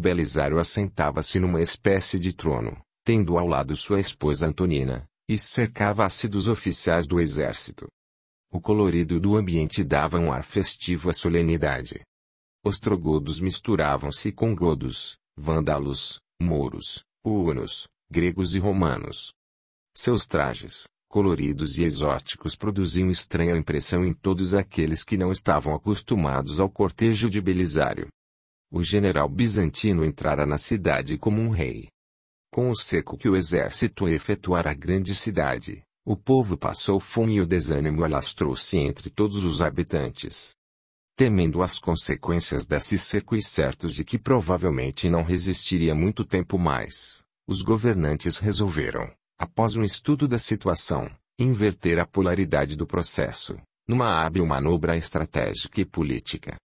Belisário assentava-se numa espécie de trono, tendo ao lado sua esposa Antonina, e cercava-se dos oficiais do exército. O colorido do ambiente dava um ar festivo à solenidade. Ostrogodos misturavam-se com godos, vândalos, mouros, hunos, gregos e romanos. Seus trajes, coloridos e exóticos produziam estranha impressão em todos aqueles que não estavam acostumados ao cortejo de Belisário. O general bizantino entrara na cidade como um rei. Com o seco que o exército efetuara a grande cidade, o povo passou fome e o desânimo alastrou-se entre todos os habitantes. Temendo as consequências desse seco e certos de que provavelmente não resistiria muito tempo mais, os governantes resolveram, após um estudo da situação, inverter a polaridade do processo, numa hábil manobra estratégica e política.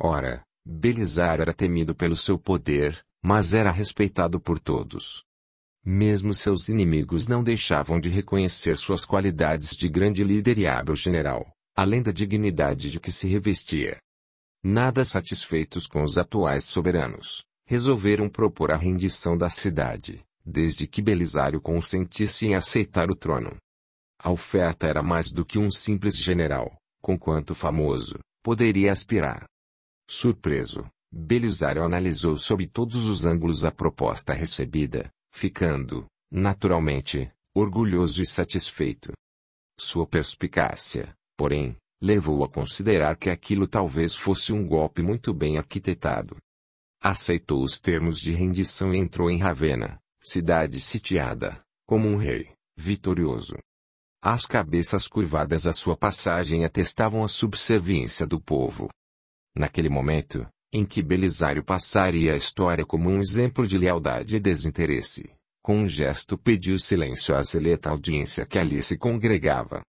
Ora, Belisário era temido pelo seu poder, mas era respeitado por todos. Mesmo seus inimigos não deixavam de reconhecer suas qualidades de grande líder e hábil general, além da dignidade de que se revestia. Nada satisfeitos com os atuais soberanos, resolveram propor a rendição da cidade, desde que Belisário consentisse em aceitar o trono. A oferta era mais do que um simples general, conquanto famoso, poderia aspirar. Surpreso, Belisário analisou sob todos os ângulos a proposta recebida, ficando, naturalmente, orgulhoso e satisfeito. Sua perspicácia, porém, levou a considerar que aquilo talvez fosse um golpe muito bem arquitetado. Aceitou os termos de rendição e entrou em Ravenna, cidade sitiada, como um rei, vitorioso. As cabeças curvadas à sua passagem atestavam a subserviência do povo, Naquele momento, em que Belisário passaria a história como um exemplo de lealdade e desinteresse, com um gesto pediu silêncio à seleta audiência que ali se congregava.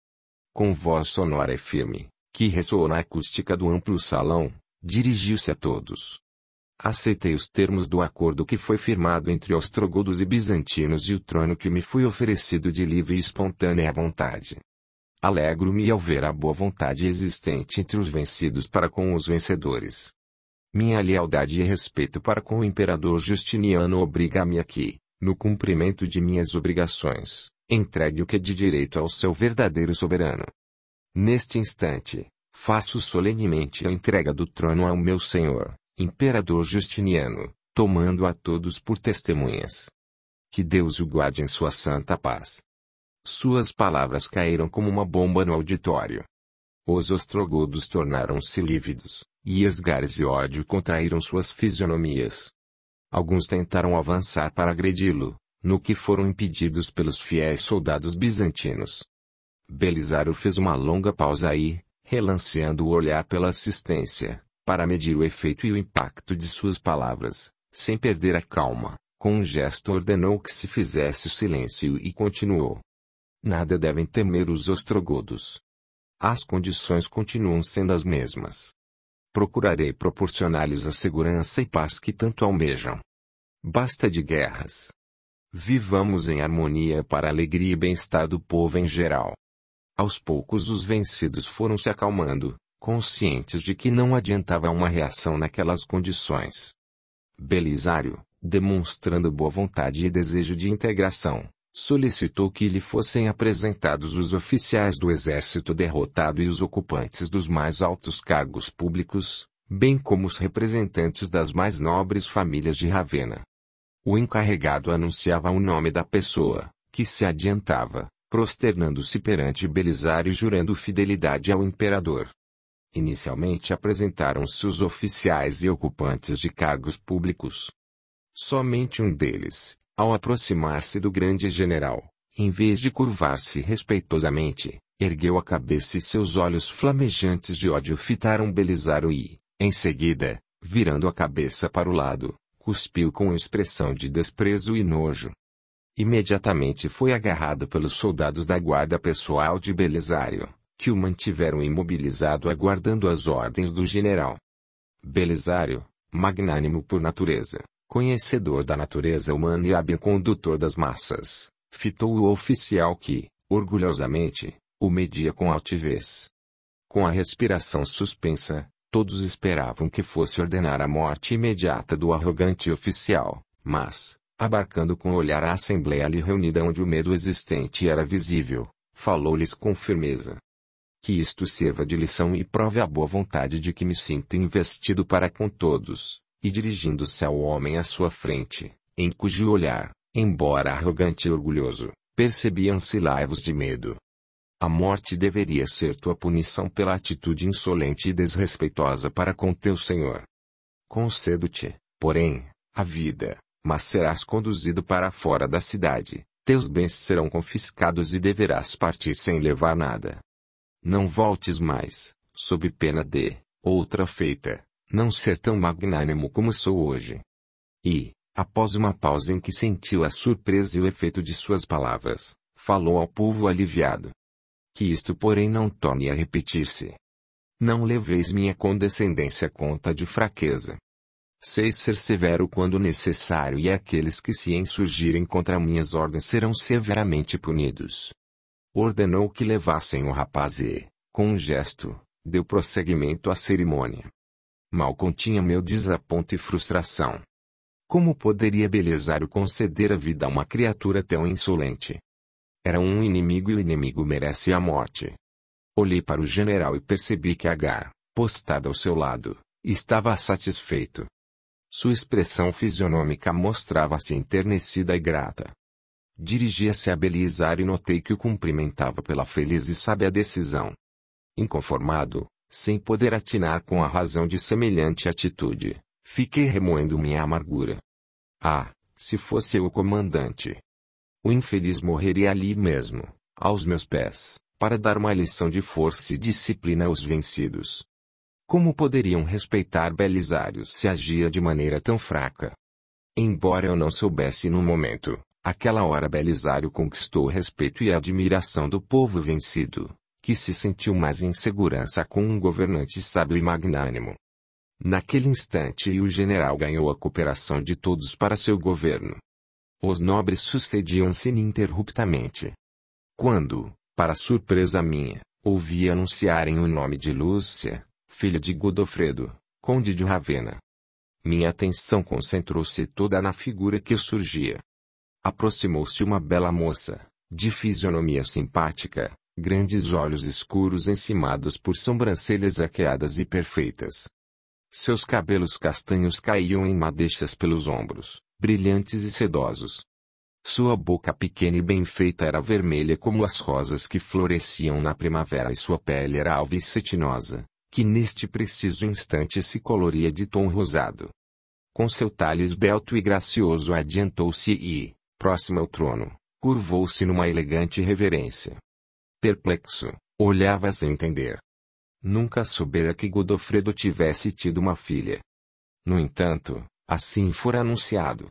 Com voz sonora e firme, que ressoou na acústica do amplo salão, dirigiu-se a todos. Aceitei os termos do acordo que foi firmado entre ostrogodos e bizantinos e o trono que me foi oferecido de livre e espontânea vontade. Alegro-me ao ver a boa vontade existente entre os vencidos para com os vencedores. Minha lealdade e respeito para com o imperador Justiniano obriga-me aqui, no cumprimento de minhas obrigações, entregue o que é de direito ao seu verdadeiro soberano. Neste instante, faço solenemente a entrega do trono ao meu senhor, imperador Justiniano, tomando a todos por testemunhas. Que Deus o guarde em sua santa paz. Suas palavras caíram como uma bomba no auditório. Os ostrogodos tornaram-se lívidos, e esgares e ódio contraíram suas fisionomias. Alguns tentaram avançar para agredi-lo, no que foram impedidos pelos fiéis soldados bizantinos. Belisário fez uma longa pausa aí, relanceando o olhar pela assistência, para medir o efeito e o impacto de suas palavras, sem perder a calma, com um gesto ordenou que se fizesse silêncio e continuou. Nada devem temer os ostrogodos. As condições continuam sendo as mesmas. Procurarei proporcionar-lhes a segurança e paz que tanto almejam. Basta de guerras. Vivamos em harmonia para a alegria e bem-estar do povo em geral. Aos poucos os vencidos foram se acalmando, conscientes de que não adiantava uma reação naquelas condições. Belisário, demonstrando boa vontade e desejo de integração, solicitou que lhe fossem apresentados os oficiais do exército derrotado e os ocupantes dos mais altos cargos públicos, bem como os representantes das mais nobres famílias de Ravenna. O encarregado anunciava o nome da pessoa, que se adiantava, prosternando-se perante Belisário e jurando fidelidade ao imperador. Inicialmente apresentaram-se os oficiais e ocupantes de cargos públicos. Somente um deles, ao aproximar-se do grande general, em vez de curvar-se respeitosamente, ergueu a cabeça e seus olhos flamejantes de ódio fitaram Belisário e, em seguida, virando a cabeça para o lado, cuspiu com expressão de desprezo e nojo. Imediatamente foi agarrado pelos soldados da guarda pessoal de Belisário, que o mantiveram imobilizado aguardando as ordens do general. Belisário, magnânimo por natureza, conhecedor da natureza humana e hábil condutor das massas, fitou o oficial que, orgulhosamente, o media com altivez. Com a respiração suspensa, todos esperavam que fosse ordenar a morte imediata do arrogante oficial, mas, abarcando com o olhar a assembleia ali reunida onde o medo existente era visível, falou-lhes com firmeza. Que isto sirva de lição e prove a boa vontade de que me sinto investido para com todos, e dirigindo-se ao homem à sua frente, em cujo olhar, embora arrogante e orgulhoso, percebiam-se laivos de medo. A morte deveria ser tua punição pela atitude insolente e desrespeitosa para com teu Senhor. Concedo-te, porém, a vida, mas serás conduzido para fora da cidade, teus bens serão confiscados e deverás partir sem levar nada. Não voltes mais, sob pena de outra feita, não ser tão magnânimo como sou hoje. E, após uma pausa em que sentiu a surpresa e o efeito de suas palavras, falou ao povo aliviado. Que isto porém não torne a repetir-se. Não leveis minha condescendência conta de fraqueza. Sei ser severo quando necessário e aqueles que se insurgirem contra minhas ordens serão severamente punidos. Ordenou que levassem o rapaz e, com um gesto, deu prosseguimento à cerimônia mal continha meu desaponto e frustração. Como poderia Belisário conceder a vida a uma criatura tão insolente? Era um inimigo e o inimigo merece a morte. Olhei para o general e percebi que Agar, postada ao seu lado, estava satisfeito. Sua expressão fisionômica mostrava-se enternecida e grata. Dirigia-se a Belisário e notei que o cumprimentava pela feliz e sábia decisão. Inconformado, sem poder atinar com a razão de semelhante atitude, fiquei remoendo minha amargura. Ah, se fosse eu o comandante! O infeliz morreria ali mesmo, aos meus pés, para dar uma lição de força e disciplina aos vencidos. Como poderiam respeitar Belisário se agia de maneira tão fraca? Embora eu não soubesse no momento, aquela hora Belisário conquistou o respeito e a admiração do povo vencido, que se sentiu mais em segurança com um governante sábio e magnânimo. Naquele instante o general ganhou a cooperação de todos para seu governo. Os nobres sucediam-se ininterruptamente. Quando, para surpresa minha, ouvi anunciarem o nome de Lúcia, filha de Godofredo, conde de Ravenna. Minha atenção concentrou-se toda na figura que surgia. Aproximou-se uma bela moça, de fisionomia simpática, grandes olhos escuros encimados por sobrancelhas arqueadas e perfeitas. Seus cabelos castanhos caíam em madeixas pelos ombros, brilhantes e sedosos. Sua boca pequena e bem feita era vermelha como as rosas que floresciam na primavera e sua pele era alva e cetinosa, que neste preciso instante se coloria de tom rosado. Com seu talhe esbelto e gracioso adiantou-se e, próximo ao trono, curvou-se numa elegante reverência perplexo, olhava sem entender. Nunca soubera que Godofredo tivesse tido uma filha. No entanto, assim fora anunciado.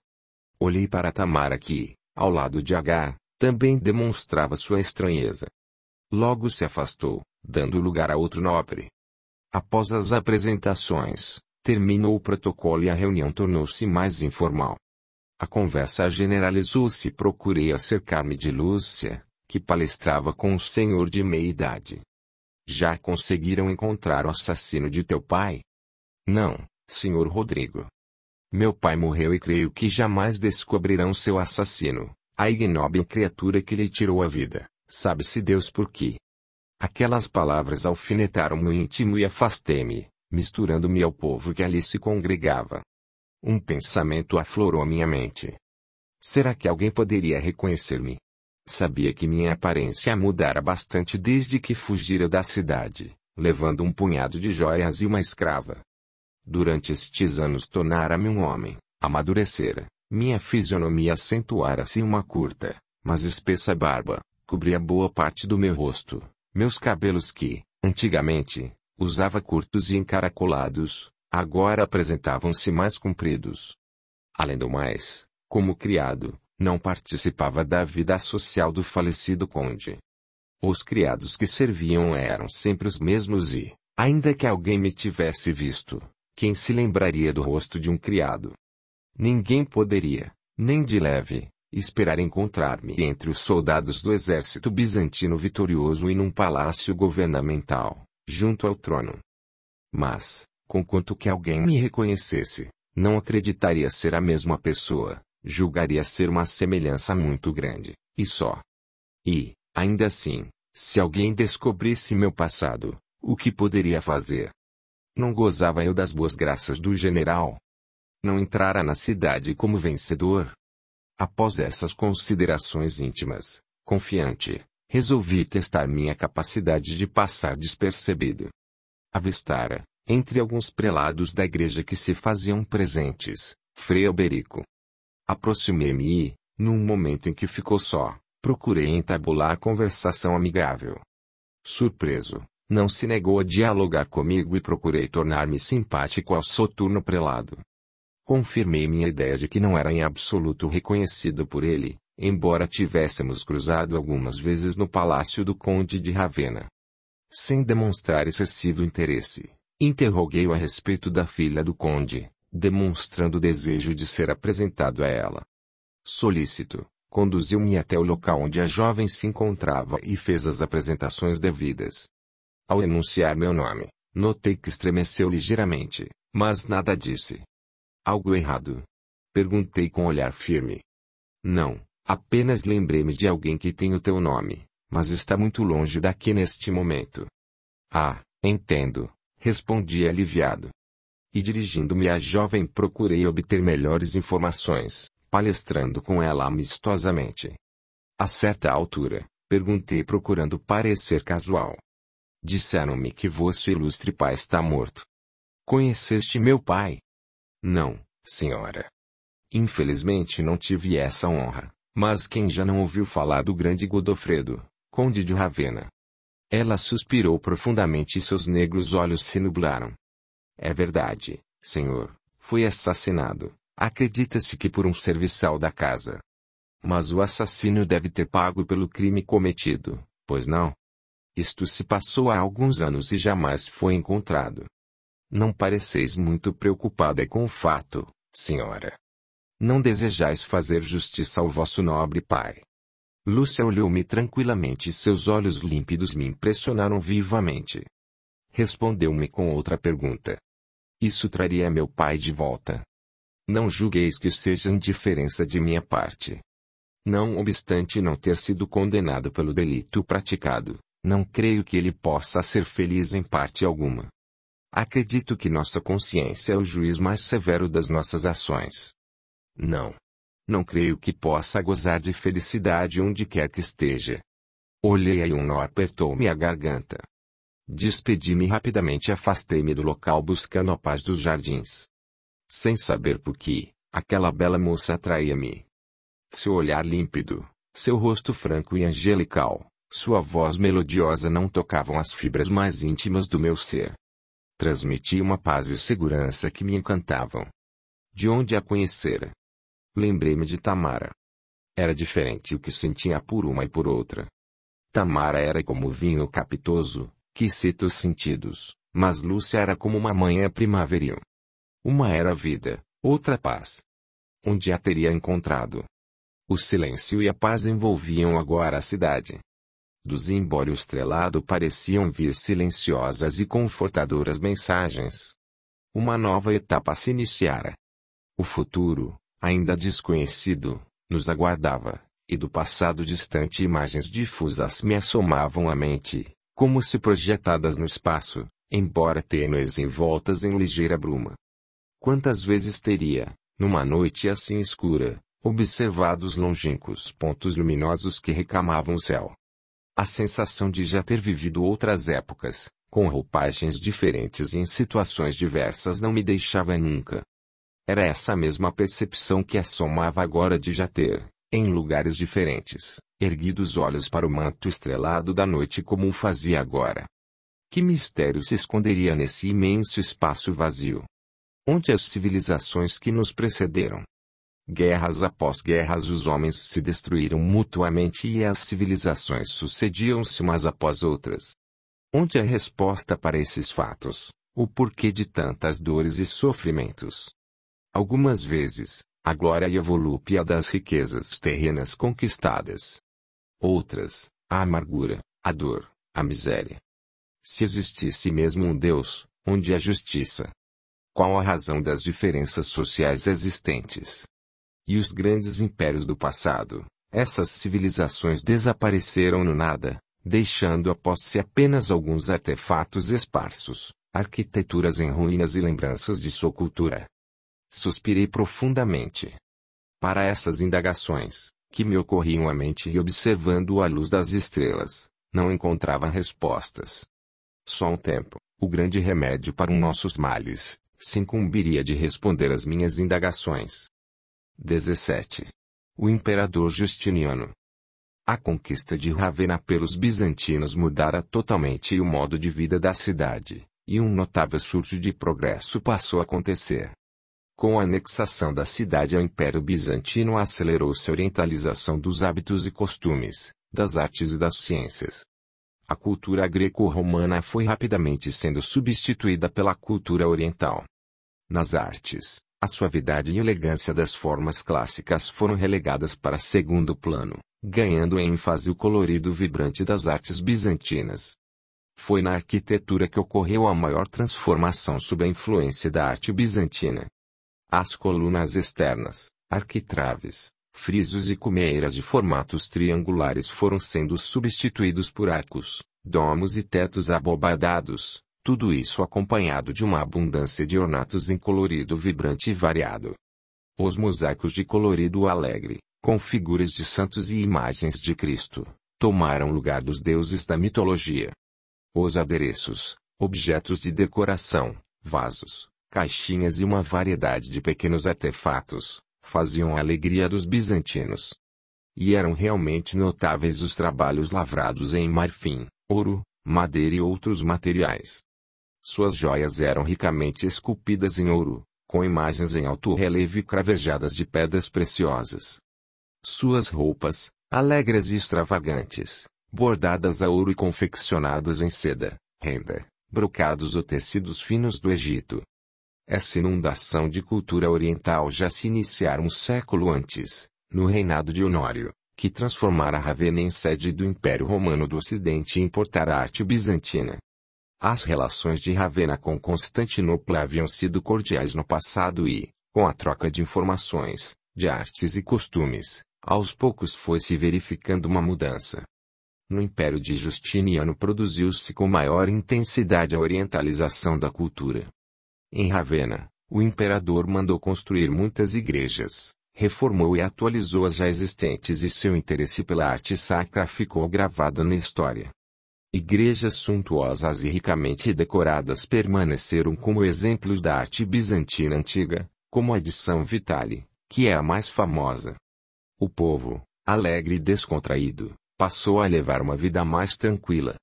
Olhei para Tamara que, ao lado de Agar, também demonstrava sua estranheza. Logo se afastou, dando lugar a outro nobre. Após as apresentações, terminou o protocolo e a reunião tornou-se mais informal. A conversa generalizou-se e procurei acercar-me de Lúcia, que palestrava com um senhor de meia idade. Já conseguiram encontrar o assassino de teu pai? Não, senhor Rodrigo. Meu pai morreu e creio que jamais descobrirão seu assassino, a ignóbil criatura que lhe tirou a vida, sabe-se Deus por quê. Aquelas palavras alfinetaram meu íntimo e afastei-me, misturando-me ao povo que ali se congregava. Um pensamento aflorou minha mente. Será que alguém poderia reconhecer-me? Sabia que minha aparência mudara bastante desde que fugira da cidade, levando um punhado de joias e uma escrava. Durante estes anos tornara-me um homem, amadurecera, minha fisionomia acentuara-se uma curta, mas espessa barba, cobria boa parte do meu rosto, meus cabelos que, antigamente, usava curtos e encaracolados, agora apresentavam-se mais compridos. Além do mais, como criado, não participava da vida social do falecido conde. Os criados que serviam eram sempre os mesmos e, ainda que alguém me tivesse visto, quem se lembraria do rosto de um criado? Ninguém poderia, nem de leve, esperar encontrar-me entre os soldados do exército bizantino vitorioso e num palácio governamental, junto ao trono. Mas, conquanto que alguém me reconhecesse, não acreditaria ser a mesma pessoa, julgaria ser uma semelhança muito grande, e só. E, ainda assim, se alguém descobrisse meu passado, o que poderia fazer? Não gozava eu das boas graças do general? Não entrara na cidade como vencedor? Após essas considerações íntimas, confiante, resolvi testar minha capacidade de passar despercebido. Avistara, entre alguns prelados da igreja que se faziam presentes, Frei Alberico, Aproximei-me e, num momento em que ficou só, procurei entabular conversação amigável. Surpreso, não se negou a dialogar comigo e procurei tornar-me simpático ao soturno prelado. Confirmei minha ideia de que não era em absoluto reconhecido por ele, embora tivéssemos cruzado algumas vezes no palácio do conde de Ravena. Sem demonstrar excessivo interesse, interroguei-o a respeito da filha do conde, demonstrando o desejo de ser apresentado a ela. Solícito, conduziu-me até o local onde a jovem se encontrava e fez as apresentações devidas. Ao enunciar meu nome, notei que estremeceu ligeiramente, mas nada disse. Algo errado? Perguntei com olhar firme. Não, apenas lembrei-me de alguém que tem o teu nome, mas está muito longe daqui neste momento. Ah, entendo, respondi aliviado. E dirigindo-me à jovem procurei obter melhores informações, palestrando com ela amistosamente. A certa altura, perguntei procurando parecer casual. Disseram-me que vosso ilustre pai está morto. Conheceste meu pai? Não, senhora. Infelizmente não tive essa honra, mas quem já não ouviu falar do grande Godofredo, conde de Ravena? Ela suspirou profundamente e seus negros olhos se nublaram. É verdade, senhor, foi assassinado. Acredita-se que por um serviçal da casa. Mas o assassino deve ter pago pelo crime cometido, pois não? Isto se passou há alguns anos e jamais foi encontrado. Não pareceis muito preocupada com o fato, senhora. Não desejais fazer justiça ao vosso nobre pai. Lúcia olhou-me tranquilamente e seus olhos límpidos me impressionaram vivamente. Respondeu-me com outra pergunta. Isso traria meu pai de volta. Não julgueis que seja indiferença de minha parte. Não obstante não ter sido condenado pelo delito praticado, não creio que ele possa ser feliz em parte alguma. Acredito que nossa consciência é o juiz mais severo das nossas ações. Não. Não creio que possa gozar de felicidade onde quer que esteja. Olhei e um nó apertou-me a garganta. Despedi-me rapidamente e afastei-me do local buscando a paz dos jardins. Sem saber por que, aquela bela moça atraía-me. Seu olhar límpido, seu rosto franco e angelical, sua voz melodiosa não tocavam as fibras mais íntimas do meu ser. Transmitia uma paz e segurança que me encantavam. De onde a conhecera? Lembrei-me de Tamara. Era diferente o que sentia por uma e por outra. Tamara era como vinho capitoso, que cita os sentidos, mas Lúcia era como uma manhã é primaveril. Uma era vida, outra paz. Onde a teria encontrado? O silêncio e a paz envolviam agora a cidade. Do zimbório estrelado pareciam vir silenciosas e confortadoras mensagens. Uma nova etapa se iniciara. O futuro, ainda desconhecido, nos aguardava, e do passado distante imagens difusas me assomavam à mente, como se projetadas no espaço, embora tênues envoltas em ligeira bruma. Quantas vezes teria, numa noite assim escura, observado os longínquos pontos luminosos que recamavam o céu? A sensação de já ter vivido outras épocas, com roupagens diferentes e em situações diversas não me deixava nunca. Era essa mesma percepção que assomava agora de já ter, em lugares diferentes, erguido os olhos para o manto estrelado da noite como o fazia agora. Que mistério se esconderia nesse imenso espaço vazio? Onde as civilizações que nos precederam? Guerras após guerras os homens se destruíram mutuamente e as civilizações sucediam-se umas após outras. Onde a resposta para esses fatos? O porquê de tantas dores e sofrimentos? Algumas vezes, a glória e a volúpia das riquezas terrenas conquistadas outras, a amargura, a dor, a miséria. Se existisse mesmo um Deus, onde a justiça? Qual a razão das diferenças sociais existentes? E os grandes impérios do passado, essas civilizações desapareceram no nada, deixando após si apenas alguns artefatos esparsos, arquiteturas em ruínas e lembranças de sua cultura. Suspirei profundamente. Para essas indagações, que me ocorriam à mente e observando a luz das estrelas, não encontrava respostas. Só um tempo, o grande remédio para os nossos males, se incumbiria de responder às minhas indagações. 17. O imperador Justiniano. A conquista de Ravenna pelos bizantinos mudara totalmente o modo de vida da cidade, e um notável surto de progresso passou a acontecer. Com a anexação da cidade ao Império Bizantino acelerou-se a orientalização dos hábitos e costumes, das artes e das ciências. A cultura greco-romana foi rapidamente sendo substituída pela cultura oriental. Nas artes, a suavidade e elegância das formas clássicas foram relegadas para segundo plano, ganhando ênfase o colorido vibrante das artes bizantinas. Foi na arquitetura que ocorreu a maior transformação sob a influência da arte bizantina. As colunas externas, arquitraves, frisos e cumeiras de formatos triangulares foram sendo substituídos por arcos, domos e tetos abobadados, tudo isso acompanhado de uma abundância de ornatos em colorido vibrante e variado. Os mosaicos de colorido alegre, com figuras de santos e imagens de Cristo, tomaram lugar dos deuses da mitologia. Os adereços, objetos de decoração, vasos, caixinhas e uma variedade de pequenos artefatos, faziam a alegria dos bizantinos. E eram realmente notáveis os trabalhos lavrados em marfim, ouro, madeira e outros materiais. Suas joias eram ricamente esculpidas em ouro, com imagens em alto relevo cravejadas de pedras preciosas. Suas roupas, alegres e extravagantes, bordadas a ouro e confeccionadas em seda, renda, brocados ou tecidos finos do Egito, essa inundação de cultura oriental já se iniciara um século antes, no reinado de Honório, que transformara Ravenna em sede do Império Romano do Ocidente e importara a arte bizantina. As relações de Ravenna com Constantinopla haviam sido cordiais no passado e, com a troca de informações, de artes e costumes, aos poucos foi se verificando uma mudança. No Império de Justiniano produziu-se com maior intensidade a orientalização da cultura. Em Ravenna, o imperador mandou construir muitas igrejas, reformou e atualizou as já existentes e seu interesse pela arte sacra ficou gravado na história. Igrejas suntuosas e ricamente decoradas permaneceram como exemplos da arte bizantina antiga, como a de São Vitale, que é a mais famosa. O povo, alegre e descontraído, passou a levar uma vida mais tranquila.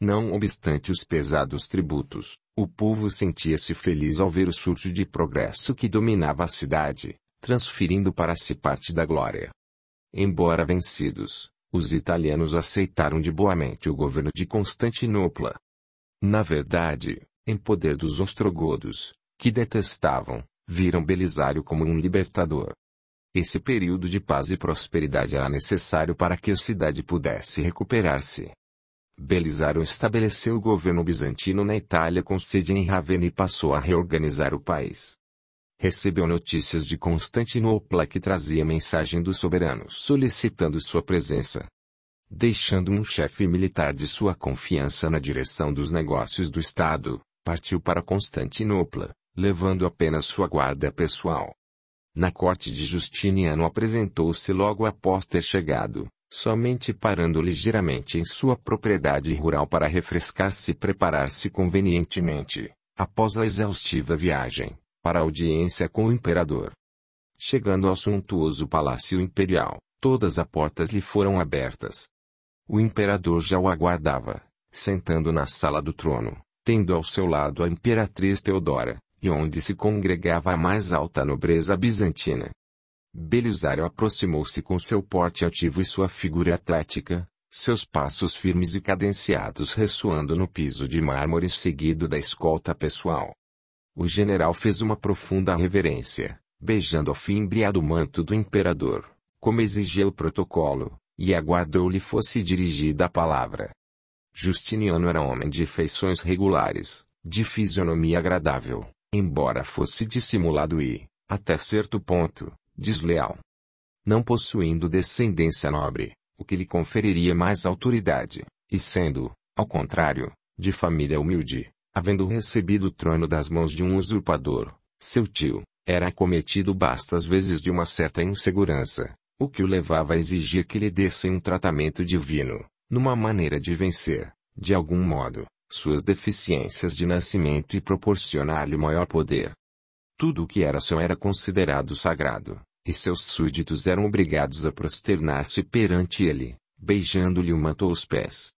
Não obstante os pesados tributos, o povo sentia-se feliz ao ver o surto de progresso que dominava a cidade, transferindo para si parte da glória. Embora vencidos, os italianos aceitaram de boamente o governo de Constantinopla. Na verdade, em poder dos ostrogodos, que detestavam, viram Belisário como um libertador. Esse período de paz e prosperidade era necessário para que a cidade pudesse recuperar-se, Belisário estabeleceu o governo bizantino na Itália com sede em Ravenna e passou a reorganizar o país. Recebeu notícias de Constantinopla que trazia mensagem do soberano solicitando sua presença. Deixando um chefe militar de sua confiança na direção dos negócios do Estado, partiu para Constantinopla, levando apenas sua guarda pessoal. Na corte de Justiniano apresentou-se logo após ter chegado, Somente parando ligeiramente em sua propriedade rural para refrescar-se e preparar-se convenientemente, após a exaustiva viagem, para audiência com o imperador. Chegando ao suntuoso palácio imperial, todas as portas lhe foram abertas. O imperador já o aguardava, sentando na sala do trono, tendo ao seu lado a imperatriz Teodora, e onde se congregava a mais alta nobreza bizantina. Belisário aproximou-se com seu porte ativo e sua figura atlética, seus passos firmes e cadenciados ressoando no piso de mármore seguido da escolta pessoal. O general fez uma profunda reverência, beijando ao fim embriado o manto do imperador, como exigia o protocolo, e aguardou-lhe fosse dirigida a palavra. Justiniano era homem de feições regulares, de fisionomia agradável, embora fosse dissimulado e, até certo ponto, desleal. Não possuindo descendência nobre, o que lhe conferiria mais autoridade, e sendo, ao contrário, de família humilde, havendo recebido o trono das mãos de um usurpador, seu tio, era acometido bastas vezes de uma certa insegurança, o que o levava a exigir que lhe dessem um tratamento divino, numa maneira de vencer, de algum modo, suas deficiências de nascimento e proporcionar-lhe maior poder, tudo o que era seu era considerado sagrado, e seus súditos eram obrigados a prosternar-se perante ele, beijando-lhe o manto aos pés.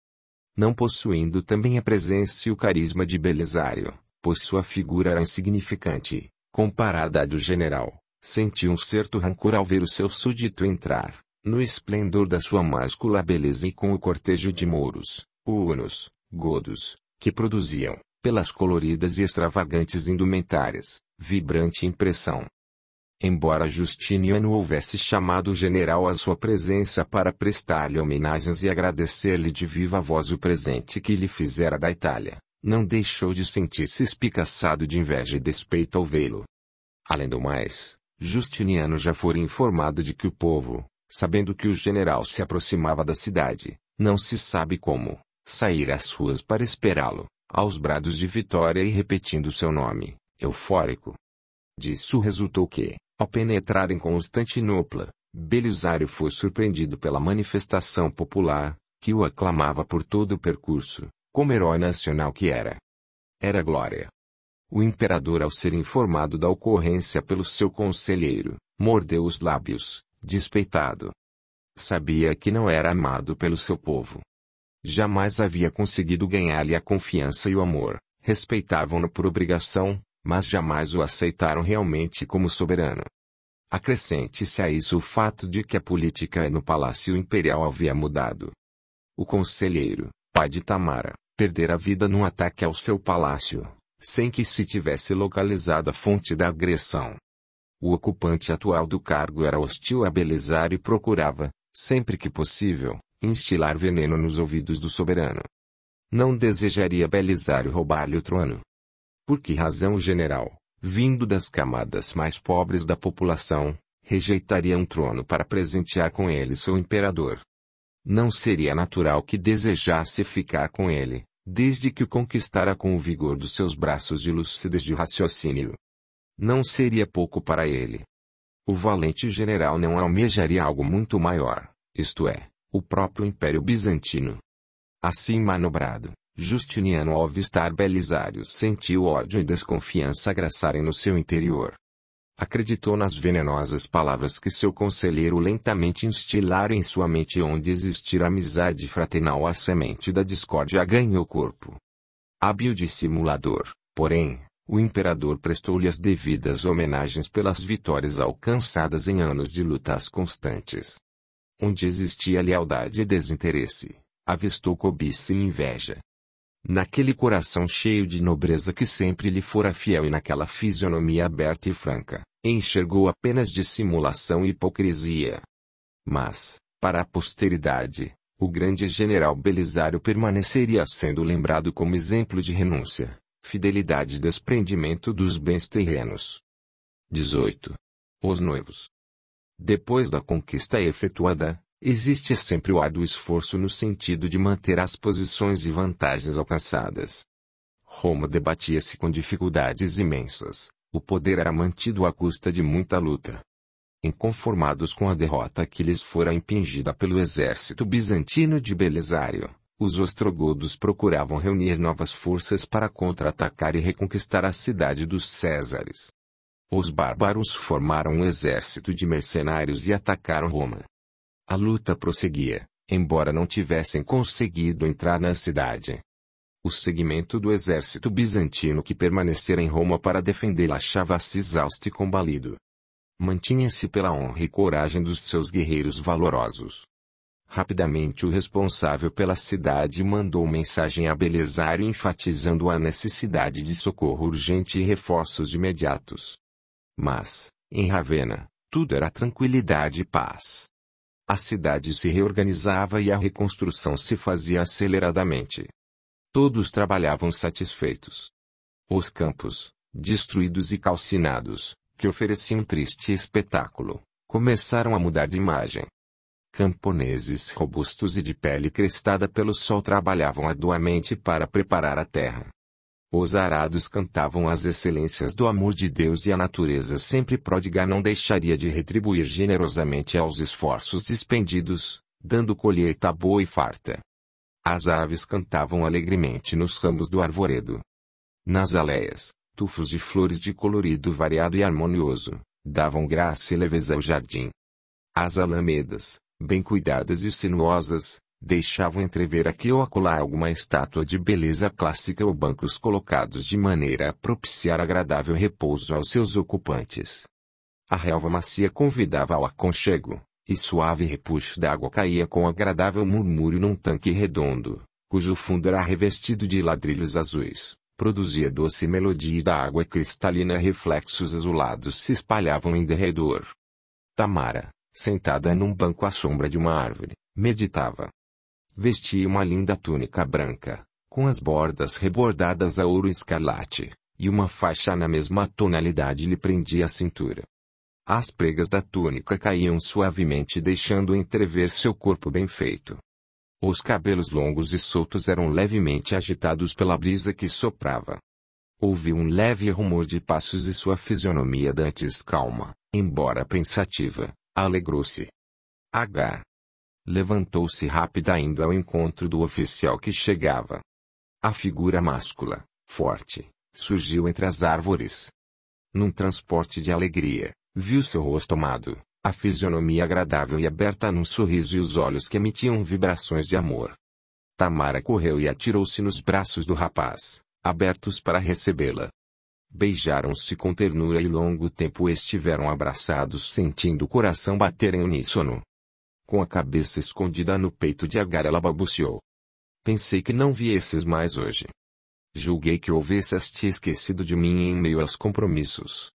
Não possuindo também a presença e o carisma de Belisário, pois sua figura era insignificante, comparada à do general, sentiu um certo rancor ao ver o seu súdito entrar, no esplendor da sua máscula beleza e com o cortejo de mouros, hunos, godos, que produziam, pelas coloridas e extravagantes indumentárias, vibrante impressão. Embora Justiniano houvesse chamado o general à sua presença para prestar-lhe homenagens e agradecer-lhe de viva voz o presente que lhe fizera da Itália, não deixou de sentir-se espicaçado de inveja e despeito ao vê-lo. Além do mais, Justiniano já fora informado de que o povo, sabendo que o general se aproximava da cidade, não se sabe como, sair às ruas para esperá-lo, aos brados de vitória e repetindo seu nome, eufórico. Disso resultou que, ao penetrar em Constantinopla, Belisário foi surpreendido pela manifestação popular, que o aclamava por todo o percurso, como herói nacional que era. Era glória. O imperador, ao ser informado da ocorrência pelo seu conselheiro, mordeu os lábios, despeitado. Sabia que não era amado pelo seu povo. Jamais havia conseguido ganhar-lhe a confiança e o amor, respeitavam-no por obrigação, mas jamais o aceitaram realmente como soberano. Acrescente-se a isso o fato de que a política é no Palácio Imperial havia mudado. O conselheiro, pai de Tamara, perdera a vida num ataque ao seu palácio, sem que se tivesse localizado a fonte da agressão. O ocupante atual do cargo era hostil a Belisário e procurava, sempre que possível, instilar veneno nos ouvidos do soberano. Não desejaria Belisário roubar-lhe o trono, por que razão o general, vindo das camadas mais pobres da população, rejeitaria um trono para presentear com ele seu imperador? Não seria natural que desejasse ficar com ele, desde que o conquistara com o vigor dos seus braços e lucidez de raciocínio. Não seria pouco para ele. O valente general não almejaria algo muito maior, isto é, o próprio Império Bizantino. Assim manobrado, Justiniano ao avistar Belisário sentiu ódio e desconfiança agraçarem no seu interior. Acreditou nas venenosas palavras que seu conselheiro lentamente instilara em sua mente onde existir amizade fraternal a semente da discórdia ganhou corpo. Hábil dissimulador, porém, o imperador prestou-lhe as devidas homenagens pelas vitórias alcançadas em anos de lutas constantes. Onde existia lealdade e desinteresse, avistou cobiça e inveja naquele coração cheio de nobreza que sempre lhe fora fiel e naquela fisionomia aberta e franca, enxergou apenas dissimulação e hipocrisia. Mas, para a posteridade, o grande general Belisário permaneceria sendo lembrado como exemplo de renúncia, fidelidade e desprendimento dos bens terrenos. 18. Os noivos. Depois da conquista efetuada, Existe sempre o árduo esforço no sentido de manter as posições e vantagens alcançadas. Roma debatia-se com dificuldades imensas, o poder era mantido à custa de muita luta. Inconformados com a derrota que lhes fora impingida pelo exército bizantino de Belisário, os ostrogodos procuravam reunir novas forças para contra-atacar e reconquistar a cidade dos Césares. Os bárbaros formaram um exército de mercenários e atacaram Roma. A luta prosseguia, embora não tivessem conseguido entrar na cidade. O segmento do exército bizantino que permanecera em Roma para defendê-la achava-se exausto e combalido. Mantinha-se pela honra e coragem dos seus guerreiros valorosos. Rapidamente o responsável pela cidade mandou mensagem a Belisário enfatizando a necessidade de socorro urgente e reforços imediatos. Mas, em Ravenna, tudo era tranquilidade e paz. A cidade se reorganizava e a reconstrução se fazia aceleradamente. Todos trabalhavam satisfeitos. Os campos, destruídos e calcinados, que ofereciam triste espetáculo, começaram a mudar de imagem. Camponeses robustos e de pele crestada pelo sol trabalhavam arduamente para preparar a terra. Os arados cantavam as excelências do amor de Deus e a natureza sempre pródiga não deixaria de retribuir generosamente aos esforços dispendidos, dando colheita boa e farta. As aves cantavam alegremente nos ramos do arvoredo. Nas aléias, tufos de flores de colorido variado e harmonioso, davam graça e leveza ao jardim. As alamedas, bem cuidadas e sinuosas, deixavam entrever aqui ou acolá alguma estátua de beleza clássica ou bancos colocados de maneira a propiciar agradável repouso aos seus ocupantes. A relva macia convidava ao aconchego, e suave repuxo d'água caía com agradável murmúrio num tanque redondo, cujo fundo era revestido de ladrilhos azuis. Produzia doce melodia e da água cristalina reflexos azulados se espalhavam em derredor. Tamara, sentada num banco à sombra de uma árvore, meditava vestia uma linda túnica branca, com as bordas rebordadas a ouro escarlate, e uma faixa na mesma tonalidade lhe prendia a cintura. As pregas da túnica caíam suavemente deixando entrever seu corpo bem feito. Os cabelos longos e soltos eram levemente agitados pela brisa que soprava. Houve um leve rumor de passos e sua fisionomia dantes calma, embora pensativa, alegrou-se. H levantou-se rápida indo ao encontro do oficial que chegava. A figura máscula, forte, surgiu entre as árvores. Num transporte de alegria, viu seu rosto amado, a fisionomia agradável e aberta num sorriso e os olhos que emitiam vibrações de amor. Tamara correu e atirou-se nos braços do rapaz, abertos para recebê-la. Beijaram-se com ternura e longo tempo estiveram abraçados, sentindo o coração bater em uníssono com a cabeça escondida no peito de Agar ela balbuciou. Pensei que não viesses mais hoje. Julguei que houvesses te esquecido de mim em meio aos compromissos.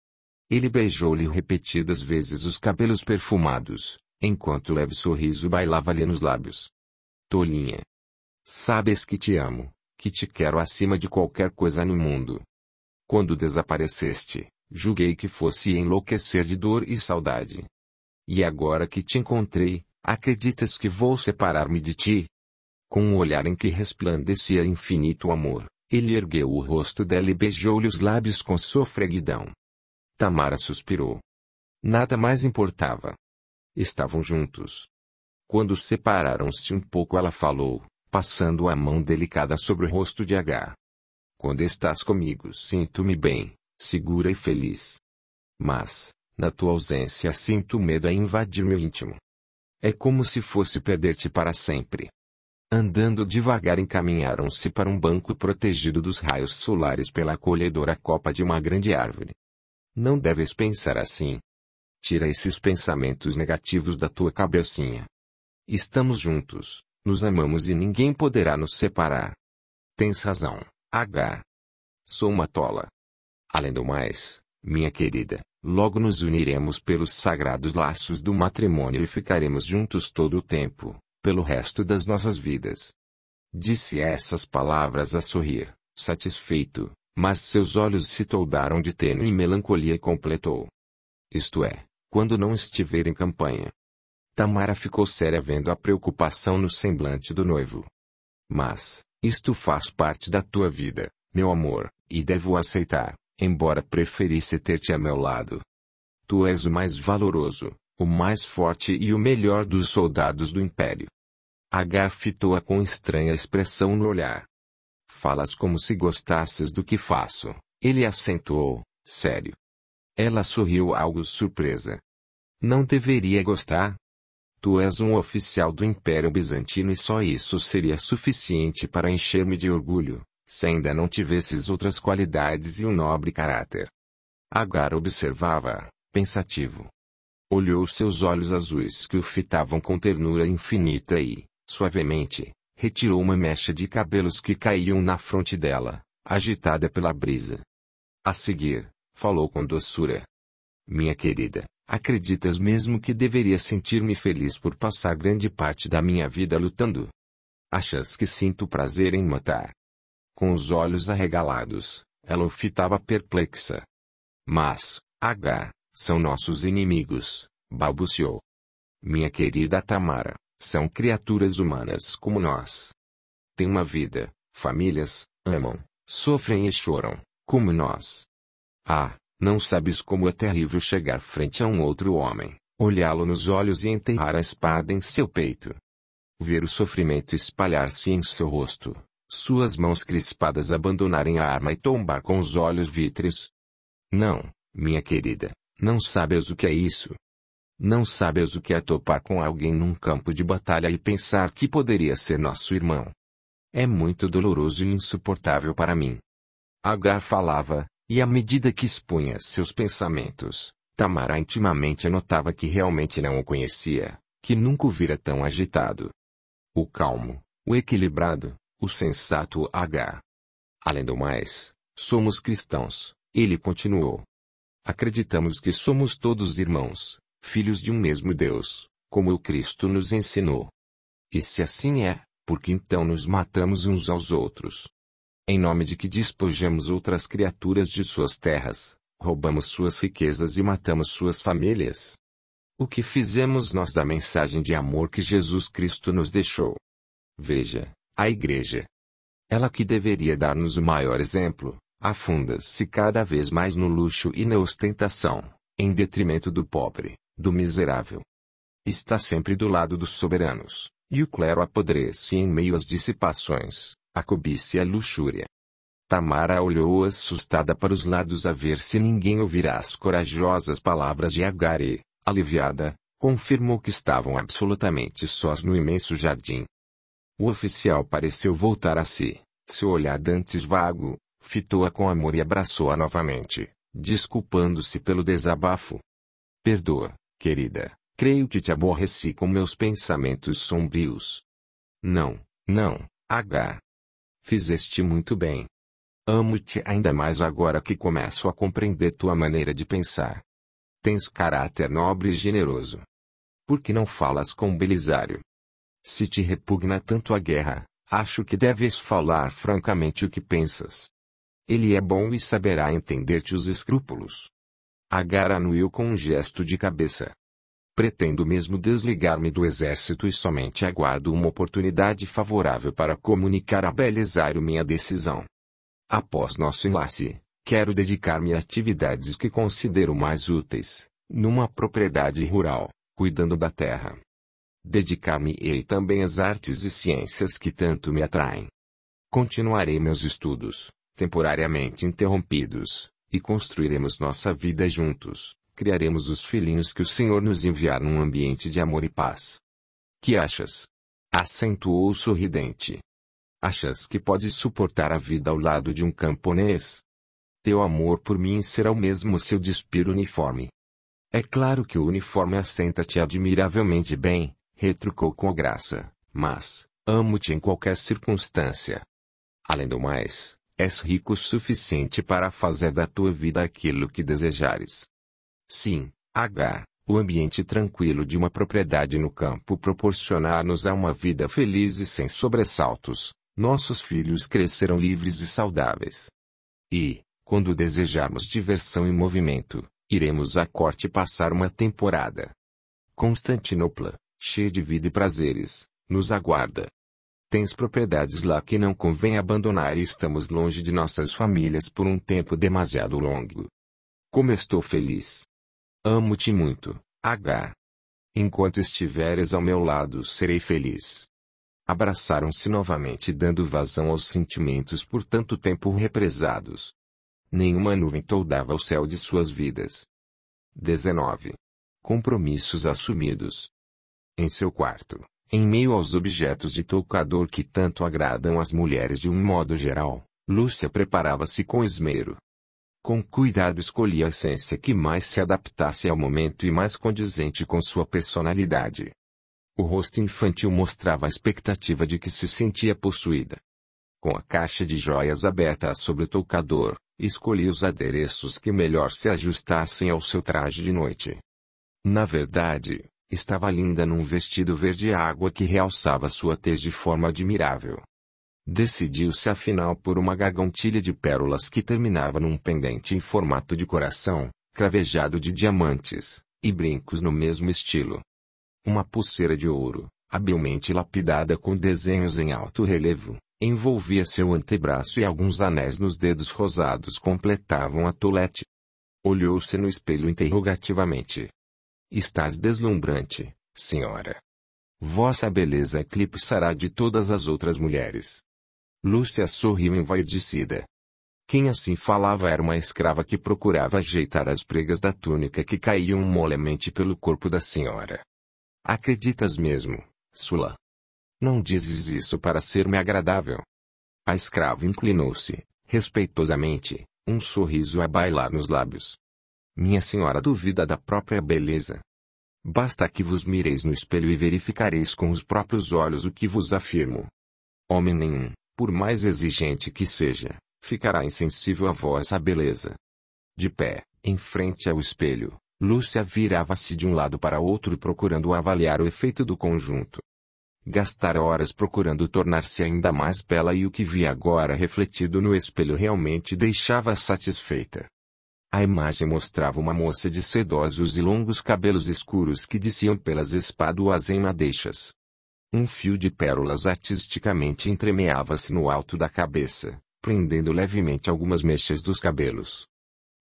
Ele beijou-lhe repetidas vezes os cabelos perfumados, enquanto o leve sorriso bailava-lhe nos lábios. Tolinha. Sabes que te amo, que te quero acima de qualquer coisa no mundo. Quando desapareceste, julguei que fosse enlouquecer de dor e saudade. E agora que te encontrei, Acreditas que vou separar-me de ti? Com um olhar em que resplandecia infinito amor, ele ergueu o rosto dela e beijou-lhe os lábios com sofreguidão. Tamara suspirou. Nada mais importava. Estavam juntos. Quando separaram-se um pouco, ela falou, passando a mão delicada sobre o rosto de H. Quando estás comigo, sinto-me bem, segura e feliz. Mas, na tua ausência, sinto medo a invadir meu íntimo. É como se fosse perder-te para sempre. Andando devagar encaminharam-se para um banco protegido dos raios solares pela acolhedora copa de uma grande árvore. Não deves pensar assim. Tira esses pensamentos negativos da tua cabecinha. Estamos juntos, nos amamos e ninguém poderá nos separar. Tens razão, H. Sou uma tola. Além do mais, minha querida, Logo nos uniremos pelos sagrados laços do matrimônio e ficaremos juntos todo o tempo, pelo resto das nossas vidas. Disse essas palavras a sorrir, satisfeito, mas seus olhos se toldaram de tênue melancolia e completou. Isto é, quando não estiver em campanha. Tamara ficou séria vendo a preocupação no semblante do noivo. Mas, isto faz parte da tua vida, meu amor, e devo aceitar, embora preferisse ter-te a meu lado. Tu és o mais valoroso, o mais forte e o melhor dos soldados do império. Agar fitou-a com estranha expressão no olhar. Falas como se gostasses do que faço, ele acentuou, sério. Ela sorriu algo surpresa. Não deveria gostar? Tu és um oficial do Império Bizantino e só isso seria suficiente para encher-me de orgulho se ainda não tivesses outras qualidades e um nobre caráter. Agar observava, pensativo. Olhou seus olhos azuis que o fitavam com ternura infinita e, suavemente, retirou uma mecha de cabelos que caíam na fronte dela, agitada pela brisa. A seguir, falou com doçura. Minha querida, acreditas mesmo que deveria sentir-me feliz por passar grande parte da minha vida lutando? Achas que sinto prazer em matar, com os olhos arregalados, ela o fitava perplexa. Mas, H, são nossos inimigos, balbuciou. Minha querida Tamara, são criaturas humanas como nós. Têm uma vida, famílias, amam, sofrem e choram, como nós. Ah, não sabes como é terrível chegar frente a um outro homem, olhá-lo nos olhos e enterrar a espada em seu peito. Ver o sofrimento espalhar-se em seu rosto, suas mãos crispadas abandonarem a arma e tombar com os olhos vítreos. Não, minha querida, não sabes o que é isso. Não sabes o que é topar com alguém num campo de batalha e pensar que poderia ser nosso irmão. É muito doloroso e insuportável para mim. Agar falava, e à medida que expunha seus pensamentos, Tamara intimamente notava que realmente não o conhecia, que nunca o vira tão agitado. O calmo, o equilibrado, o sensato H. Além do mais, somos cristãos, ele continuou. Acreditamos que somos todos irmãos, filhos de um mesmo Deus, como o Cristo nos ensinou. E se assim é, por que então nos matamos uns aos outros? Em nome de que despojamos outras criaturas de suas terras, roubamos suas riquezas e matamos suas famílias? O que fizemos nós da mensagem de amor que Jesus Cristo nos deixou? Veja, a Igreja. Ela que deveria dar-nos o maior exemplo, afunda-se cada vez mais no luxo e na ostentação, em detrimento do pobre, do miserável. Está sempre do lado dos soberanos, e o clero apodrece em meio às dissipações, à cobiça e à luxúria. Tamara olhou assustada para os lados a ver se ninguém ouvirá as corajosas palavras de Agar e, aliviada, confirmou que estavam absolutamente sós no imenso jardim. O oficial pareceu voltar a si. Seu olhar dantes vago, fitou-a com amor e abraçou-a novamente, desculpando-se pelo desabafo. Perdoa, querida. Creio que te aborreci com meus pensamentos sombrios. Não, não, H. Fizeste muito bem. Amo-te ainda mais agora que começo a compreender tua maneira de pensar. Tens caráter nobre e generoso. Por que não falas com Belisário? Se te repugna tanto a guerra, acho que deves falar francamente o que pensas. Ele é bom e saberá entender-te os escrúpulos. Agar anuiu com um gesto de cabeça. Pretendo mesmo desligar-me do exército e somente aguardo uma oportunidade favorável para comunicar a Belisário minha decisão. Após nosso enlace, quero dedicar-me a atividades que considero mais úteis, numa propriedade rural, cuidando da terra dedicar-me-ei também às artes e ciências que tanto me atraem. Continuarei meus estudos, temporariamente interrompidos, e construiremos nossa vida juntos, criaremos os filhinhos que o Senhor nos enviar num ambiente de amor e paz. Que achas? Acentuou sorridente. Achas que podes suportar a vida ao lado de um camponês? Teu amor por mim será o mesmo seu eu despir uniforme. É claro que o uniforme assenta-te admiravelmente bem, retrucou com graça, mas, amo-te em qualquer circunstância. Além do mais, és rico o suficiente para fazer da tua vida aquilo que desejares. Sim, H, o ambiente tranquilo de uma propriedade no campo proporcionar-nos a uma vida feliz e sem sobressaltos. Nossos filhos crescerão livres e saudáveis. E, quando desejarmos diversão e movimento, iremos à corte passar uma temporada. Constantinopla, cheia de vida e prazeres, nos aguarda. Tens propriedades lá que não convém abandonar e estamos longe de nossas famílias por um tempo demasiado longo. Como estou feliz! Amo-te muito, H. Enquanto estiveres ao meu lado, serei feliz. Abraçaram-se novamente, dando vazão aos sentimentos por tanto tempo represados. Nenhuma nuvem toldava o céu de suas vidas. 19. Compromissos assumidos em seu quarto, em meio aos objetos de toucador que tanto agradam as mulheres de um modo geral, Lúcia preparava-se com esmero. Com cuidado escolhia a essência que mais se adaptasse ao momento e mais condizente com sua personalidade. O rosto infantil mostrava a expectativa de que se sentia possuída. Com a caixa de joias aberta sobre o toucador, escolhi os adereços que melhor se ajustassem ao seu traje de noite. Na verdade, Estava linda num vestido verde água que realçava sua tez de forma admirável. Decidiu-se afinal por uma gargantilha de pérolas que terminava num pendente em formato de coração, cravejado de diamantes, e brincos no mesmo estilo. Uma pulseira de ouro, habilmente lapidada com desenhos em alto relevo, envolvia seu antebraço e alguns anéis nos dedos rosados completavam a tolete. Olhou-se no espelho interrogativamente. Estás deslumbrante, senhora. Vossa beleza eclipsará de todas as outras mulheres. Lúcia sorriu envaidecida. Quem assim falava era uma escrava que procurava ajeitar as pregas da túnica que caíam molemente pelo corpo da senhora. Acreditas mesmo, Sula? Não dizes isso para ser-me agradável. A escrava inclinou-se, respeitosamente, um sorriso a bailar nos lábios. Minha senhora duvida da própria beleza. Basta que vos mireis no espelho e verificareis com os próprios olhos o que vos afirmo. Homem nenhum, por mais exigente que seja, ficará insensível a vossa beleza. De pé, em frente ao espelho, Lúcia virava-se de um lado para outro procurando avaliar o efeito do conjunto. Gastara horas procurando tornar-se ainda mais bela e o que via agora refletido no espelho realmente deixava satisfeita. A imagem mostrava uma moça de sedosos e longos cabelos escuros que desciam pelas espáduas em madeixas. Um fio de pérolas artisticamente entremeava-se no alto da cabeça, prendendo levemente algumas mechas dos cabelos.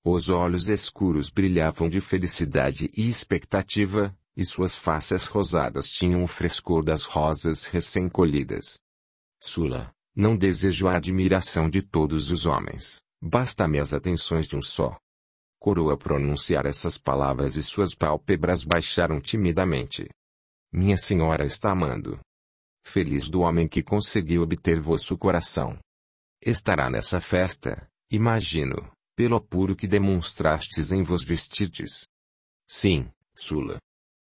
Os olhos escuros brilhavam de felicidade e expectativa, e suas faces rosadas tinham o frescor das rosas recém-colhidas. Sula, não desejo a admiração de todos os homens, basta-me as atenções de um só coroa pronunciar essas palavras e suas pálpebras baixaram timidamente. Minha senhora está amando. Feliz do homem que conseguiu obter vosso coração. Estará nessa festa, imagino, pelo apuro que demonstrastes em vos vestirdes. Sim, Sula.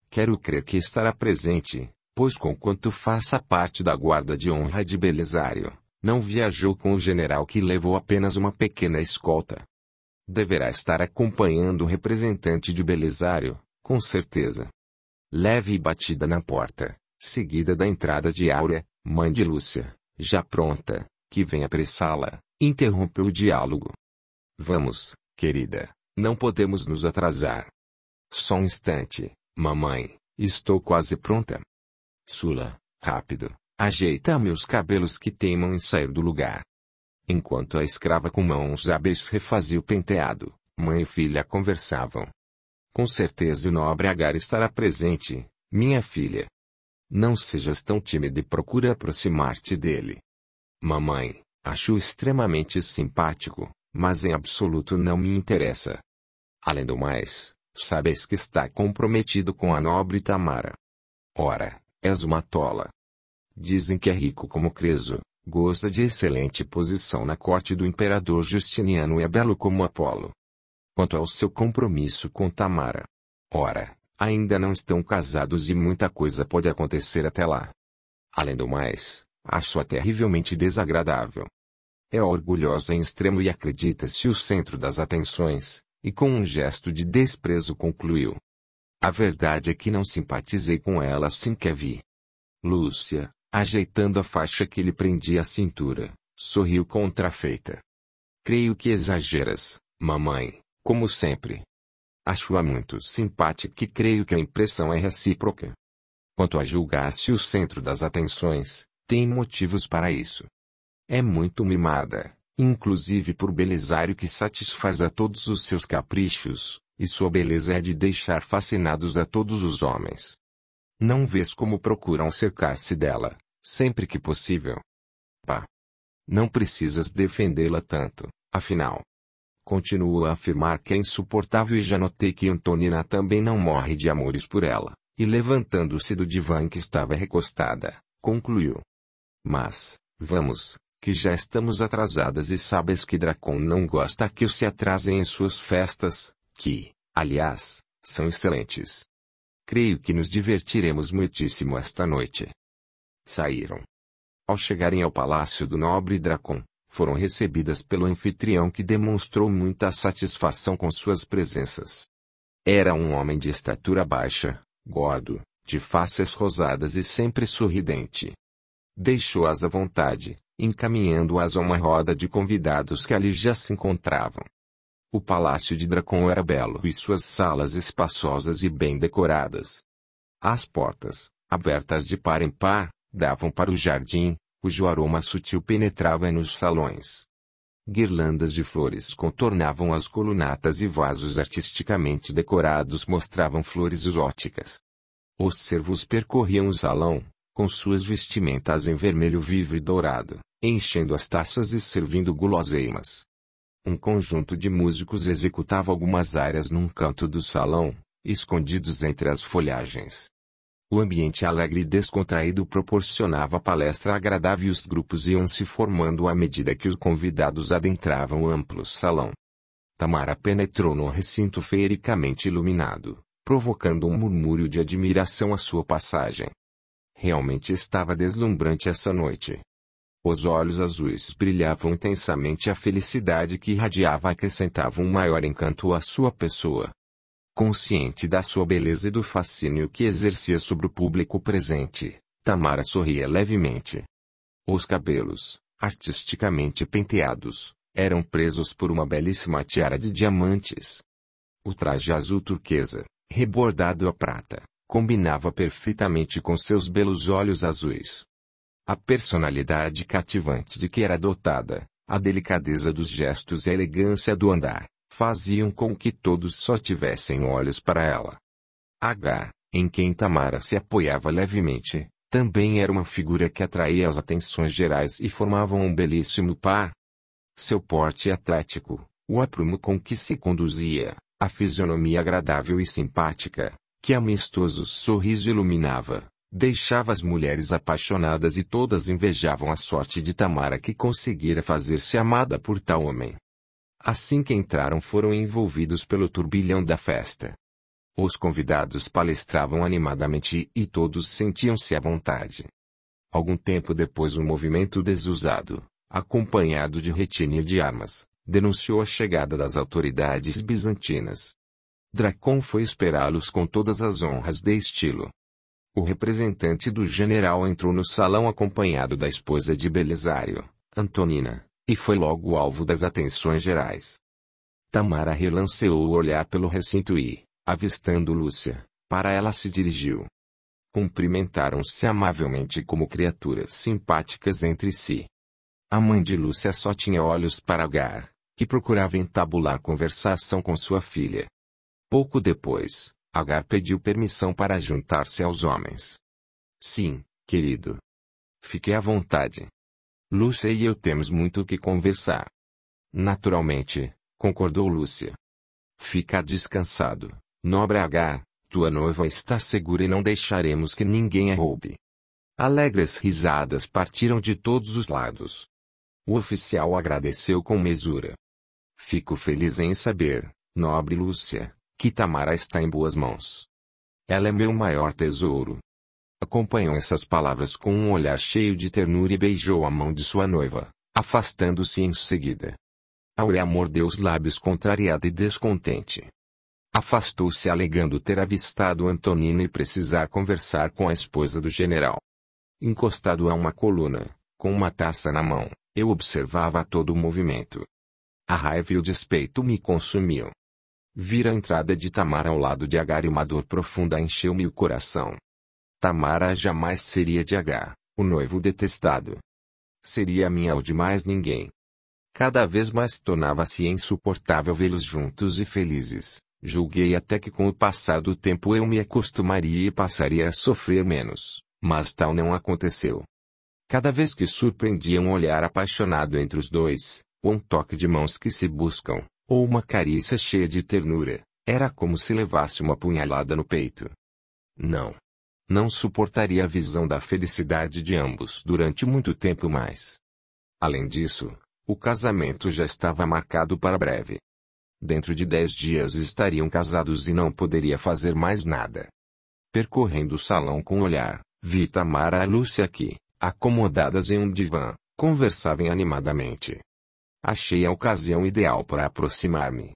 Quero crer que estará presente, pois conquanto faça parte da guarda de honra de Belisário, não viajou com o general que levou apenas uma pequena escolta deverá estar acompanhando o representante de Belisário, com certeza. Leve batida na porta, seguida da entrada de Áurea, mãe de Lúcia, já pronta, que vem apressá-la, interrompeu o diálogo. Vamos, querida, não podemos nos atrasar. Só um instante, mamãe, estou quase pronta. Sula, rápido, ajeita me os cabelos que teimam em sair do lugar. Enquanto a escrava com mãos hábeis refazia o penteado, mãe e filha conversavam. Com certeza o nobre Agar estará presente, minha filha. Não sejas tão tímida e procura aproximar-te dele. Mamãe, acho extremamente simpático, mas em absoluto não me interessa. Além do mais, sabes que está comprometido com a nobre Tamara. Ora, és uma tola. Dizem que é rico como Creso, Goza de excelente posição na corte do imperador Justiniano e é belo como Apolo. Quanto ao seu compromisso com Tamara. Ora, ainda não estão casados e muita coisa pode acontecer até lá. Além do mais, acho-a terrivelmente desagradável. É orgulhosa em extremo e acredita-se o centro das atenções, e com um gesto de desprezo concluiu. A verdade é que não simpatizei com ela assim que a vi. Lúcia, ajeitando a faixa que lhe prendia a cintura, sorriu contrafeita. Creio que exageras, mamãe, como sempre. Acho-a muito simpática e creio que a impressão é recíproca. Quanto a julgar-se o centro das atenções, tem motivos para isso. É muito mimada, inclusive por belisário que satisfaz a todos os seus caprichos, e sua beleza é de deixar fascinados a todos os homens. Não vês como procuram cercar-se dela, sempre que possível. Pá. Não precisas defendê-la tanto, afinal. Continuo a afirmar que é insuportável e já notei que Antonina também não morre de amores por ela, e levantando-se do divã em que estava recostada, concluiu. Mas, vamos, que já estamos atrasadas e sabes que Dracon não gosta que eu se atrasem em suas festas, que, aliás, são excelentes. Creio que nos divertiremos muitíssimo esta noite. Saíram. Ao chegarem ao palácio do nobre Dracon, foram recebidas pelo anfitrião que demonstrou muita satisfação com suas presenças. Era um homem de estatura baixa, gordo, de faces rosadas e sempre sorridente. Deixou-as à vontade, encaminhando-as a uma roda de convidados que ali já se encontravam. O palácio de Dracon era belo e suas salas espaçosas e bem decoradas. As portas, abertas de par em par, davam para o jardim, cujo aroma sutil penetrava nos salões. Guirlandas de flores contornavam as colunatas e vasos artisticamente decorados mostravam flores exóticas. Os servos percorriam o salão, com suas vestimentas em vermelho vivo e dourado, enchendo as taças e servindo guloseimas. Um conjunto de músicos executava algumas áreas num canto do salão, escondidos entre as folhagens. O ambiente alegre e descontraído proporcionava palestra agradável e os grupos iam se formando à medida que os convidados adentravam o amplo salão. Tamara penetrou no recinto feericamente iluminado, provocando um murmúrio de admiração à sua passagem. Realmente estava deslumbrante essa noite. Os olhos azuis brilhavam intensamente a felicidade que irradiava acrescentava um maior encanto à sua pessoa. Consciente da sua beleza e do fascínio que exercia sobre o público presente, Tamara sorria levemente. Os cabelos, artisticamente penteados, eram presos por uma belíssima tiara de diamantes. O traje azul turquesa, rebordado a prata, combinava perfeitamente com seus belos olhos azuis. A personalidade cativante de que era dotada, a delicadeza dos gestos e a elegância do andar, faziam com que todos só tivessem olhos para ela. H, em quem Tamara se apoiava levemente, também era uma figura que atraía as atenções gerais e formavam um belíssimo par. Seu porte atlético, o aprumo com que se conduzia, a fisionomia agradável e simpática, que amistoso sorriso iluminava, deixava as mulheres apaixonadas e todas invejavam a sorte de Tamara que conseguira fazer-se amada por tal homem. Assim que entraram foram envolvidos pelo turbilhão da festa. Os convidados palestravam animadamente e todos sentiam-se à vontade. Algum tempo depois um movimento desusado, acompanhado de retinir de armas, denunciou a chegada das autoridades bizantinas. Dracon foi esperá-los com todas as honras de estilo. O representante do general entrou no salão acompanhado da esposa de Belisário, Antonina, e foi logo alvo das atenções gerais. Tamara relanceou o olhar pelo recinto e, avistando Lúcia, para ela se dirigiu. Cumprimentaram-se amavelmente como criaturas simpáticas entre si. A mãe de Lúcia só tinha olhos para Agar, que procurava entabular conversação com sua filha. Pouco depois, Agar pediu permissão para juntar-se aos homens. Sim, querido. Fique à vontade. Lúcia e eu temos muito o que conversar. Naturalmente, concordou Lúcia. Fica descansado, nobre H, tua noiva está segura e não deixaremos que ninguém a roube. Alegres risadas partiram de todos os lados. O oficial agradeceu com mesura. Fico feliz em saber, nobre Lúcia, que Tamara está em boas mãos. Ela é meu maior tesouro acompanhou essas palavras com um olhar cheio de ternura e beijou a mão de sua noiva, afastando-se em seguida. Aurea mordeu os lábios contrariada e descontente. Afastou-se alegando ter avistado Antonino e precisar conversar com a esposa do general. Encostado a uma coluna, com uma taça na mão, eu observava todo o movimento. A raiva e o despeito me consumiam. Vir a entrada de Tamar ao lado de Agar e uma dor profunda encheu-me o coração. Tamara jamais seria de H, o noivo detestado. Seria minha ou de mais ninguém. Cada vez mais tornava-se insuportável vê-los juntos e felizes. Julguei até que com o passar do tempo eu me acostumaria e passaria a sofrer menos, mas tal não aconteceu. Cada vez que surpreendia um olhar apaixonado entre os dois, ou um toque de mãos que se buscam, ou uma carícia cheia de ternura, era como se levasse uma punhalada no peito. Não, não suportaria a visão da felicidade de ambos durante muito tempo mais. Além disso, o casamento já estava marcado para breve. Dentro de dez dias estariam casados e não poderia fazer mais nada. Percorrendo o salão com o olhar, vi Tamara e Lúcia que, acomodadas em um divã, conversavam animadamente. Achei a ocasião ideal para aproximar-me.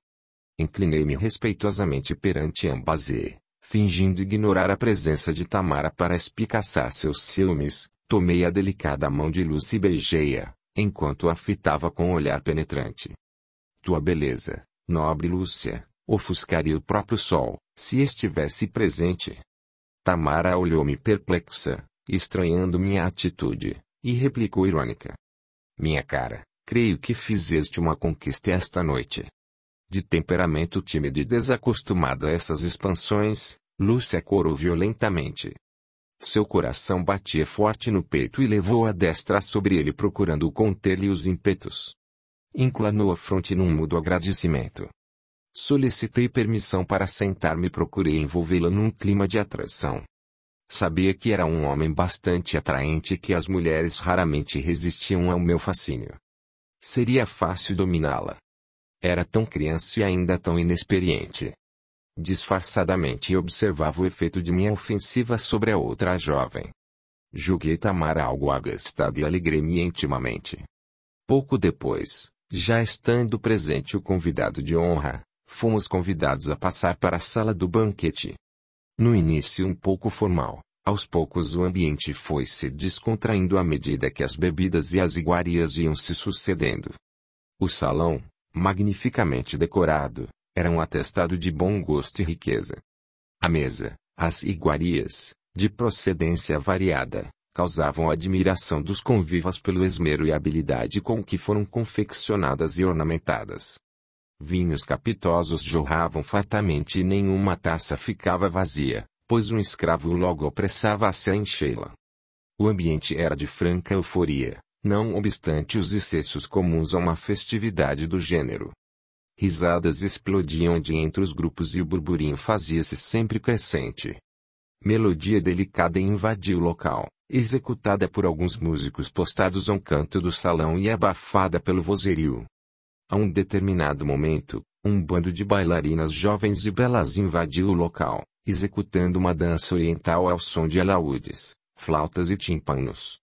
Inclinei-me respeitosamente perante ambas e, fingindo ignorar a presença de Tamara para espicaçar seus ciúmes, tomei a delicada mão de Lucy e beijei-a, enquanto a fitava com um olhar penetrante. Tua beleza, nobre Lúcia, ofuscaria o próprio sol, se estivesse presente. Tamara olhou-me perplexa, estranhando minha atitude, e replicou irônica. Minha cara, creio que fizeste uma conquista esta noite de temperamento tímido e desacostumada a essas expansões, Lúcia corou violentamente. Seu coração batia forte no peito e levou a destra sobre ele procurando conter-lhe os ímpetos. Inclinou a fronte num mudo agradecimento. Solicitei permissão para sentar-me e procurei envolvê-la num clima de atração. Sabia que era um homem bastante atraente e que as mulheres raramente resistiam ao meu fascínio. Seria fácil dominá-la. Era tão criança e ainda tão inexperiente. Disfarçadamente observava o efeito de minha ofensiva sobre a outra jovem. Julguei Tamara algo agastada e alegrei-me intimamente. Pouco depois, já estando presente o convidado de honra, fomos convidados a passar para a sala do banquete. No início um pouco formal, aos poucos o ambiente foi se descontraindo à medida que as bebidas e as iguarias iam se sucedendo. O salão, magnificamente decorado, era um atestado de bom gosto e riqueza. A mesa, as iguarias, de procedência variada, causavam a admiração dos convivas pelo esmero e habilidade com que foram confeccionadas e ornamentadas. Vinhos capitosos jorravam fartamente e nenhuma taça ficava vazia, pois um escravo logo apressava-se a enchê-la. O ambiente era de franca euforia, não obstante os excessos comuns a uma festividade do gênero. Risadas explodiam de entre os grupos e o burburinho fazia-se sempre crescente. Melodia delicada invadiu o local, executada por alguns músicos postados a um canto do salão e abafada pelo vozerio. A um determinado momento, um bando de bailarinas jovens e belas invadiu o local, executando uma dança oriental ao som de alaúdes, flautas e tímpanos.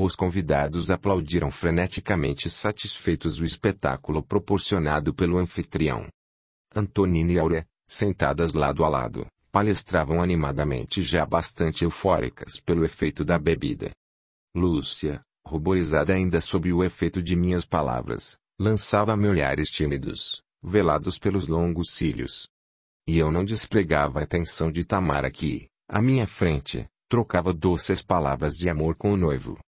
Os convidados aplaudiram freneticamente satisfeitos o espetáculo proporcionado pelo anfitrião. Antonina e Aurea, sentadas lado a lado, palestravam animadamente já bastante eufóricas pelo efeito da bebida. Lúcia, ruborizada ainda sob o efeito de minhas palavras, lançava-me olhares tímidos, velados pelos longos cílios. E eu não despregava a atenção de Tamara que, à minha frente, trocava doces palavras de amor com o noivo.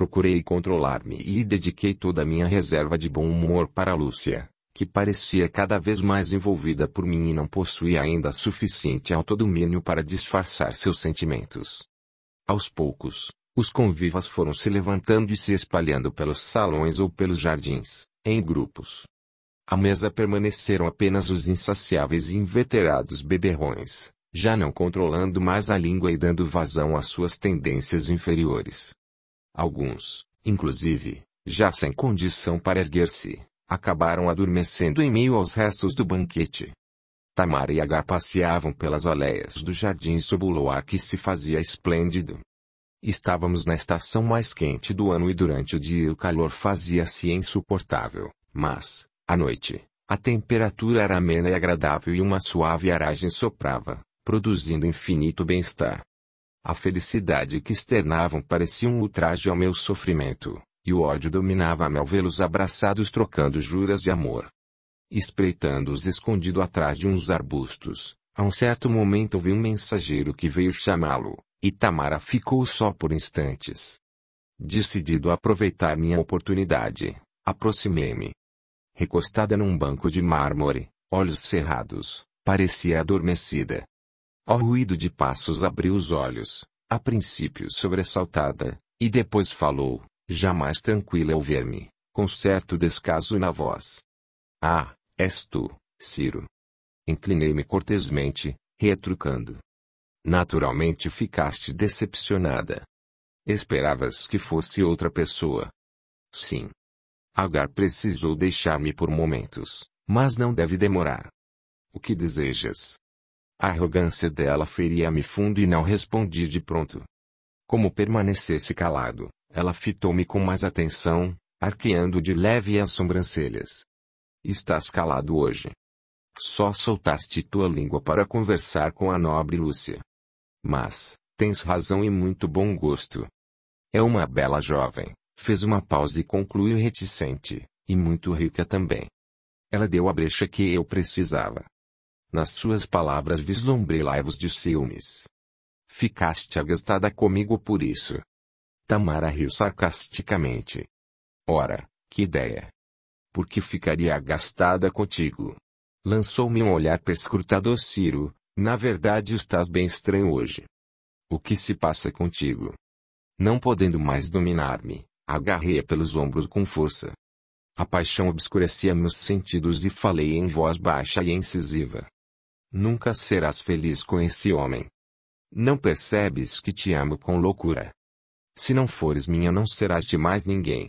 Procurei controlar-me e dediquei toda a minha reserva de bom humor para Lúcia, que parecia cada vez mais envolvida por mim e não possuía ainda suficiente autodomínio para disfarçar seus sentimentos. Aos poucos, os convivas foram se levantando e se espalhando pelos salões ou pelos jardins, em grupos. À mesa permaneceram apenas os insaciáveis e inveterados beberrões, já não controlando mais a língua e dando vazão às suas tendências inferiores. Alguns, inclusive, já sem condição para erguer-se, acabaram adormecendo em meio aos restos do banquete. Tamara e Agar passeavam pelas aléias do jardim sob o luar que se fazia esplêndido. Estávamos na estação mais quente do ano e durante o dia o calor fazia-se insuportável, mas, à noite, a temperatura era amena e agradável e uma suave aragem soprava, produzindo infinito bem-estar. A felicidade que externavam parecia um ultraje ao meu sofrimento, e o ódio dominava-me ao vê-los abraçados trocando juras de amor. Espreitando-os escondido atrás de uns arbustos, a um certo momento ouvi um mensageiro que veio chamá-lo, e Tamara ficou só por instantes. Decidido a aproveitar minha oportunidade, aproximei-me. Recostada num banco de mármore, olhos cerrados, parecia adormecida. Ao ruído de passos abriu os olhos, a princípio sobressaltada, e depois falou, jamais tranquila ao ver-me, com certo descaso na voz. Ah, és tu, Ciro. Inclinei-me cortesmente, retrucando. Naturalmente ficaste decepcionada. Esperavas que fosse outra pessoa. Sim. Agar precisou deixar-me por momentos, mas não deve demorar. O que desejas? A arrogância dela feria-me fundo e não respondi de pronto. Como permanecesse calado, ela fitou-me com mais atenção, arqueando de leve as sobrancelhas. Estás calado hoje. Só soltaste tua língua para conversar com a nobre Lúcia. Mas, tens razão e muito bom gosto. É uma bela jovem, fez uma pausa e concluiu reticente, e muito rica também. Ela deu a brecha que eu precisava. Nas suas palavras vislumbrei laivos de ciúmes. Ficaste agastada comigo por isso. Tamara riu sarcasticamente. Ora, que ideia! Por que ficaria agastada contigo? Lançou-me um olhar perscrutador Ciro, na verdade estás bem estranho hoje. O que se passa contigo? Não podendo mais dominar-me, agarrei-a pelos ombros com força. A paixão obscurecia meus sentidos e falei em voz baixa e incisiva. Nunca serás feliz com esse homem. Não percebes que te amo com loucura. Se não fores minha, não serás de mais ninguém.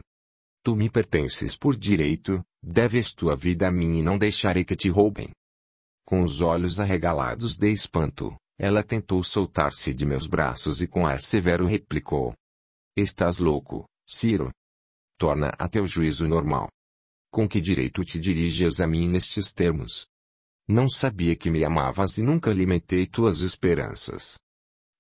Tu me pertences por direito, deves tua vida a mim e não deixarei que te roubem. Com os olhos arregalados de espanto, ela tentou soltar-se de meus braços e com ar severo replicou: Estás louco, Ciro? Torna a teu juízo normal. Com que direito te diriges a mim nestes termos? Não sabia que me amavas e nunca alimentei tuas esperanças.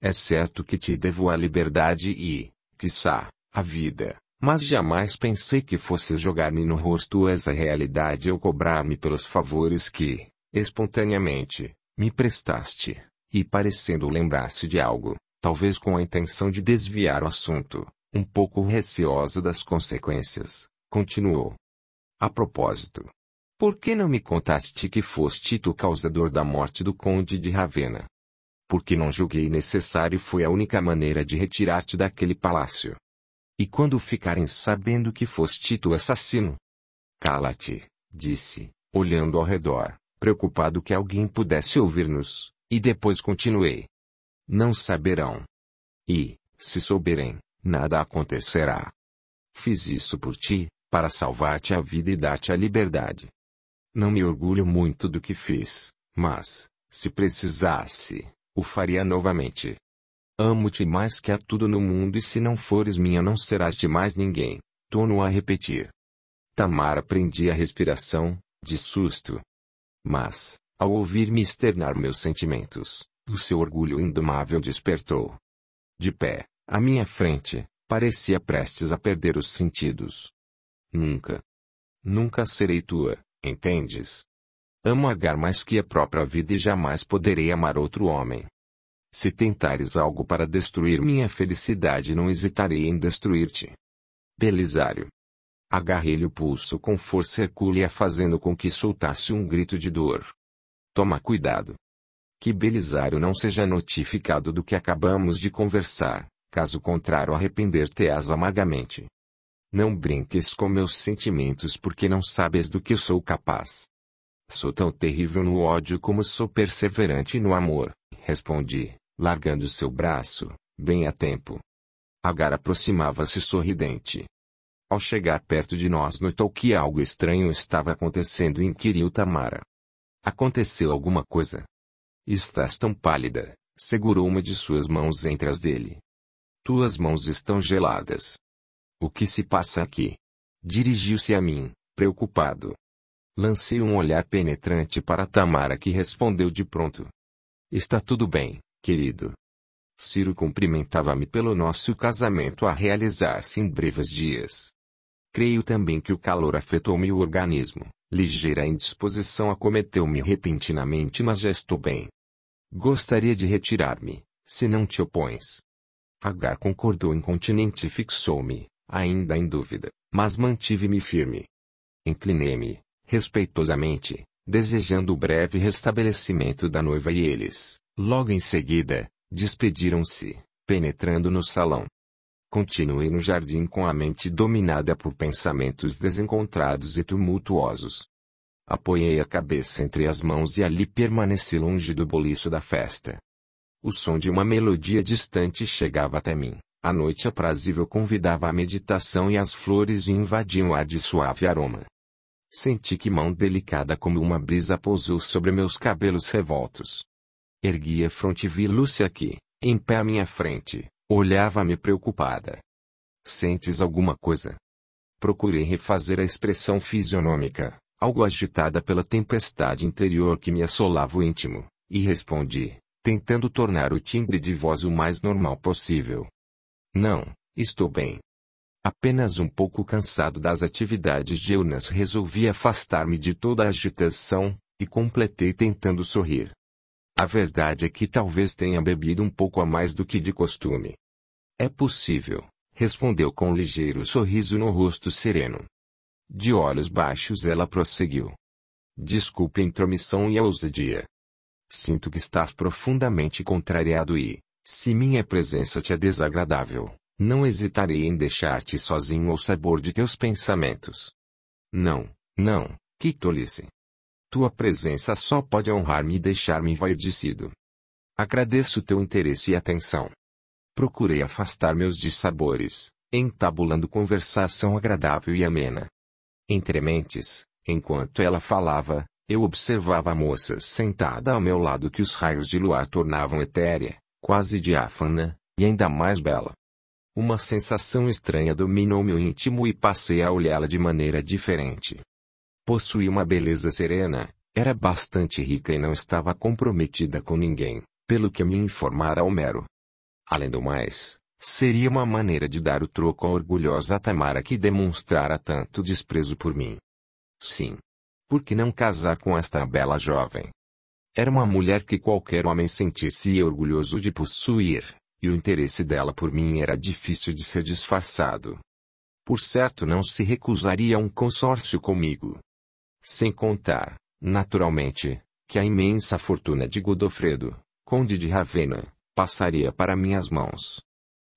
É certo que te devo a liberdade e, quiçá, a vida, mas jamais pensei que fosses jogar-me no rosto essa realidade ou cobrar-me pelos favores que, espontaneamente, me prestaste. E parecendo lembrar-se de algo, talvez com a intenção de desviar o assunto, um pouco receosa das consequências, continuou. A propósito, por que não me contaste que foste tu causador da morte do conde de Ravena? Porque não julguei necessário e foi a única maneira de retirar-te daquele palácio. E quando ficarem sabendo que foste tu assassino? Cala-te, disse, olhando ao redor, preocupado que alguém pudesse ouvir-nos, e depois continuei. Não saberão. E, se souberem, nada acontecerá. Fiz isso por ti, para salvar-te a vida e dar-te a liberdade. Não me orgulho muito do que fiz, mas, se precisasse, o faria novamente. Amo-te mais que a tudo no mundo e se não fores minha não serás de mais ninguém. Torno a repetir. Tamara prendia a respiração, de susto. Mas, ao ouvir-me externar meus sentimentos, o seu orgulho indomável despertou. De pé, à minha frente, parecia prestes a perder os sentidos. Nunca. Nunca serei tua, Entendes? Amo Agar mais que a própria vida e jamais poderei amar outro homem. Se tentares algo para destruir minha felicidade, não hesitarei em destruir-te. Belisário. Agarrei-lhe o pulso com força hercúlea, fazendo com que soltasse um grito de dor. Toma cuidado. Que Belisário não seja notificado do que acabamos de conversar, caso contrário arrepender-te-ás amargamente. Não brinques com meus sentimentos porque não sabes do que sou capaz. Sou tão terrível no ódio como sou perseverante no amor, respondi, largando seu braço, bem a tempo. Agar aproximava-se sorridente. Ao chegar perto de nós, notou que algo estranho estava acontecendo e inquiriu Tamara. Aconteceu alguma coisa? Estás tão pálida, segurou uma de suas mãos entre as dele. Tuas mãos estão geladas. O que se passa aqui? Dirigiu-se a mim, preocupado. Lancei um olhar penetrante para Tamara que respondeu de pronto. Está tudo bem, querido. Ciro cumprimentava-me pelo nosso casamento a realizar-se em breves dias. Creio também que o calor afetou meu organismo. Ligeira indisposição acometeu-me repentinamente, mas já estou bem. Gostaria de retirar-me, se não te opões. Agar concordou incontinente e fixou-me, ainda em dúvida, mas mantive-me firme. Inclinei-me, respeitosamente, desejando o breve restabelecimento da noiva e eles, logo em seguida, despediram-se, penetrando no salão. Continuei no jardim com a mente dominada por pensamentos desencontrados e tumultuosos. Apoiei a cabeça entre as mãos e ali permaneci longe do boliço da festa. O som de uma melodia distante chegava até mim. A noite aprazível convidava à meditação e as flores invadiam o ar de suave aroma. Senti que mão delicada como uma brisa pousou sobre meus cabelos revoltos. Ergui a fronte e vi Lúcia que, em pé à minha frente, olhava-me preocupada. Sentes alguma coisa? Procurei refazer a expressão fisionômica, algo agitada pela tempestade interior que me assolava o íntimo, e respondi, tentando tornar o timbre de voz o mais normal possível. Não, estou bem. Apenas um pouco cansado das atividades diurnas resolvi afastar-me de toda a agitação, e completei tentando sorrir. A verdade é que talvez tenha bebido um pouco a mais do que de costume. É possível, respondeu com um ligeiro sorriso no rosto sereno. De olhos baixos ela prosseguiu. Desculpe a intromissão e a ousadia. Sinto que estás profundamente contrariado e, se minha presença te é desagradável, não hesitarei em deixar-te sozinho ao sabor de teus pensamentos. Não, não, que tolice. Tua presença só pode honrar-me e deixar-me envaidecido. Agradeço teu interesse e atenção. Procurei afastar meus dissabores, entabulando conversação agradável e amena. Entre mentes, enquanto ela falava, eu observava a moça sentada ao meu lado que os raios de luar tornavam etérea, quase diáfana, e ainda mais bela. Uma sensação estranha dominou meu íntimo e passei a olhá-la de maneira diferente. Possuía uma beleza serena, era bastante rica e não estava comprometida com ninguém, pelo que me informara Homero. Além do mais, seria uma maneira de dar o troco à orgulhosa Tamara que demonstrara tanto desprezo por mim. Sim. Por que não casar com esta bela jovem? Era uma mulher que qualquer homem sentir-se orgulhoso de possuir, e o interesse dela por mim era difícil de ser disfarçado. Por certo não se recusaria a um consórcio comigo. Sem contar, naturalmente, que a imensa fortuna de Godofredo, conde de Ravenna, passaria para minhas mãos.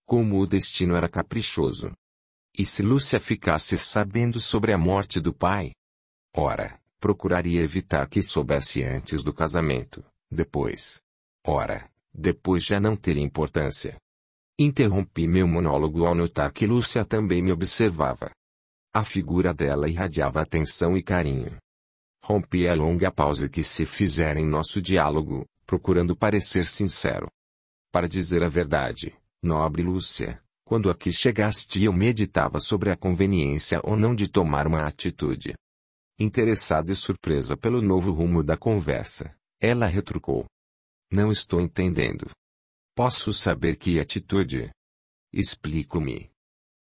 Como o destino era caprichoso. E se Lúcia ficasse sabendo sobre a morte do pai? Ora, procuraria evitar que soubesse antes do casamento, depois. Ora, depois já não teria importância. Interrompi meu monólogo ao notar que Lúcia também me observava. A figura dela irradiava atenção e carinho. Rompi a longa pausa que se fizera em nosso diálogo, procurando parecer sincero. Para dizer a verdade, nobre Lúcia, quando aqui chegaste eu meditava sobre a conveniência ou não de tomar uma atitude. Interessada e surpresa pelo novo rumo da conversa, ela retrucou. Não estou entendendo. Posso saber que atitude? Explico-me.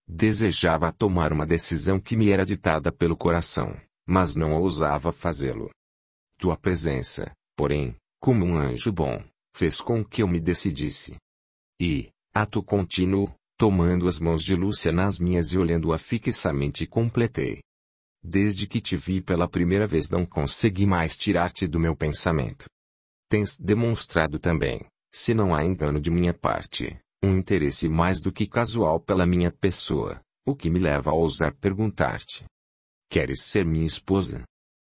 Desejava tomar uma decisão que me era ditada pelo coração, mas não ousava fazê-lo. Tua presença, porém, como um anjo bom, fez com que eu me decidisse. E, ato contínuo, tomando as mãos de Lúcia nas minhas e olhando-a fixamente, completei. Desde que te vi pela primeira vez não consegui mais tirar-te do meu pensamento. Tens demonstrado também, se não há engano de minha parte, um interesse mais do que casual pela minha pessoa, o que me leva a ousar perguntar-te: Queres ser minha esposa?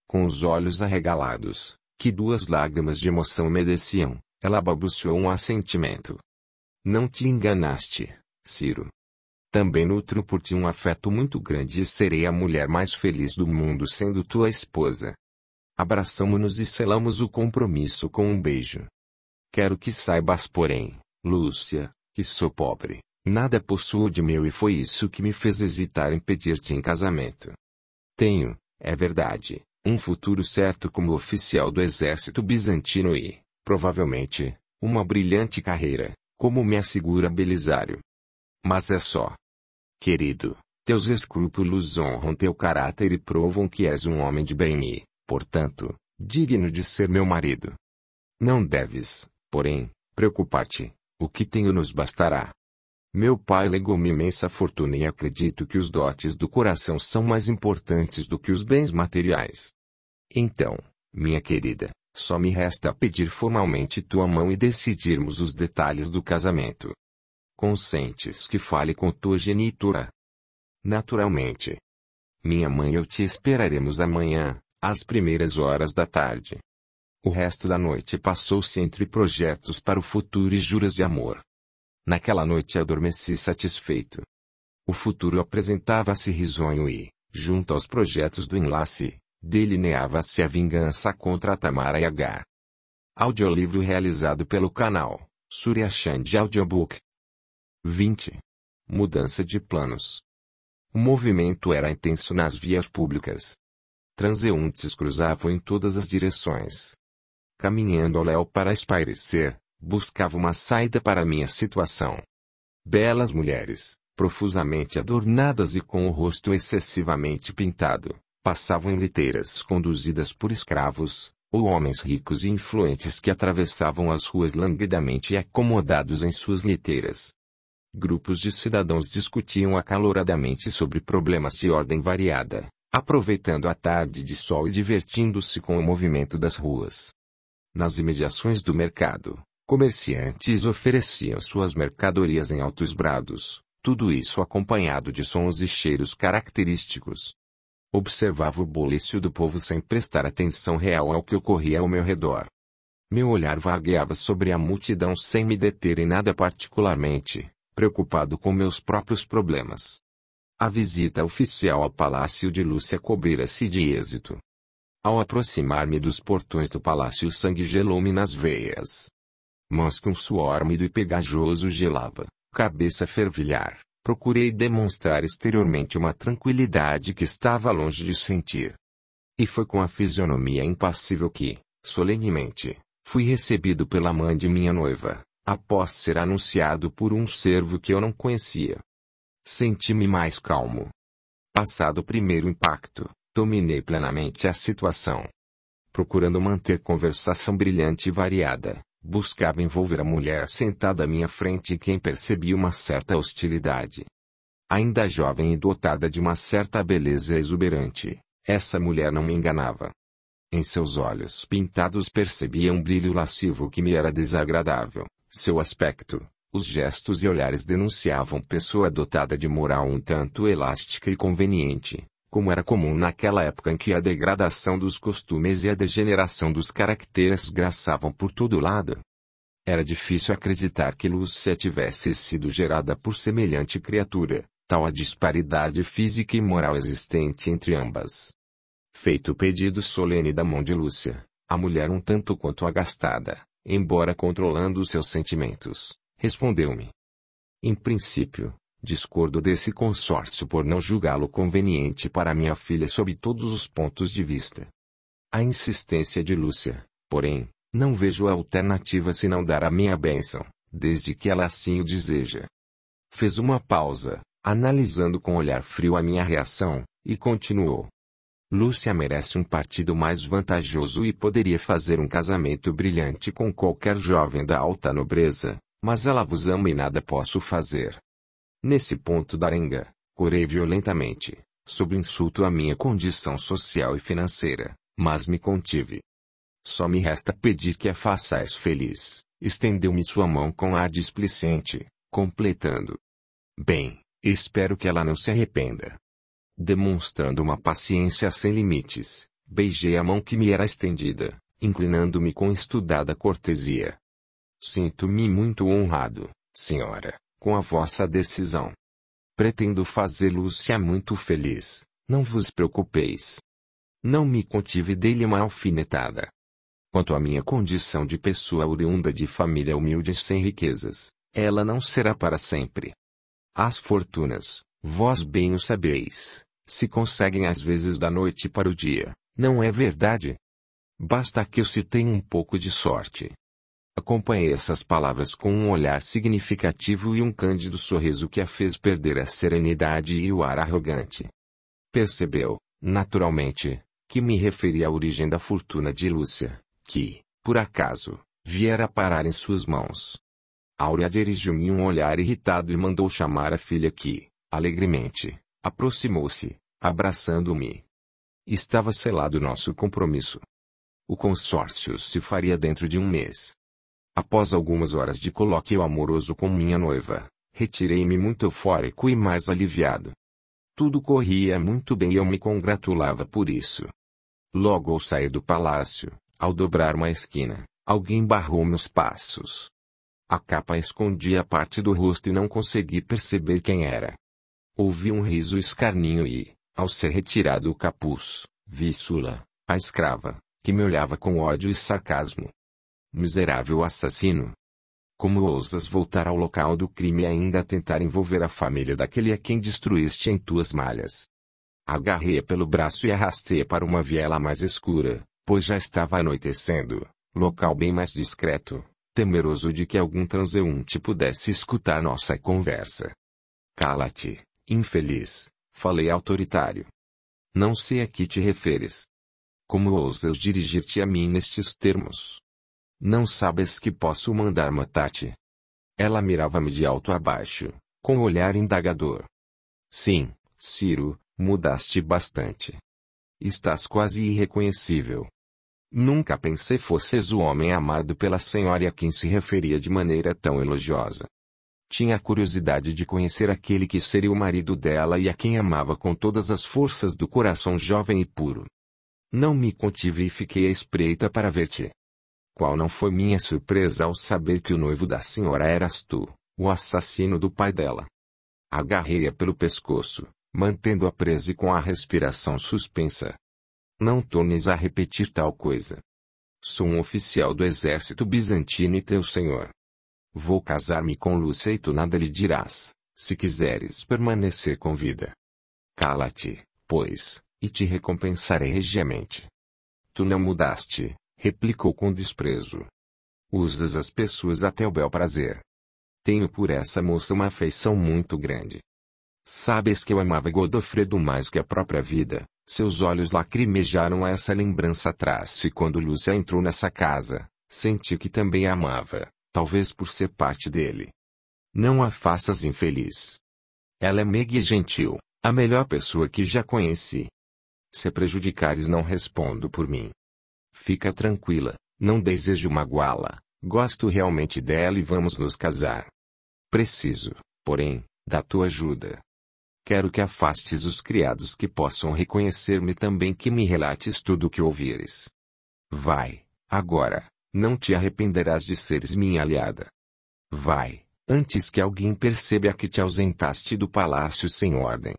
Com os olhos arregalados, que duas lágrimas de emoção mereciam, ela balbuciou um assentimento. Não te enganaste, Ciro. Também nutro por ti um afeto muito grande e serei a mulher mais feliz do mundo sendo tua esposa. Abraçamo-nos e selamos o compromisso com um beijo. Quero que saibas, porém, Lúcia, que sou pobre, nada possuo de meu e foi isso que me fez hesitar em pedir-te em casamento. Tenho, é verdade, um futuro certo como oficial do exército bizantino e, provavelmente, uma brilhante carreira, como me assegura Belisário. Mas é só. Querido, teus escrúpulos honram teu caráter e provam que és um homem de bem e, portanto, digno de ser meu marido. Não deves, porém, preocupar-te, o que tenho nos bastará. Meu pai legou-me imensa fortuna e acredito que os dotes do coração são mais importantes do que os bens materiais. Então, minha querida, só me resta pedir formalmente tua mão e decidirmos os detalhes do casamento consentes que fale com tua genitura. Naturalmente. Minha mãe e eu te esperaremos amanhã, às primeiras horas da tarde. O resto da noite passou-se entre projetos para o futuro e juras de amor. Naquela noite adormeci satisfeito. O futuro apresentava-se risonho e, junto aos projetos do enlace, delineava-se a vingança contra Tamara e Agar. Audiolivro realizado pelo canal Surya Chand Audiobook. 20. Mudança de planos. O movimento era intenso nas vias públicas. Transeuntes cruzavam em todas as direções. Caminhando ao léu para espairecer, buscava uma saída para minha situação. Belas mulheres, profusamente adornadas e com o rosto excessivamente pintado, passavam em liteiras conduzidas por escravos, ou homens ricos e influentes que atravessavam as ruas languidamente acomodados em suas liteiras. Grupos de cidadãos discutiam acaloradamente sobre problemas de ordem variada, aproveitando a tarde de sol e divertindo-se com o movimento das ruas. Nas imediações do mercado, comerciantes ofereciam suas mercadorias em altos brados, tudo isso acompanhado de sons e cheiros característicos. Observava o bulício do povo sem prestar atenção real ao que ocorria ao meu redor. Meu olhar vagueava sobre a multidão sem me deter em nada particularmente, preocupado com meus próprios problemas. A visita oficial ao Palácio de Lúcia cobrira-se de êxito. Ao aproximar-me dos portões do palácio, o sangue gelou-me nas veias. Mas que um suor úmido e pegajoso gelava, cabeça fervilhar, procurei demonstrar exteriormente uma tranquilidade que estava longe de sentir. E foi com a fisionomia impassível que, solenemente, fui recebido pela mãe de minha noiva, após ser anunciado por um servo que eu não conhecia. Senti-me mais calmo. Passado o primeiro impacto, dominei plenamente a situação. Procurando manter conversação brilhante e variada, buscava envolver a mulher sentada à minha frente e quem percebia uma certa hostilidade. Ainda jovem e dotada de uma certa beleza exuberante, essa mulher não me enganava. Em seus olhos pintados percebia um brilho lascivo que me era desagradável. Seu aspecto, os gestos e olhares denunciavam pessoa dotada de moral um tanto elástica e conveniente, como era comum naquela época em que a degradação dos costumes e a degeneração dos caracteres graçavam por todo lado. Era difícil acreditar que Lúcia tivesse sido gerada por semelhante criatura, tal a disparidade física e moral existente entre ambas. Feito o pedido solene da mão de Lúcia, a mulher um tanto quanto agastada, embora controlando seus sentimentos, respondeu-me. Em princípio, discordo desse consórcio por não julgá-lo conveniente para minha filha sob todos os pontos de vista. A insistência de Lúcia, porém, não vejo alternativa senão dar a minha bênção, desde que ela assim o deseja. Fez uma pausa, analisando com olhar frio a minha reação, e continuou. Lúcia merece um partido mais vantajoso e poderia fazer um casamento brilhante com qualquer jovem da alta nobreza, mas ela vos ama e nada posso fazer. Nesse ponto Darenga, corei violentamente, sob insulto à minha condição social e financeira, mas me contive. Só me resta pedir que a façais feliz, estendeu-me sua mão com ar displicente, completando. Bem, espero que ela não se arrependa. Demonstrando uma paciência sem limites, beijei a mão que me era estendida, inclinando-me com estudada cortesia. Sinto-me muito honrado, senhora, com a vossa decisão. Pretendo fazê-lo-se muito feliz, não vos preocupeis. Não me contive dele uma alfinetada. Quanto à minha condição de pessoa oriunda de família humilde e sem riquezas, ela não será para sempre. As fortunas, vós bem o sabeis, se conseguem às vezes da noite para o dia, não é verdade? Basta que eu se tenha um pouco de sorte. Acompanhei essas palavras com um olhar significativo e um cândido sorriso que a fez perder a serenidade e o ar arrogante. Percebeu, naturalmente, que me referi à origem da fortuna de Lúcia, que, por acaso, viera parar em suas mãos. Áurea dirigiu-me um olhar irritado e mandou chamar a filha que, alegremente, aproximou-se, abraçando-me. Estava selado nosso compromisso. O consórcio se faria dentro de um mês. Após algumas horas de colóquio amoroso com minha noiva, retirei-me muito eufórico e mais aliviado. Tudo corria muito bem e eu me congratulava por isso. Logo ao sair do palácio, ao dobrar uma esquina, alguém barrou meus passos. A capa escondia parte do rosto e não consegui perceber quem era. Ouvi um riso escarninho e, ao ser retirado o capuz, vi Sula, a escrava, que me olhava com ódio e sarcasmo. Miserável assassino! Como ousas voltar ao local do crime e ainda tentar envolver a família daquele a quem destruíste em tuas malhas? Agarrei-a pelo braço e arrastei para uma viela mais escura, pois já estava anoitecendo, local bem mais discreto, temeroso de que algum transeunte pudesse escutar nossa conversa. Cala-te, Infeliz, falei autoritário. Não sei a que te referes. Como ousas dirigir-te a mim nestes termos? Não sabes que posso mandar matar-te? Ela mirava-me de alto a baixo, com olhar indagador. Sim, Ciro, mudaste bastante. Estás quase irreconhecível. Nunca pensei fosses o homem amado pela senhora a quem se referia de maneira tão elogiosa. Tinha a curiosidade de conhecer aquele que seria o marido dela e a quem amava com todas as forças do coração jovem e puro. Não me contive e fiquei à espreita para ver-te. Qual não foi minha surpresa ao saber que o noivo da senhora eras tu, o assassino do pai dela. Agarrei-a pelo pescoço, mantendo-a presa e com a respiração suspensa. Não tornes a repetir tal coisa. Sou um oficial do exército bizantino e teu senhor. Vou casar-me com Lúcia e tu nada lhe dirás, se quiseres permanecer com vida. Cala-te, pois, e te recompensarei regiamente. Tu não mudaste, replicou com desprezo. Usas as pessoas até o bel prazer. Tenho por essa moça uma afeição muito grande. Sabes que eu amava Godofredo mais que a própria vida. Seus olhos lacrimejaram a essa lembrança atrás e quando Lúcia entrou nessa casa, senti que também a amava talvez por ser parte dele. Não a faças infeliz. Ela é meiga e gentil, a melhor pessoa que já conheci. Se prejudicares, não respondo por mim. Fica tranquila, não desejo magoá-la, gosto realmente dela e vamos nos casar. Preciso, porém, da tua ajuda. Quero que afastes os criados que possam reconhecer-me também que me relates tudo o que ouvires. Vai, agora, não te arrependerás de seres minha aliada. Vai, antes que alguém perceba que te ausentaste do palácio sem ordem.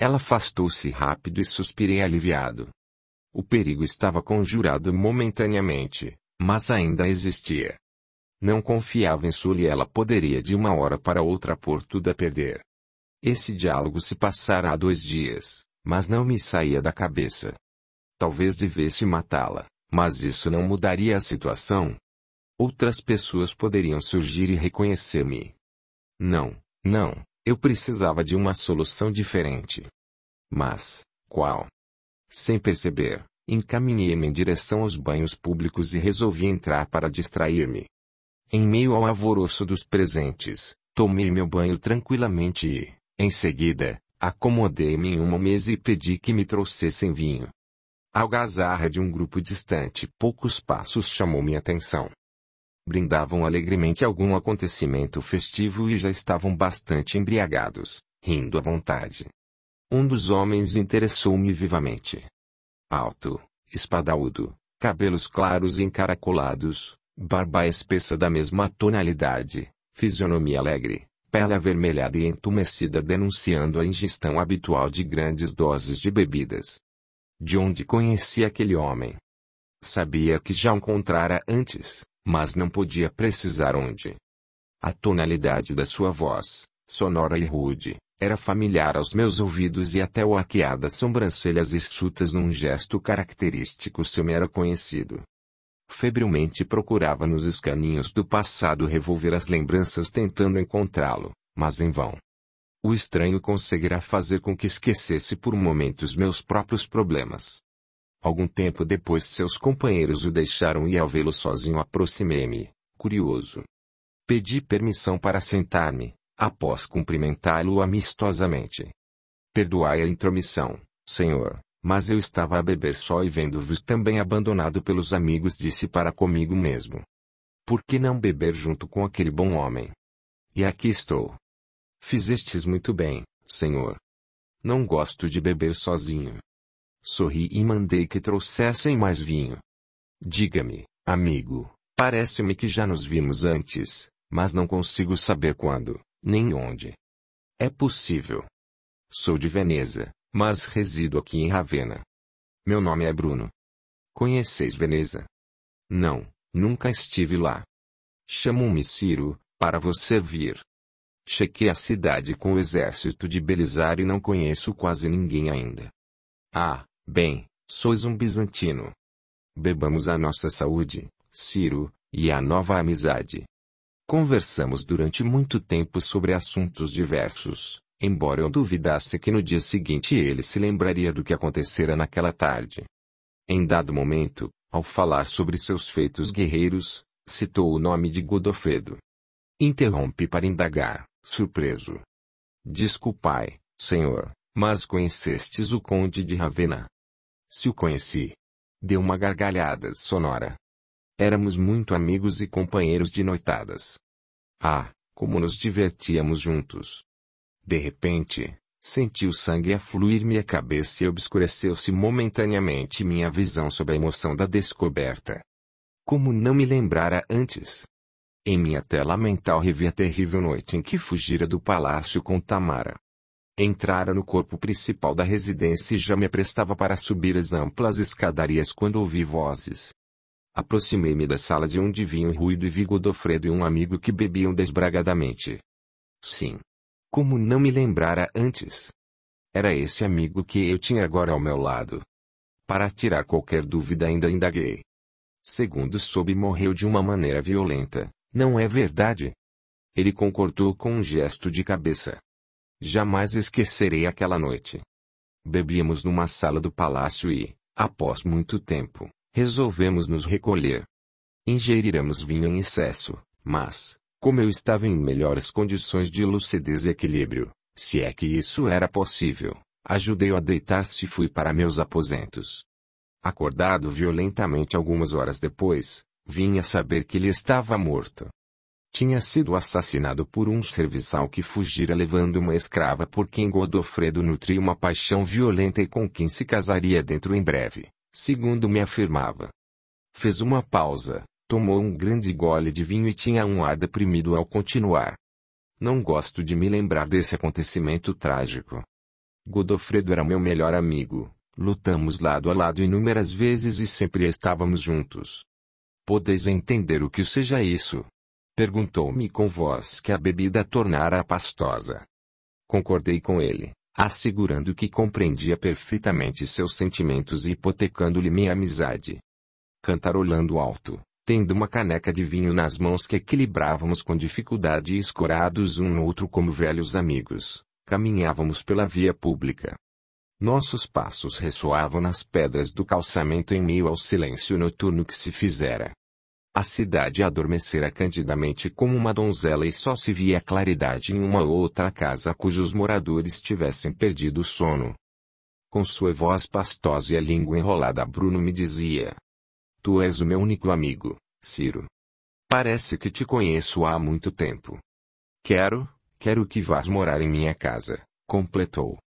Ela afastou-se rápido e suspirei aliviado. O perigo estava conjurado momentaneamente, mas ainda existia. Não confiava em Sully e ela poderia de uma hora para outra pôr tudo a perder. Esse diálogo se passara há dois dias, mas não me saía da cabeça. Talvez devesse matá-la. Mas isso não mudaria a situação. Outras pessoas poderiam surgir e reconhecer-me. Não, não, eu precisava de uma solução diferente. Mas, qual? Sem perceber, encaminhei-me em direção aos banhos públicos e resolvi entrar para distrair-me. Em meio ao alvoroço dos presentes, tomei meu banho tranquilamente e, em seguida, acomodei-me em uma mesa e pedi que me trouxessem vinho. A algazarra de um grupo distante poucos passos chamou minha atenção. Brindavam alegremente algum acontecimento festivo e já estavam bastante embriagados, rindo à vontade. Um dos homens interessou-me vivamente. Alto, espadaúdo, cabelos claros e encaracolados, barba espessa da mesma tonalidade, fisionomia alegre, pele avermelhada e entumecida denunciando a ingestão habitual de grandes doses de bebidas de onde conhecia aquele homem. Sabia que já o encontrara antes, mas não podia precisar onde. A tonalidade da sua voz, sonora e rude, era familiar aos meus ouvidos e até o arquear das sobrancelhas hirsutas num gesto característico seu me era conhecido. Febrilmente procurava nos escaninhos do passado revolver as lembranças tentando encontrá-lo, mas em vão. O estranho conseguirá fazer com que esquecesse por momentos meus próprios problemas. Algum tempo depois seus companheiros o deixaram e ao vê-lo sozinho aproximei-me, curioso. Pedi permissão para sentar-me, após cumprimentá-lo amistosamente. Perdoai a intromissão, senhor, mas eu estava a beber só e vendo-vos também abandonado pelos amigos disse para comigo mesmo. Por que não beber junto com aquele bom homem? E aqui estou, Fizestes muito bem, Senhor. Não gosto de beber sozinho. Sorri e mandei que trouxessem mais vinho. Diga-me, amigo, parece-me que já nos vimos antes, mas não consigo saber quando, nem onde. É possível. Sou de Veneza, mas resido aqui em Ravenna. Meu nome é Bruno. Conheceis Veneza? Não, nunca estive lá. Chamam-me Ciro, para você vir. Chequei a cidade com o exército de Belisário e não conheço quase ninguém ainda. Ah, bem, sois um bizantino. Bebamos a nossa saúde, Ciro, e a nova amizade. Conversamos durante muito tempo sobre assuntos diversos, embora eu duvidasse que no dia seguinte ele se lembraria do que acontecera naquela tarde. Em dado momento, ao falar sobre seus feitos guerreiros, citou o nome de Godofredo. Interrompe para indagar surpreso. Desculpai, senhor, mas conhecestes o conde de Ravena? Se o conheci. Deu uma gargalhada sonora. Éramos muito amigos e companheiros de noitadas. Ah, como nos divertíamos juntos. De repente, senti o sangue afluir-me minha cabeça e obscureceu-se momentaneamente minha visão sob a emoção da descoberta. Como não me lembrara antes? Em minha tela mental revi a terrível noite em que fugira do palácio com Tamara. Entrara no corpo principal da residência e já me aprestava para subir as amplas escadarias quando ouvi vozes. Aproximei-me da sala de onde vinham o ruído e vi Godofredo e um amigo que bebiam desbragadamente. Sim. Como não me lembrara antes? Era esse amigo que eu tinha agora ao meu lado. Para tirar qualquer dúvida ainda indaguei. Segundo soube morreu de uma maneira violenta. Não é verdade? Ele concordou com um gesto de cabeça. Jamais esquecerei aquela noite. Bebíamos numa sala do palácio e, após muito tempo, resolvemos nos recolher. Ingeriramos vinho em excesso, mas, como eu estava em melhores condições de lucidez e equilíbrio, se é que isso era possível, ajudei-o a deitar-se e fui para meus aposentos. Acordado violentamente algumas horas depois, Vinha saber que ele estava morto. Tinha sido assassinado por um serviçal que fugira levando uma escrava por quem Godofredo nutria uma paixão violenta e com quem se casaria dentro em breve, segundo me afirmava. Fez uma pausa, tomou um grande gole de vinho e tinha um ar deprimido ao continuar. Não gosto de me lembrar desse acontecimento trágico. Godofredo era meu melhor amigo. Lutamos lado a lado inúmeras vezes e sempre estávamos juntos. Podeis entender o que seja isso? Perguntou-me com voz que a bebida tornara pastosa. Concordei com ele, assegurando que compreendia perfeitamente seus sentimentos e hipotecando-lhe minha amizade. Cantarolando alto, tendo uma caneca de vinho nas mãos que equilibrávamos com dificuldade e escorados um no outro como velhos amigos, caminhávamos pela via pública. Nossos passos ressoavam nas pedras do calçamento em meio ao silêncio noturno que se fizera. A cidade adormecera candidamente como uma donzela e só se via claridade em uma ou outra casa cujos moradores tivessem perdido o sono. Com sua voz pastosa e a língua enrolada, Bruno me dizia: Tu és o meu único amigo, Ciro. Parece que te conheço há muito tempo. Quero, quero que vás morar em minha casa, completou.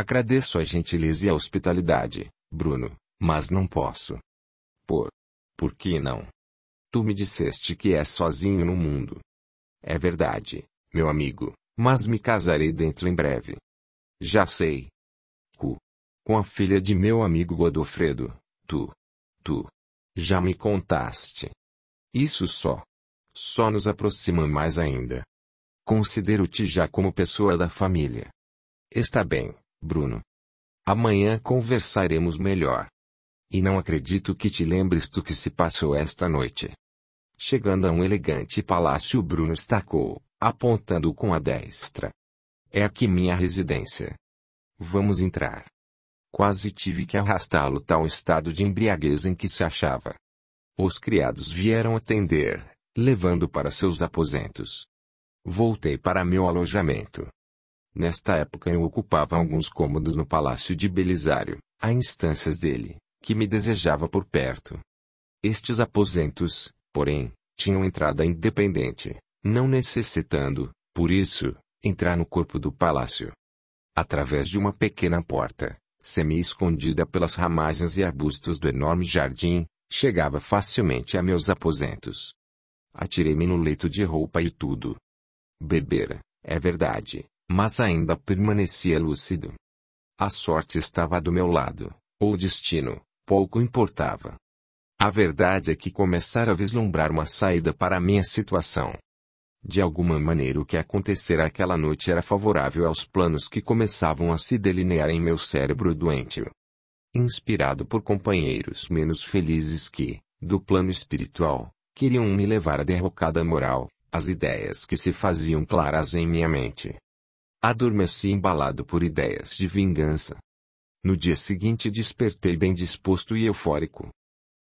Agradeço a gentileza e a hospitalidade, Bruno, mas não posso. Por. Por que não? Tu me disseste que é sozinho no mundo. É verdade, meu amigo, mas me casarei dentro em breve. Já sei. Cu. Com a filha de meu amigo Godofredo, tu. Tu. Já me contaste. Isso só. Só nos aproxima mais ainda. Considero-te já como pessoa da família. Está bem, Bruno. Amanhã conversaremos melhor. E não acredito que te lembres do que se passou esta noite. Chegando a um elegante palácio, Bruno estacou, apontando com a destra. É aqui minha residência. Vamos entrar. Quase tive que arrastá-lo tal estado de embriaguez em que se achava. Os criados vieram atender, levando para seus aposentos. Voltei para meu alojamento. Nesta época eu ocupava alguns cômodos no Palácio de Belisário, a instâncias dele, que me desejava por perto. Estes aposentos, porém, tinham entrada independente, não necessitando, por isso, entrar no corpo do palácio. Através de uma pequena porta, semi-escondida pelas ramagens e arbustos do enorme jardim, chegava facilmente a meus aposentos. Atirei-me no leito de roupa e tudo. Bebera, é verdade, mas ainda permanecia lúcido. A sorte estava do meu lado, ou o destino, pouco importava. A verdade é que começara a vislumbrar uma saída para a minha situação. De alguma maneira o que acontecera aquela noite era favorável aos planos que começavam a se delinear em meu cérebro doente. Inspirado por companheiros menos felizes que, do plano espiritual, queriam me levar à derrocada moral, as ideias que se faziam claras em minha mente Adormeci embalado por ideias de vingança. No dia seguinte despertei bem disposto e eufórico.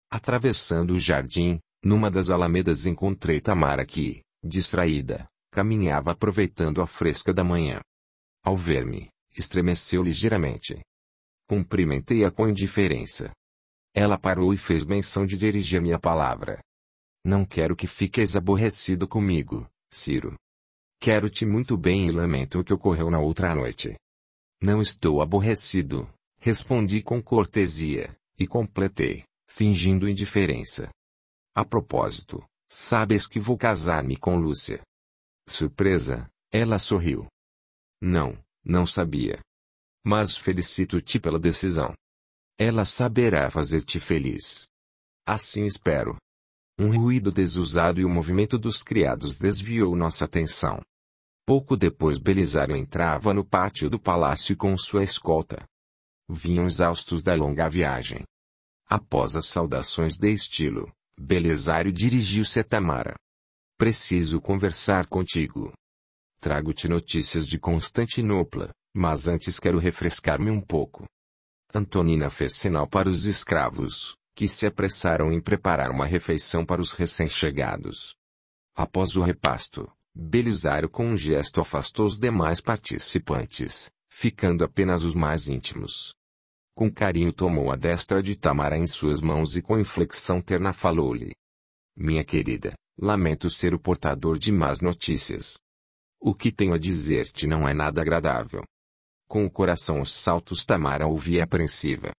Atravessando o jardim, numa das alamedas encontrei Tamara que, distraída, caminhava aproveitando a fresca da manhã. Ao ver-me, estremeceu ligeiramente. Cumprimentei-a com indiferença. Ela parou e fez menção de dirigir-me a palavra. Não quero que fiques aborrecido comigo, Ciro. Quero-te muito bem e lamento o que ocorreu na outra noite. Não estou aborrecido, respondi com cortesia, e completei, fingindo indiferença. A propósito, sabes que vou casar-me com Lúcia. Surpresa, ela sorriu. Não, não sabia. Mas felicito-te pela decisão. Ela saberá fazer-te feliz. Assim espero. Um ruído desusado e o movimento dos criados desviou nossa atenção. Pouco depois Belisário entrava no pátio do palácio com sua escolta. Vinham exaustos da longa viagem. Após as saudações de estilo, Belisário dirigiu-se a Tamara. Preciso conversar contigo. Trago-te notícias de Constantinopla, mas antes quero refrescar-me um pouco. Antonina fez sinal para os escravos, que se apressaram em preparar uma refeição para os recém-chegados. Após o repasto, Belisário com um gesto afastou os demais participantes, ficando apenas os mais íntimos. Com carinho tomou a destra de Tamara em suas mãos e com inflexão terna falou-lhe. Minha querida, lamento ser o portador de más notícias. O que tenho a dizer-te não é nada agradável. Com o coração aos saltos Tamara ouvia apreensiva.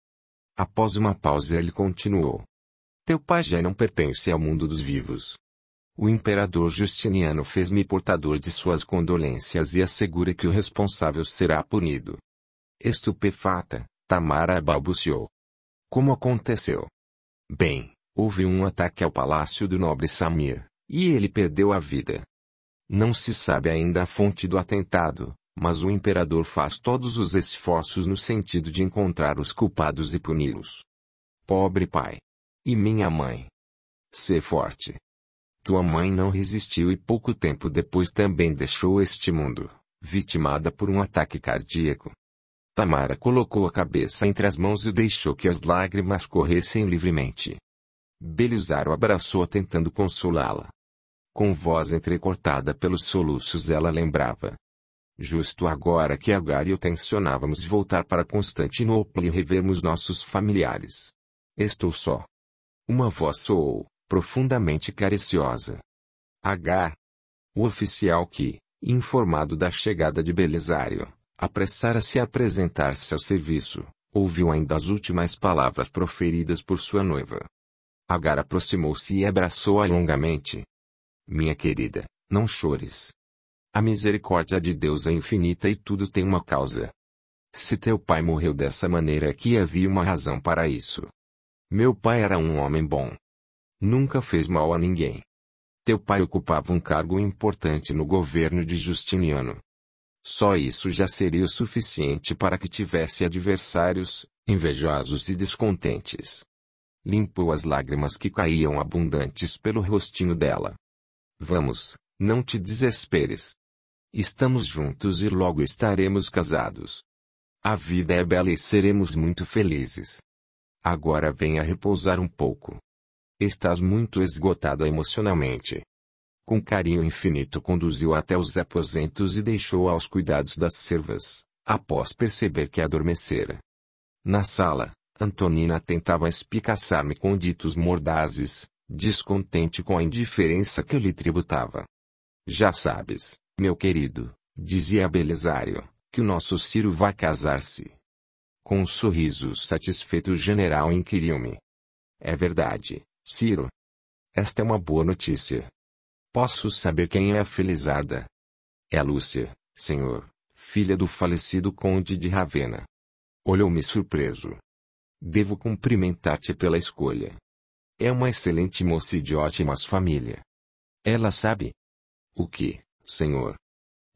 Após uma pausa ele continuou. Teu pai já não pertence ao mundo dos vivos. O imperador Justiniano fez-me portador de suas condolências e assegura que o responsável será punido. Estupefata, Tamara balbuciou. Como aconteceu? Bem, houve um ataque ao palácio do nobre Samir, e ele perdeu a vida. Não se sabe ainda a fonte do atentado, mas o imperador faz todos os esforços no sentido de encontrar os culpados e puni-los. Pobre pai. E minha mãe. Ser forte. Tua mãe não resistiu e pouco tempo depois também deixou este mundo, vitimada por um ataque cardíaco. Tamara colocou a cabeça entre as mãos e deixou que as lágrimas corressem livremente. o abraçou-a tentando consolá-la. Com voz entrecortada pelos soluços ela lembrava. Justo agora que Agar e eu tensionávamos voltar para Constantinopla e revermos nossos familiares. Estou só. Uma voz soou profundamente cariciosa. H. O oficial que, informado da chegada de Belisário, apressara-se a apresentar-se ao serviço, ouviu ainda as últimas palavras proferidas por sua noiva. Agar aproximou-se e abraçou-a longamente. Minha querida, não chores. A misericórdia de Deus é infinita e tudo tem uma causa. Se teu pai morreu dessa maneira aqui havia uma razão para isso. Meu pai era um homem bom, Nunca fez mal a ninguém. Teu pai ocupava um cargo importante no governo de Justiniano. Só isso já seria o suficiente para que tivesse adversários, invejosos e descontentes. Limpou as lágrimas que caíam abundantes pelo rostinho dela. Vamos, não te desesperes. Estamos juntos e logo estaremos casados. A vida é bela e seremos muito felizes. Agora venha repousar um pouco. Estás muito esgotada emocionalmente. Com carinho infinito conduziu até os aposentos e deixou aos cuidados das servas, após perceber que adormecera. Na sala, Antonina tentava espicaçar-me com ditos mordazes, descontente com a indiferença que eu lhe tributava. Já sabes, meu querido, dizia Belisário, que o nosso Ciro vai casar-se. Com um sorriso satisfeito o general inquiriu-me. É verdade, Ciro. Esta é uma boa notícia. Posso saber quem é a felizarda? É Lúcia, senhor, filha do falecido conde de Ravena. Olhou-me surpreso. Devo cumprimentar-te pela escolha. É uma excelente moça e de ótimas família. Ela sabe? O que, senhor?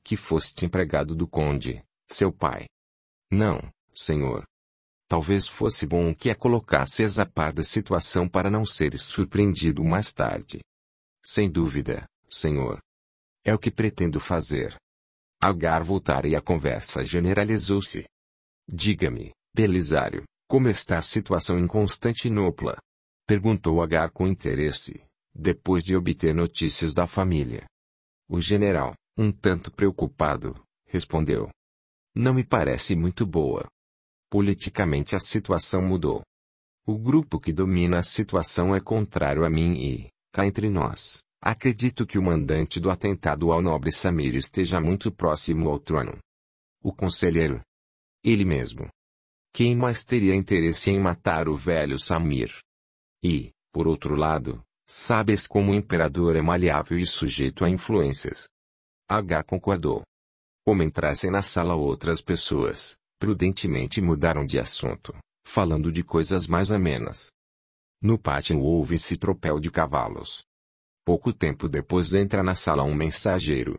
Que foste empregado do conde, seu pai. Não, senhor. Talvez fosse bom que a colocasses a par da situação para não seres surpreendido mais tarde. Sem dúvida, senhor. É o que pretendo fazer. Agar voltara e a conversa generalizou-se. Diga-me, Belisário, como está a situação em Constantinopla? Perguntou Agar com interesse, depois de obter notícias da família. O general, um tanto preocupado, respondeu. Não me parece muito boa. Politicamente a situação mudou. O grupo que domina a situação é contrário a mim e, cá entre nós, acredito que o mandante do atentado ao nobre Samir esteja muito próximo ao trono. O conselheiro. Ele mesmo. Quem mais teria interesse em matar o velho Samir? E, por outro lado, sabes como o imperador é maleável e sujeito a influências. H concordou. Como entrassem na sala outras pessoas, Prudentemente mudaram de assunto, falando de coisas mais amenas. No pátio houve-se tropel de cavalos. Pouco tempo depois entra na sala um mensageiro.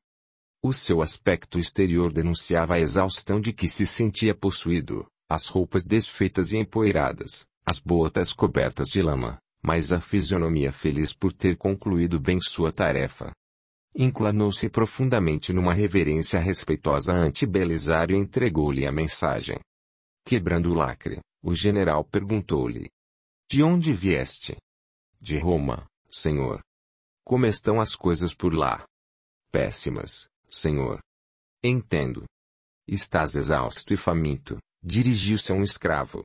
O seu aspecto exterior denunciava a exaustão de que se sentia possuído, as roupas desfeitas e empoeiradas, as botas cobertas de lama, mas a fisionomia feliz por ter concluído bem sua tarefa. Inclinou-se profundamente numa reverência respeitosa ante Belisário e entregou-lhe a mensagem. Quebrando o lacre, o general perguntou-lhe. De onde vieste? De Roma, senhor. Como estão as coisas por lá? Péssimas, senhor. Entendo. Estás exausto e faminto, dirigiu-se a um escravo.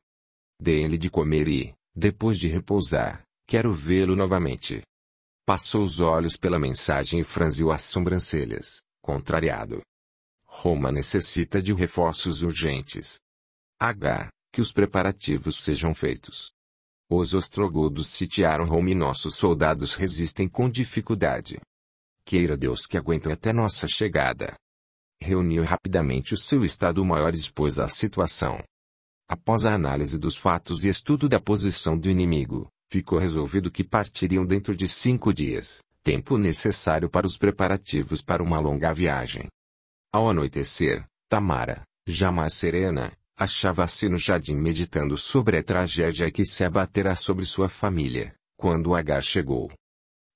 Dê-lhe de comer e, depois de repousar, quero vê-lo novamente. Passou os olhos pela mensagem e franziu as sobrancelhas, contrariado. Roma necessita de reforços urgentes. H. Que os preparativos sejam feitos. Os ostrogodos sitiaram Roma e nossos soldados resistem com dificuldade. Queira Deus que aguentem até nossa chegada. Reuniu rapidamente o seu estado-maior e expôs a situação. Após a análise dos fatos e estudo da posição do inimigo, Ficou resolvido que partiriam dentro de cinco dias, tempo necessário para os preparativos para uma longa viagem. Ao anoitecer, Tamara, já mais serena, achava-se no jardim meditando sobre a tragédia que se abaterá sobre sua família, quando Agar chegou.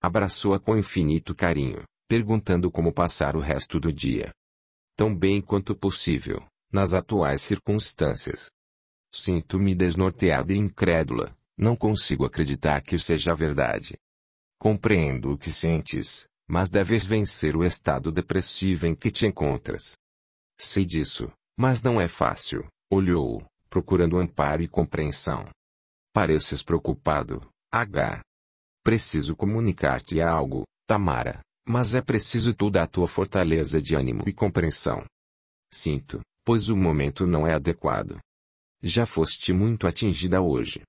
Abraçou-a com infinito carinho, perguntando como passar o resto do dia. Tão bem quanto possível, nas atuais circunstâncias. Sinto-me desnorteada e incrédula, não consigo acreditar que seja verdade. Compreendo o que sentes, mas deves vencer o estado depressivo em que te encontras. Sei disso, mas não é fácil, olhou, procurando amparo e compreensão. Pareces preocupado, H. Preciso comunicar-te algo, Tamara, mas é preciso toda a tua fortaleza de ânimo e compreensão. Sinto, pois o momento não é adequado. Já foste muito atingida hoje.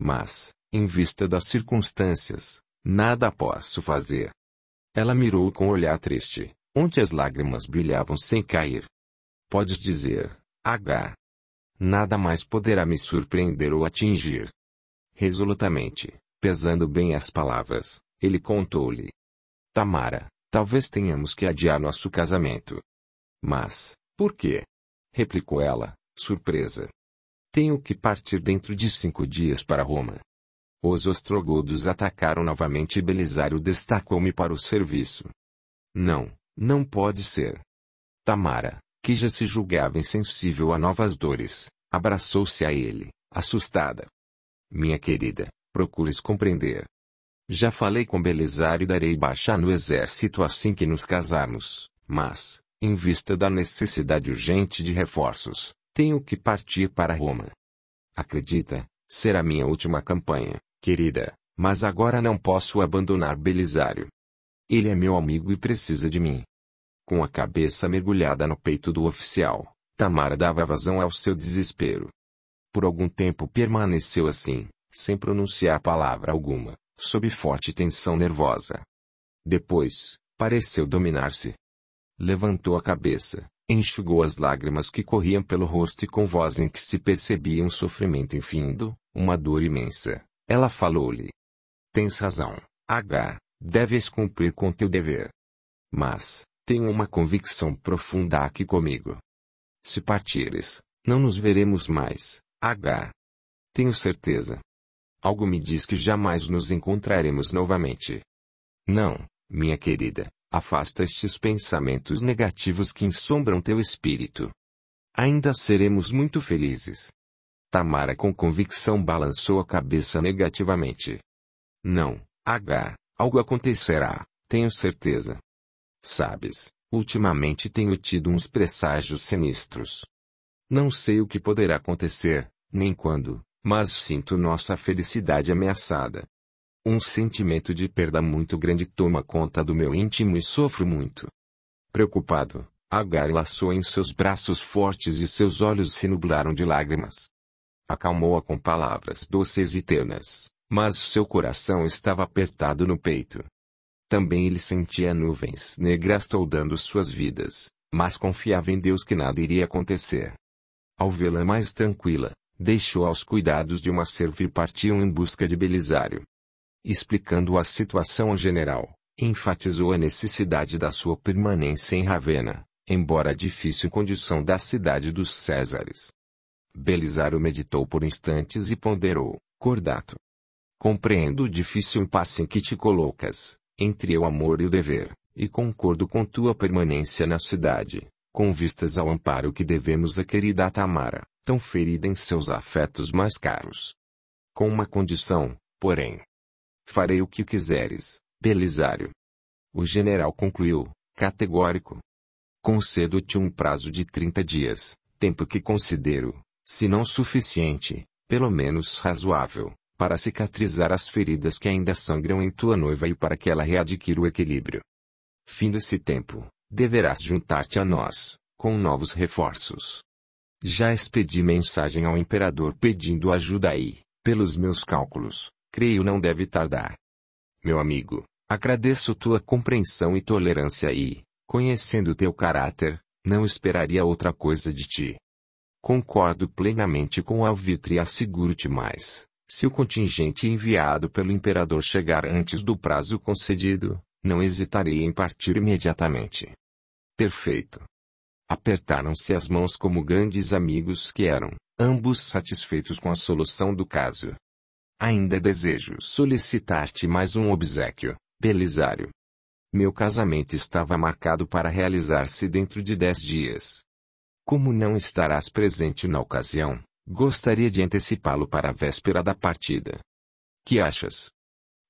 Mas, em vista das circunstâncias, nada posso fazer. Ela mirou com olhar triste, onde as lágrimas brilhavam sem cair. Podes dizer, H. Nada mais poderá me surpreender ou atingir. Resolutamente, pesando bem as palavras, ele contou-lhe. Tamara, talvez tenhamos que adiar nosso casamento. Mas, por quê? replicou ela, surpresa. Tenho que partir dentro de cinco dias para Roma. Os ostrogodos atacaram novamente e Belisário destacou-me para o serviço. Não, não pode ser. Tamara, que já se julgava insensível a novas dores, abraçou-se a ele, assustada. Minha querida, procures compreender. Já falei com Belisário e darei baixa no exército assim que nos casarmos, mas, em vista da necessidade urgente de reforços, tenho que partir para Roma. Acredita, será minha última campanha, querida, mas agora não posso abandonar Belisário. Ele é meu amigo e precisa de mim. Com a cabeça mergulhada no peito do oficial, Tamara dava vazão ao seu desespero. Por algum tempo permaneceu assim, sem pronunciar palavra alguma, sob forte tensão nervosa. Depois, pareceu dominar-se. Levantou a cabeça, enxugou as lágrimas que corriam pelo rosto e com voz em que se percebia um sofrimento infindo, uma dor imensa. Ela falou-lhe: Tens razão, H. Deves cumprir com teu dever. Mas, tenho uma convicção profunda aqui comigo. Se partires, não nos veremos mais, H. Tenho certeza. Algo me diz que jamais nos encontraremos novamente. Não, minha querida, afasta estes pensamentos negativos que ensombram teu espírito. Ainda seremos muito felizes. Tamara com convicção balançou a cabeça negativamente. Não, Agar, algo acontecerá, tenho certeza. Sabes, ultimamente tenho tido uns presságios sinistros. Não sei o que poderá acontecer, nem quando, mas sinto nossa felicidade ameaçada. Um sentimento de perda muito grande toma conta do meu íntimo e sofro muito. Preocupado, Agar laçou em seus braços fortes e seus olhos se nublaram de lágrimas. Acalmou-a com palavras doces e ternas, mas seu coração estava apertado no peito. Também ele sentia nuvens negras toldando suas vidas, mas confiava em Deus que nada iria acontecer. Ao vê-la mais tranquila, deixou aos cuidados de uma serva e partiu em busca de Belisário explicando a situação general, enfatizou a necessidade da sua permanência em Ravenna, embora a difícil condição da cidade dos Césares. Belisário meditou por instantes e ponderou, Cordato. Compreendo o difícil impasse em que te colocas, entre o amor e o dever, e concordo com tua permanência na cidade, com vistas ao amparo que devemos à querida Tamara, tão ferida em seus afetos mais caros. Com uma condição, porém, Farei o que quiseres, Belisário. O general concluiu, categórico. Concedo-te um prazo de 30 dias, tempo que considero, se não suficiente, pelo menos razoável, para cicatrizar as feridas que ainda sangram em tua noiva e para que ela readquira o equilíbrio. Fim desse tempo, deverás juntar-te a nós, com novos reforços. Já expedi mensagem ao imperador pedindo ajuda aí, pelos meus cálculos, Creio não deve tardar. Meu amigo, agradeço tua compreensão e tolerância e, conhecendo teu caráter, não esperaria outra coisa de ti. Concordo plenamente com Alvitre e asseguro-te mais. Se o contingente enviado pelo imperador chegar antes do prazo concedido, não hesitarei em partir imediatamente. Perfeito. Apertaram-se as mãos como grandes amigos que eram, ambos satisfeitos com a solução do caso. Ainda desejo solicitar-te mais um obsequio, Belisário. Meu casamento estava marcado para realizar-se dentro de dez dias. Como não estarás presente na ocasião, gostaria de antecipá-lo para a véspera da partida. Que achas?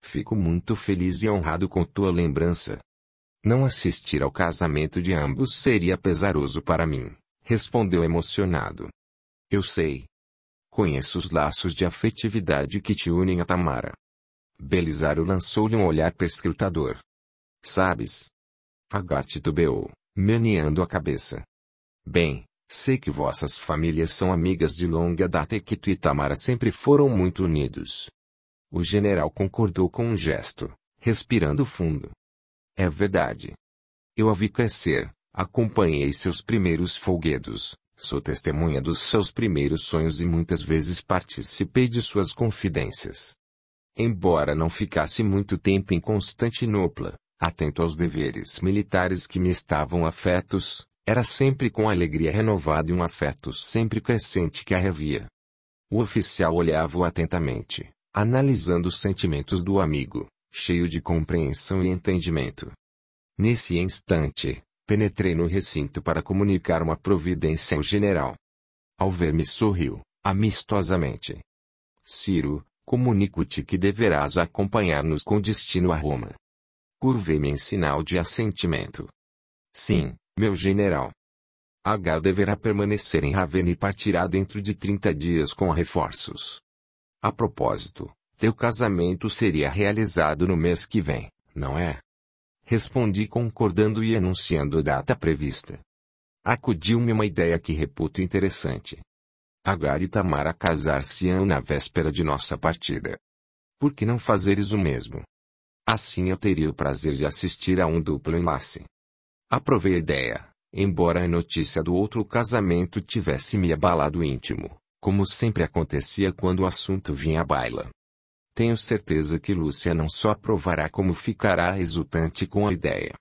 Fico muito feliz e honrado com tua lembrança. Não assistir ao casamento de ambos seria pesaroso para mim, respondeu emocionado. Eu sei, Conheço os laços de afetividade que te unem a Tamara. Belisário lançou-lhe um olhar perscrutador. Sabes? Agar titubeou, meneando a cabeça. Bem, sei que vossas famílias são amigas de longa data e que tu e Tamara sempre foram muito unidos. O general concordou com um gesto, respirando fundo. É verdade. Eu a vi crescer, acompanhei seus primeiros folguedos, Sou testemunha dos seus primeiros sonhos e muitas vezes participei de suas confidências. Embora não ficasse muito tempo em Constantinopla, atento aos deveres militares que me estavam afetos, era sempre com alegria renovada e um afeto sempre crescente que a revia. O oficial olhava-o atentamente, analisando os sentimentos do amigo, cheio de compreensão e entendimento. Nesse instante, Penetrei no recinto para comunicar uma providência ao general. Ao ver-me sorriu, amistosamente. Ciro, comunico-te que deverás acompanhar-nos com destino a Roma. Curvei-me em sinal de assentimento. Sim, meu general. H deverá permanecer em Ravenna e partirá dentro de 30 dias com reforços. A propósito, teu casamento seria realizado no mês que vem, não é? Respondi concordando e anunciando a data prevista. Acudiu-me uma ideia que reputo interessante. Agar e Tamara casar-se-ão na véspera de nossa partida. Por que não fazeres o mesmo? Assim eu teria o prazer de assistir a um duplo enlace. Aprovei a ideia, embora a notícia do outro casamento tivesse me abalado íntimo, como sempre acontecia quando o assunto vinha à baila. Tenho certeza que Lúcia não só aprovará como ficará exultante com a ideia.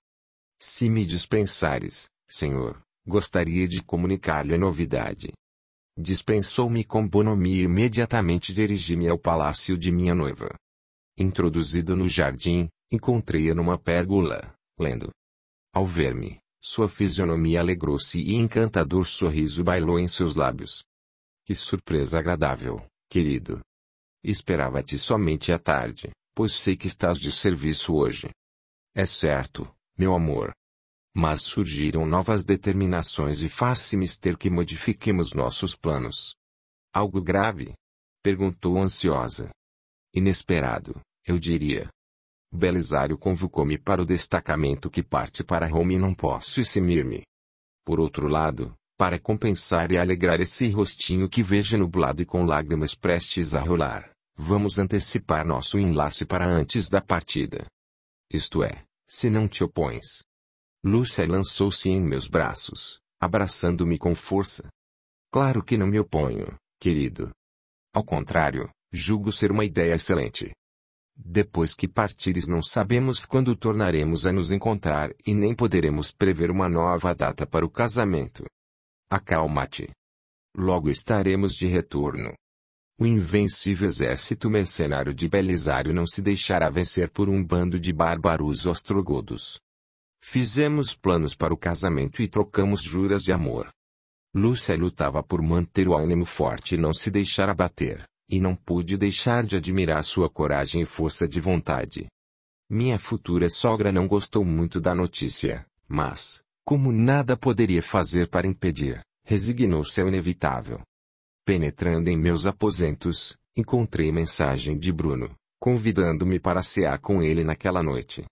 Se me dispensares, senhor, gostaria de comunicar-lhe a novidade. Dispensou-me com bonomia e imediatamente dirigi-me ao palácio de minha noiva. Introduzido no jardim, encontrei-a numa pérgola, lendo. Ao ver-me, sua fisionomia alegrou-se e encantador sorriso bailou em seus lábios. Que surpresa agradável, querido, Esperava-te somente à tarde, pois sei que estás de serviço hoje. É certo, meu amor. Mas surgiram novas determinações e faz-se-me ter que modifiquemos nossos planos. Algo grave? Perguntou ansiosa. Inesperado, eu diria. Belisário convocou-me para o destacamento que parte para Roma e não posso eximir-me. Por outro lado, para compensar e alegrar esse rostinho que vejo nublado e com lágrimas prestes a rolar, Vamos antecipar nosso enlace para antes da partida. Isto é, se não te opões. Lúcia lançou-se em meus braços, abraçando-me com força. Claro que não me oponho, querido. Ao contrário, julgo ser uma ideia excelente. Depois que partires, não sabemos quando tornaremos a nos encontrar e nem poderemos prever uma nova data para o casamento. Acalma-te. Logo estaremos de retorno. O invencível exército mercenário de Belisário não se deixará vencer por um bando de bárbaros ostrogodos. Fizemos planos para o casamento e trocamos juras de amor. Lúcia lutava por manter o ânimo forte e não se deixar abater, e não pude deixar de admirar sua coragem e força de vontade. Minha futura sogra não gostou muito da notícia, mas, como nada poderia fazer para impedir, resignou-se ao inevitável. Penetrando em meus aposentos, encontrei mensagem de Bruno, convidando-me para cear com ele naquela noite.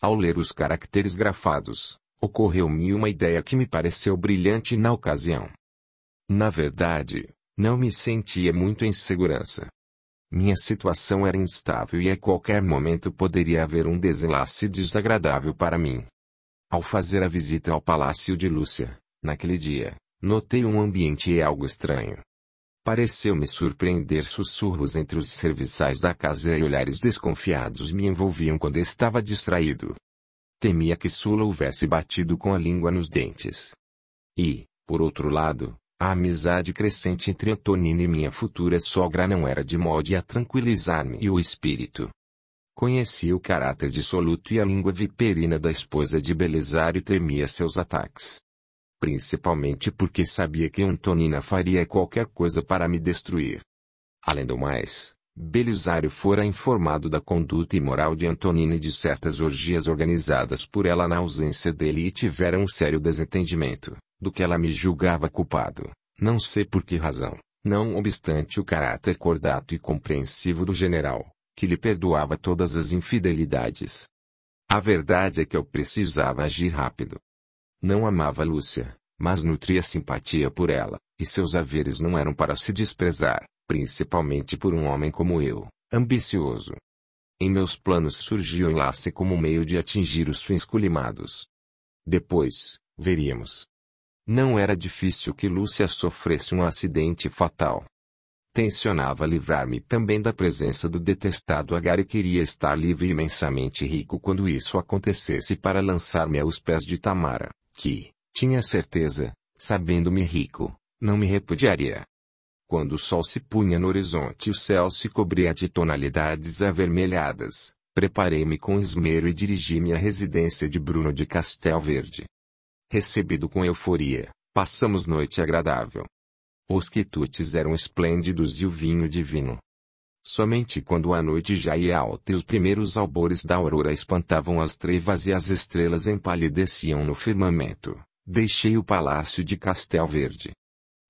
Ao ler os caracteres grafados, ocorreu-me uma ideia que me pareceu brilhante na ocasião. Na verdade, não me sentia muito em segurança. Minha situação era instável e a qualquer momento poderia haver um desenlace desagradável para mim. Ao fazer a visita ao palácio de Lúcia, naquele dia, notei um ambiente e algo estranho. Pareceu-me surpreender sussurros entre os serviçais da casa e olhares desconfiados me envolviam quando estava distraído. Temia que Sula houvesse batido com a língua nos dentes. E, por outro lado, a amizade crescente entre Antonina e minha futura sogra não era de molde a tranquilizar-me e o espírito. Conhecia o caráter dissoluto e a língua viperina da esposa de Belisário e temia seus ataques principalmente porque sabia que Antonina faria qualquer coisa para me destruir. Além do mais, Belisário fora informado da conduta imoral de Antonina e de certas orgias organizadas por ela na ausência dele e tiveram um sério desentendimento, do que ela me julgava culpado, não sei por que razão, não obstante o caráter cordato e compreensivo do general, que lhe perdoava todas as infidelidades. A verdade é que eu precisava agir rápido. Não amava Lúcia, mas nutria simpatia por ela, e seus haveres não eram para se desprezar, principalmente por um homem como eu, ambicioso. Em meus planos surgiu o enlace como meio de atingir os fins colimados. Depois, veríamos. Não era difícil que Lúcia sofresse um acidente fatal. Tensionava livrar-me também da presença do detestado Agar e queria estar livre e imensamente rico quando isso acontecesse para lançar-me aos pés de Tamara, que, tinha certeza, sabendo-me rico, não me repudiaria. Quando o sol se punha no horizonte o céu se cobria de tonalidades avermelhadas, preparei-me com esmero e dirigi-me à residência de Bruno de Castelverde. Recebido com euforia, passamos noite agradável. Os quitutes eram esplêndidos e o vinho divino, Somente quando a noite já ia alta e os primeiros albores da aurora espantavam as trevas e as estrelas empalideciam no firmamento, deixei o palácio de Castel Verde.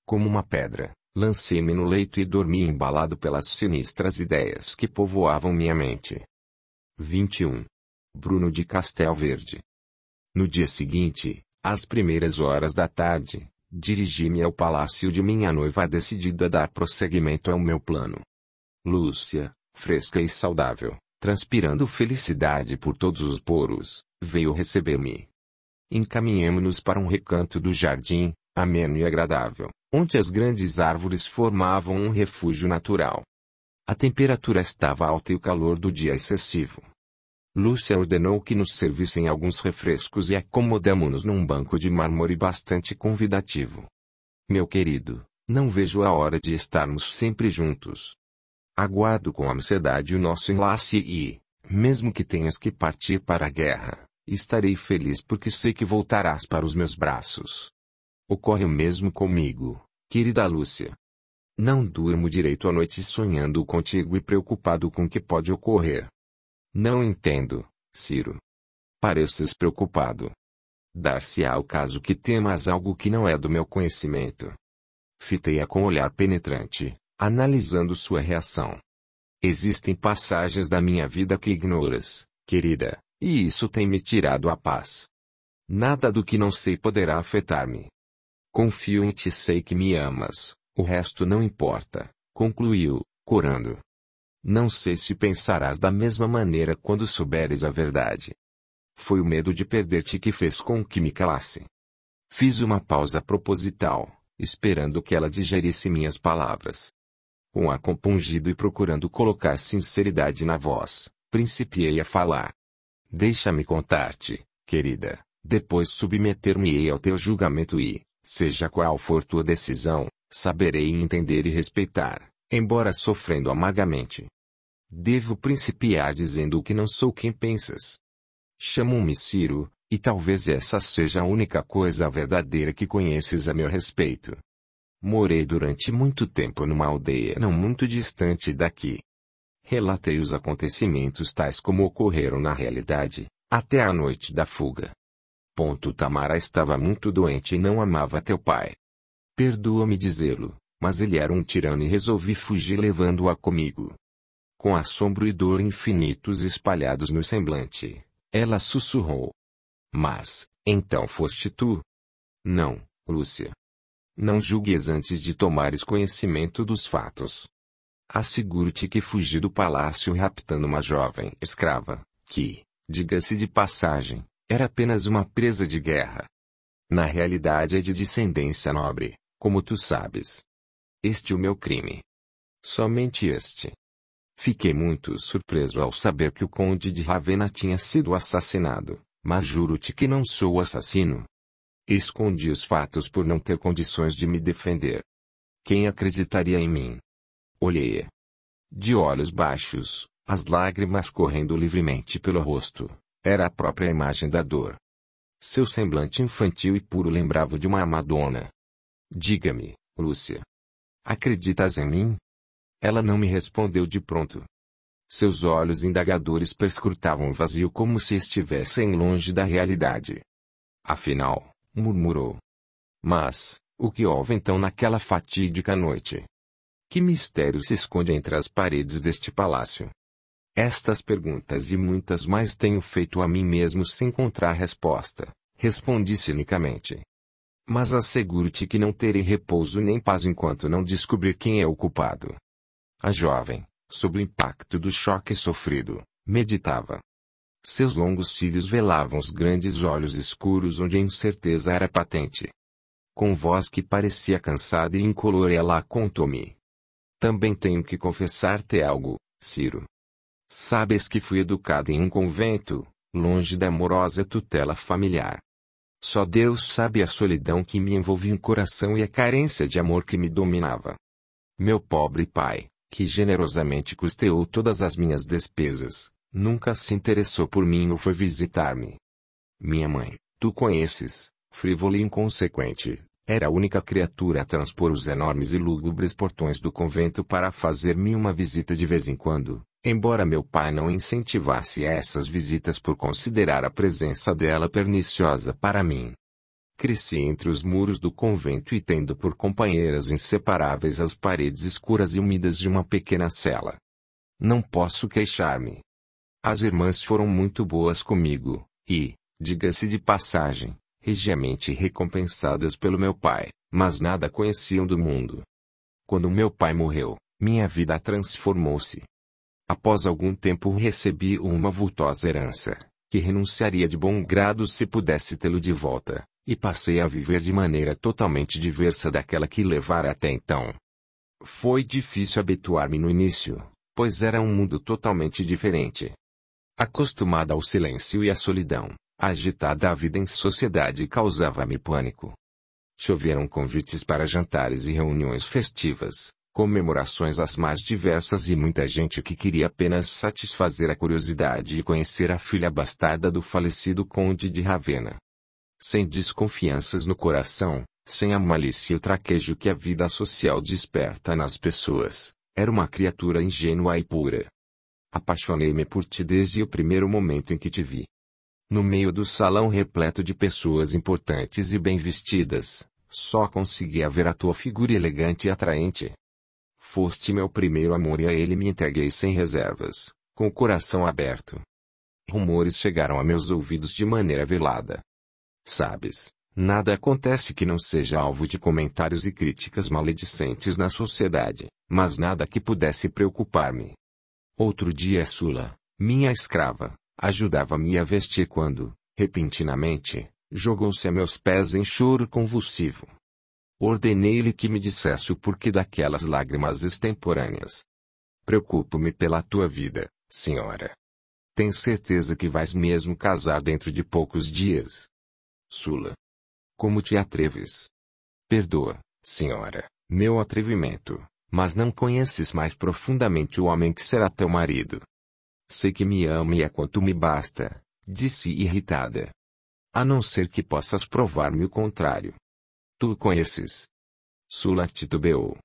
Como uma pedra, lancei-me no leito e dormi embalado pelas sinistras ideias que povoavam minha mente. 21. Bruno de Castel Verde. No dia seguinte, às primeiras horas da tarde, dirigi-me ao palácio de minha noiva decidido a dar prosseguimento ao meu plano. Lúcia, fresca e saudável, transpirando felicidade por todos os poros, veio receber-me. Encaminhemo-nos para um recanto do jardim, ameno e agradável, onde as grandes árvores formavam um refúgio natural. A temperatura estava alta e o calor do dia excessivo. Lúcia ordenou que nos servissem alguns refrescos e acomodamo-nos num banco de mármore bastante convidativo. Meu querido, não vejo a hora de estarmos sempre juntos, Aguardo com ansiedade o nosso enlace e, mesmo que tenhas que partir para a guerra, estarei feliz porque sei que voltarás para os meus braços. Ocorre o mesmo comigo, querida Lúcia. Não durmo direito à noite sonhando contigo e preocupado com o que pode ocorrer. Não entendo, Ciro. Pareces preocupado. Dar-se-á o caso que temas algo que não é do meu conhecimento. Fitei-a com um olhar penetrante, analisando sua reação. Existem passagens da minha vida que ignoras, querida, e isso tem me tirado a paz. Nada do que não sei poderá afetar-me. Confio em ti, sei que me amas, o resto não importa, concluiu, corando. Não sei se pensarás da mesma maneira quando souberes a verdade. Foi o medo de perder-te que fez com que me calasse. Fiz uma pausa proposital, esperando que ela digerisse minhas palavras com ar compungido e procurando colocar sinceridade na voz, principiei a falar. Deixa-me contar-te, querida, depois submeter-me-ei ao teu julgamento e, seja qual for tua decisão, saberei entender e respeitar, embora sofrendo amargamente. Devo principiar dizendo que não sou quem pensas. Chamo-me Ciro, e talvez essa seja a única coisa verdadeira que conheces a meu respeito. Morei durante muito tempo numa aldeia não muito distante daqui. Relatei os acontecimentos tais como ocorreram na realidade, até a noite da fuga. Ponto Tamara estava muito doente e não amava teu pai. Perdoa-me dizê-lo, mas ele era um tirano e resolvi fugir levando-a comigo. Com assombro e dor infinitos espalhados no semblante, ela sussurrou. Mas, então foste tu? Não, Lúcia, não julgues antes de tomares conhecimento dos fatos. Asseguro-te que fugi do palácio raptando uma jovem escrava, que, diga-se de passagem, era apenas uma presa de guerra. Na realidade é de descendência nobre, como tu sabes. Este é o meu crime. Somente este. Fiquei muito surpreso ao saber que o conde de Ravenna tinha sido assassinado, mas juro-te que não sou assassino. Escondi os fatos por não ter condições de me defender. Quem acreditaria em mim? olhei De olhos baixos, as lágrimas correndo livremente pelo rosto, era a própria imagem da dor. Seu semblante infantil e puro lembrava de uma Madonna. Diga-me, Lúcia. Acreditas em mim? Ela não me respondeu de pronto. Seus olhos indagadores perscrutavam o vazio como se estivessem longe da realidade. Afinal, murmurou. Mas, o que houve então naquela fatídica noite? Que mistério se esconde entre as paredes deste palácio? Estas perguntas e muitas mais tenho feito a mim mesmo sem encontrar resposta, respondi cinicamente. Mas asseguro-te que não terei repouso nem paz enquanto não descobrir quem é o culpado. A jovem, sob o impacto do choque sofrido, meditava, seus longos cílios velavam os grandes olhos escuros onde a incerteza era patente. Com voz que parecia cansada e incolor ela contou-me. Também tenho que confessar-te algo, Ciro. Sabes que fui educada em um convento, longe da amorosa tutela familiar. Só Deus sabe a solidão que me envolvia o coração e a carência de amor que me dominava. Meu pobre pai, que generosamente custeou todas as minhas despesas, Nunca se interessou por mim ou foi visitar-me. Minha mãe, tu conheces, frívola e inconsequente, era a única criatura a transpor os enormes e lúgubres portões do convento para fazer-me uma visita de vez em quando, embora meu pai não incentivasse essas visitas por considerar a presença dela perniciosa para mim. Cresci entre os muros do convento e tendo por companheiras inseparáveis as paredes escuras e úmidas de uma pequena cela. Não posso queixar-me, as irmãs foram muito boas comigo, e, diga-se de passagem, regiamente recompensadas pelo meu pai, mas nada conheciam do mundo. Quando meu pai morreu, minha vida transformou-se. Após algum tempo recebi uma vultosa herança, que renunciaria de bom grado se pudesse tê-lo de volta, e passei a viver de maneira totalmente diversa daquela que levara até então. Foi difícil habituar-me no início, pois era um mundo totalmente diferente Acostumada ao silêncio e à solidão, a agitada vida em sociedade causava-me pânico. Choveram convites para jantares e reuniões festivas, comemorações as mais diversas e muita gente que queria apenas satisfazer a curiosidade e conhecer a filha bastarda do falecido conde de Ravenna. Sem desconfianças no coração, sem a malícia e o traquejo que a vida social desperta nas pessoas, era uma criatura ingênua e pura Apaixonei-me por ti desde o primeiro momento em que te vi. No meio do salão repleto de pessoas importantes e bem vestidas, só conseguia ver a tua figura elegante e atraente. Foste meu primeiro amor e a ele me entreguei sem reservas, com o coração aberto. Rumores chegaram a meus ouvidos de maneira velada. Sabes, nada acontece que não seja alvo de comentários e críticas maledicentes na sociedade, mas nada que pudesse preocupar-me. Outro dia Sula, minha escrava, ajudava-me a vestir quando, repentinamente, jogou-se a meus pés em choro convulsivo. Ordenei-lhe que me dissesse o porquê daquelas lágrimas extemporâneas. Preocupo-me pela tua vida, senhora. Tem certeza que vais mesmo casar dentro de poucos dias? Sula. Como te atreves? Perdoa, senhora, meu atrevimento mas não conheces mais profundamente o homem que será teu marido. Sei que me ama e é quanto me basta, disse irritada. A não ser que possas provar-me o contrário. Tu o conheces? Sula titubeou.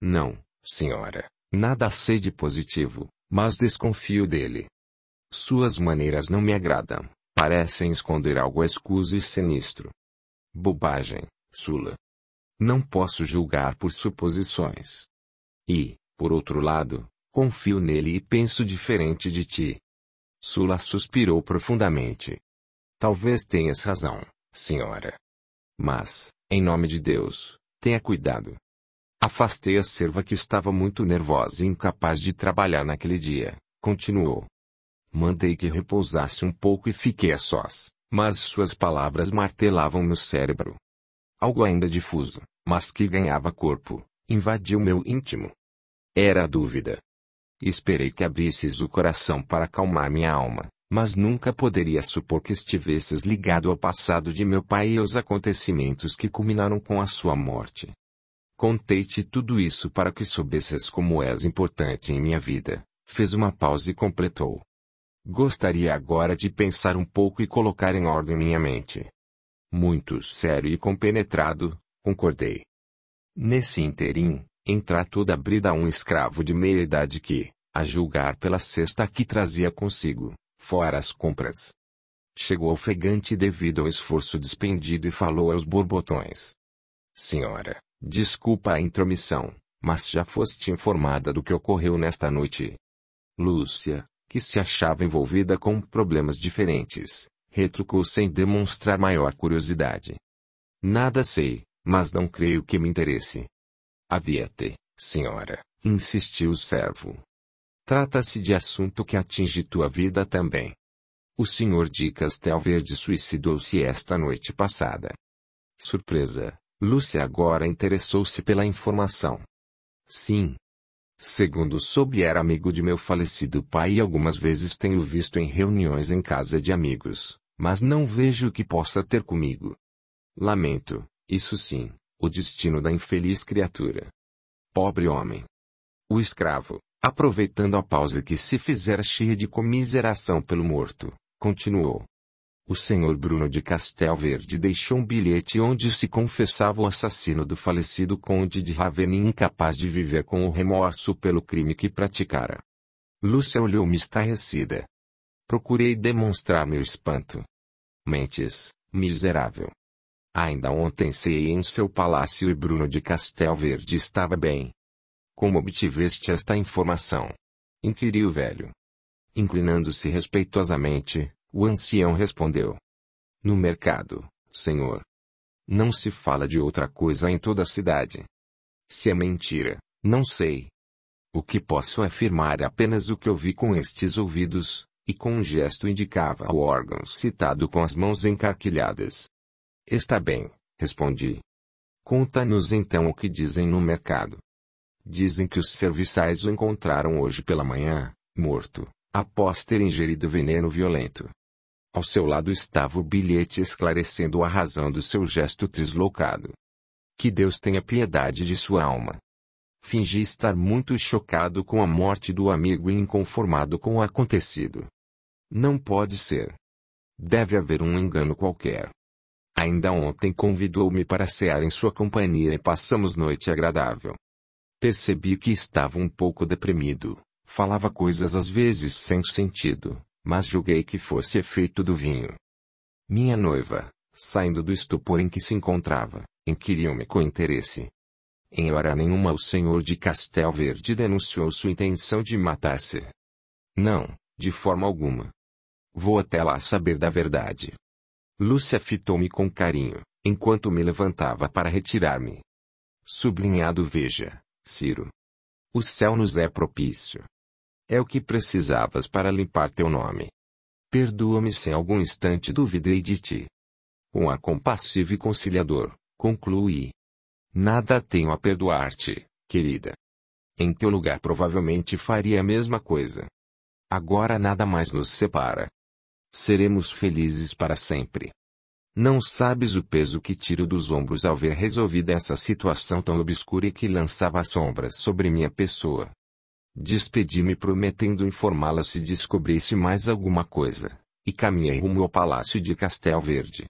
Não, senhora, nada sei de positivo, mas desconfio dele. Suas maneiras não me agradam, parecem esconder algo escuso e sinistro. Bobagem, Sula. Não posso julgar por suposições. E, por outro lado, confio nele e penso diferente de ti. Sula suspirou profundamente. Talvez tenhas razão, senhora. Mas, em nome de Deus, tenha cuidado. Afastei a serva que estava muito nervosa e incapaz de trabalhar naquele dia, continuou. Mandei que repousasse um pouco e fiquei a sós, mas suas palavras martelavam meu cérebro. Algo ainda difuso, mas que ganhava corpo, invadiu meu íntimo. Era a dúvida. Esperei que abrisses o coração para acalmar minha alma, mas nunca poderia supor que estivesses ligado ao passado de meu pai e aos acontecimentos que culminaram com a sua morte. Contei-te tudo isso para que soubesses como és importante em minha vida, fez uma pausa e completou. Gostaria agora de pensar um pouco e colocar em ordem minha mente. Muito sério e compenetrado, concordei. Nesse interim, Entrar toda brida um escravo de meia idade que, a julgar pela cesta que trazia consigo, fora as compras. Chegou ofegante devido ao esforço despendido e falou aos borbotões. Senhora, desculpa a intromissão, mas já foste informada do que ocorreu nesta noite. Lúcia, que se achava envolvida com problemas diferentes, retrucou sem demonstrar maior curiosidade. Nada sei, mas não creio que me interesse. Aviete, senhora, insistiu o servo. Trata-se de assunto que atinge tua vida também. O senhor de Castelverde suicidou-se esta noite passada. Surpresa, Lúcia agora interessou-se pela informação. Sim. Segundo soube era amigo de meu falecido pai e algumas vezes tenho visto em reuniões em casa de amigos, mas não vejo o que possa ter comigo. Lamento, isso sim, o destino da infeliz criatura. Pobre homem! O escravo, aproveitando a pausa que se fizera cheia de comiseração pelo morto, continuou. O senhor Bruno de Castelverde deixou um bilhete onde se confessava o assassino do falecido conde de Ravenna incapaz de viver com o remorso pelo crime que praticara. Lúcia olhou-me estarrecida. Procurei demonstrar meu espanto. Mentes, miserável. Ainda ontem sei em seu palácio e Bruno de Castelverde estava bem. Como obtiveste esta informação? Inquiriu o velho. Inclinando-se respeitosamente, o ancião respondeu. No mercado, senhor. Não se fala de outra coisa em toda a cidade. Se é mentira, não sei. O que posso afirmar é apenas o que ouvi com estes ouvidos, e com um gesto indicava o órgão citado com as mãos encarquilhadas. Está bem, respondi. Conta-nos então o que dizem no mercado. Dizem que os serviçais o encontraram hoje pela manhã, morto, após ter ingerido veneno violento. Ao seu lado estava o bilhete esclarecendo a razão do seu gesto deslocado. Que Deus tenha piedade de sua alma. Fingi estar muito chocado com a morte do amigo e inconformado com o acontecido. Não pode ser. Deve haver um engano qualquer. Ainda ontem convidou-me para cear em sua companhia e passamos noite agradável. Percebi que estava um pouco deprimido, falava coisas às vezes sem sentido, mas julguei que fosse efeito do vinho. Minha noiva, saindo do estupor em que se encontrava, inquiriu-me com interesse. Em hora nenhuma o senhor de Castel Verde denunciou sua intenção de matar-se. Não, de forma alguma. Vou até lá saber da verdade. Lúcia fitou-me com carinho, enquanto me levantava para retirar-me. Sublinhado veja, Ciro. O céu nos é propício. É o que precisavas para limpar teu nome. Perdoa-me se algum instante duvidei de ti. Com um ar compassivo e conciliador, concluí. Nada tenho a perdoar-te, querida. Em teu lugar provavelmente faria a mesma coisa. Agora nada mais nos separa, Seremos felizes para sempre. Não sabes o peso que tiro dos ombros ao ver resolvida essa situação tão obscura e que lançava sombras sobre minha pessoa. Despedi-me prometendo informá-la se descobrisse mais alguma coisa, e caminhei rumo ao palácio de Castelverde.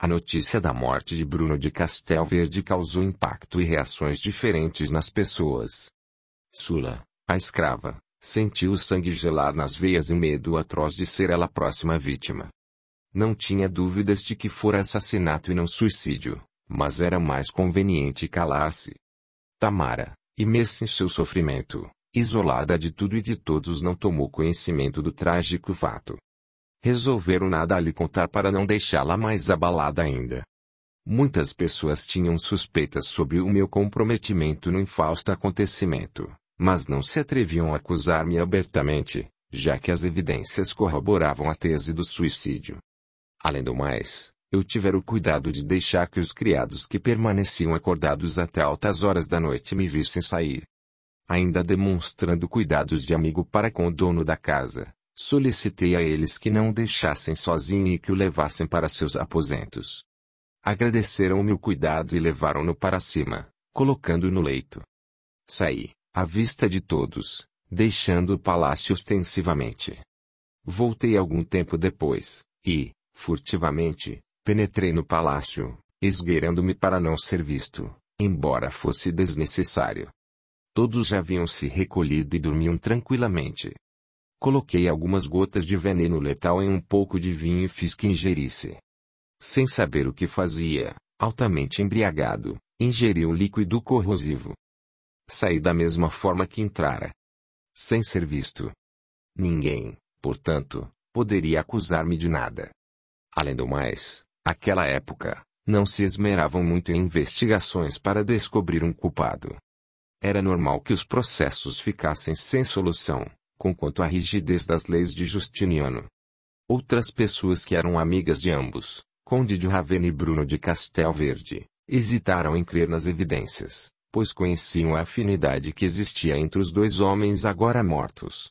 A notícia da morte de Bruno de Castelverde causou impacto e reações diferentes nas pessoas. Sula, a escrava, Sentiu o sangue gelar nas veias e medo atroz de ser ela a próxima vítima. Não tinha dúvidas de que fora assassinato e não suicídio, mas era mais conveniente calar-se. Tamara, imersa em seu sofrimento, isolada de tudo e de todos, não tomou conhecimento do trágico fato. Resolveram nada a lhe contar para não deixá-la mais abalada ainda. Muitas pessoas tinham suspeitas sobre o meu comprometimento no infausto acontecimento mas não se atreviam a acusar-me abertamente, já que as evidências corroboravam a tese do suicídio. Além do mais, eu tivera o cuidado de deixar que os criados que permaneciam acordados até altas horas da noite me vissem sair. Ainda demonstrando cuidados de amigo para com o dono da casa, solicitei a eles que não o deixassem sozinho e que o levassem para seus aposentos. Agradeceram-me o cuidado e levaram-no para cima, colocando-o no leito. Saí à vista de todos, deixando o palácio ostensivamente. Voltei algum tempo depois, e, furtivamente, penetrei no palácio, esgueirando-me para não ser visto, embora fosse desnecessário. Todos já haviam se recolhido e dormiam tranquilamente. Coloquei algumas gotas de veneno letal em um pouco de vinho e fiz que ingerisse. Sem saber o que fazia, altamente embriagado, ingeri um líquido corrosivo saí da mesma forma que entrara. Sem ser visto. Ninguém, portanto, poderia acusar-me de nada. Além do mais, aquela época, não se esmeravam muito em investigações para descobrir um culpado. Era normal que os processos ficassem sem solução, conquanto a rigidez das leis de Justiniano. Outras pessoas que eram amigas de ambos, Conde de Ravenna e Bruno de Castelverde, hesitaram em crer nas evidências, pois conheciam a afinidade que existia entre os dois homens agora mortos.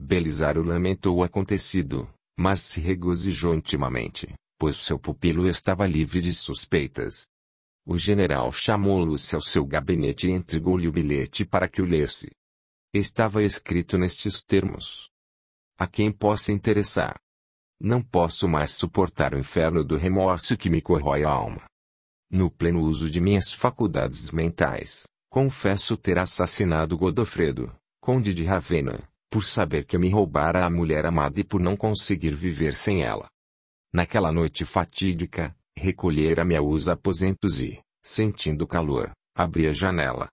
Belisário lamentou o acontecido, mas se regozijou intimamente, pois seu pupilo estava livre de suspeitas. O general chamou Lúcio ao seu gabinete e entregou-lhe o bilhete para que o lesse. Estava escrito nestes termos: A quem possa interessar. Não posso mais suportar o inferno do remorso que me corrói a alma no pleno uso de minhas faculdades mentais, confesso ter assassinado Godofredo, conde de Ravenna, por saber que me roubara a mulher amada e por não conseguir viver sem ela. Naquela noite fatídica, recolhera-me aos aposentos e, sentindo calor, abri a janela.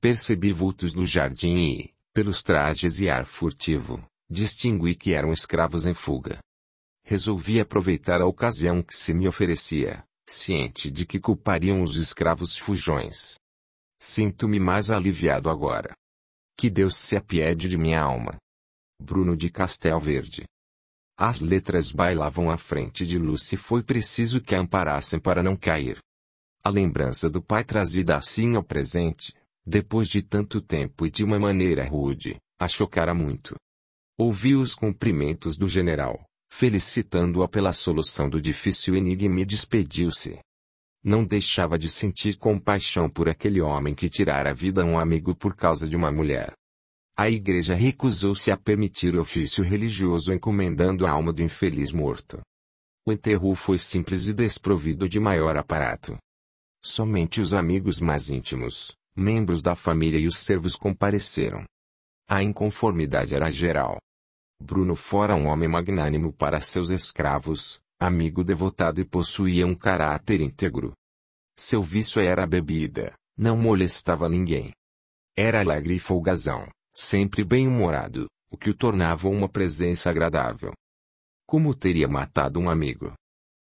Percebi vultos no jardim e, pelos trajes e ar furtivo, distingui que eram escravos em fuga. Resolvi aproveitar a ocasião que se me oferecia, ciente de que culpariam os escravos fujões. Sinto-me mais aliviado agora. Que Deus se apiede de minha alma. Bruno de Castel Verde. As letras bailavam à frente de Lucy foi preciso que a amparassem para não cair. A lembrança do pai trazida assim ao presente, depois de tanto tempo e de uma maneira rude, a chocara muito. Ouvi os cumprimentos do general felicitando-a pela solução do difícil enigma e despediu-se. Não deixava de sentir compaixão por aquele homem que tirara a vida a um amigo por causa de uma mulher. A igreja recusou-se a permitir o ofício religioso encomendando a alma do infeliz morto. O enterro foi simples e desprovido de maior aparato. Somente os amigos mais íntimos, membros da família e os servos compareceram. A inconformidade era geral. Bruno fora um homem magnânimo para seus escravos, amigo devotado e possuía um caráter íntegro. Seu vício era a bebida, não molestava ninguém. Era alegre e folgazão, sempre bem-humorado, o que o tornava uma presença agradável. Como teria matado um amigo?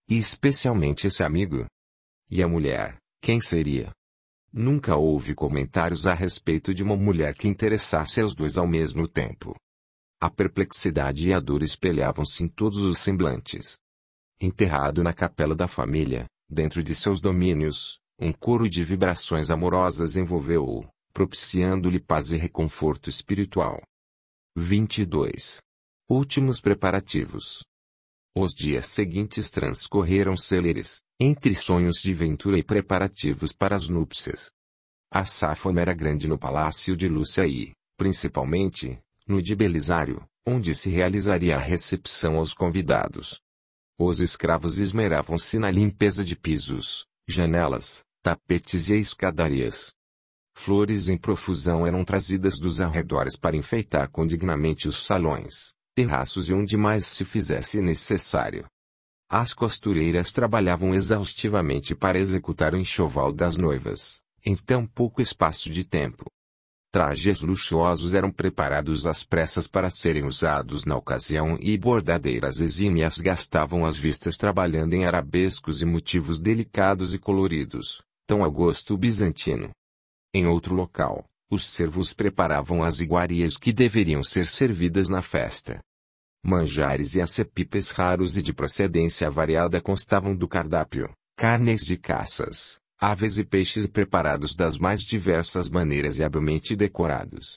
E especialmente esse amigo? E a mulher, quem seria? Nunca houve comentários a respeito de uma mulher que interessasse aos dois ao mesmo tempo. A perplexidade e a dor espelhavam-se em todos os semblantes. Enterrado na capela da família, dentro de seus domínios, um coro de vibrações amorosas envolveu-o, propiciando-lhe paz e reconforto espiritual. 22. Últimos preparativos. Os dias seguintes transcorreram céleres, entre sonhos de ventura e preparativos para as núpcias. A sáfona era grande no palácio de Lúcia e, principalmente, no de Belisário, onde se realizaria a recepção aos convidados. Os escravos esmeravam-se na limpeza de pisos, janelas, tapetes e escadarias. Flores em profusão eram trazidas dos arredores para enfeitar condignamente os salões, terraços e onde mais se fizesse necessário. As costureiras trabalhavam exaustivamente para executar o enxoval das noivas, em tão pouco espaço de tempo trajes luxuosos eram preparados às pressas para serem usados na ocasião e bordadeiras exímias gastavam as vistas trabalhando em arabescos e motivos delicados e coloridos, tão a gosto bizantino. Em outro local, os servos preparavam as iguarias que deveriam ser servidas na festa. Manjares e acepipes raros e de procedência variada constavam do cardápio, carnes de caças, aves e peixes preparados das mais diversas maneiras e habilmente decorados.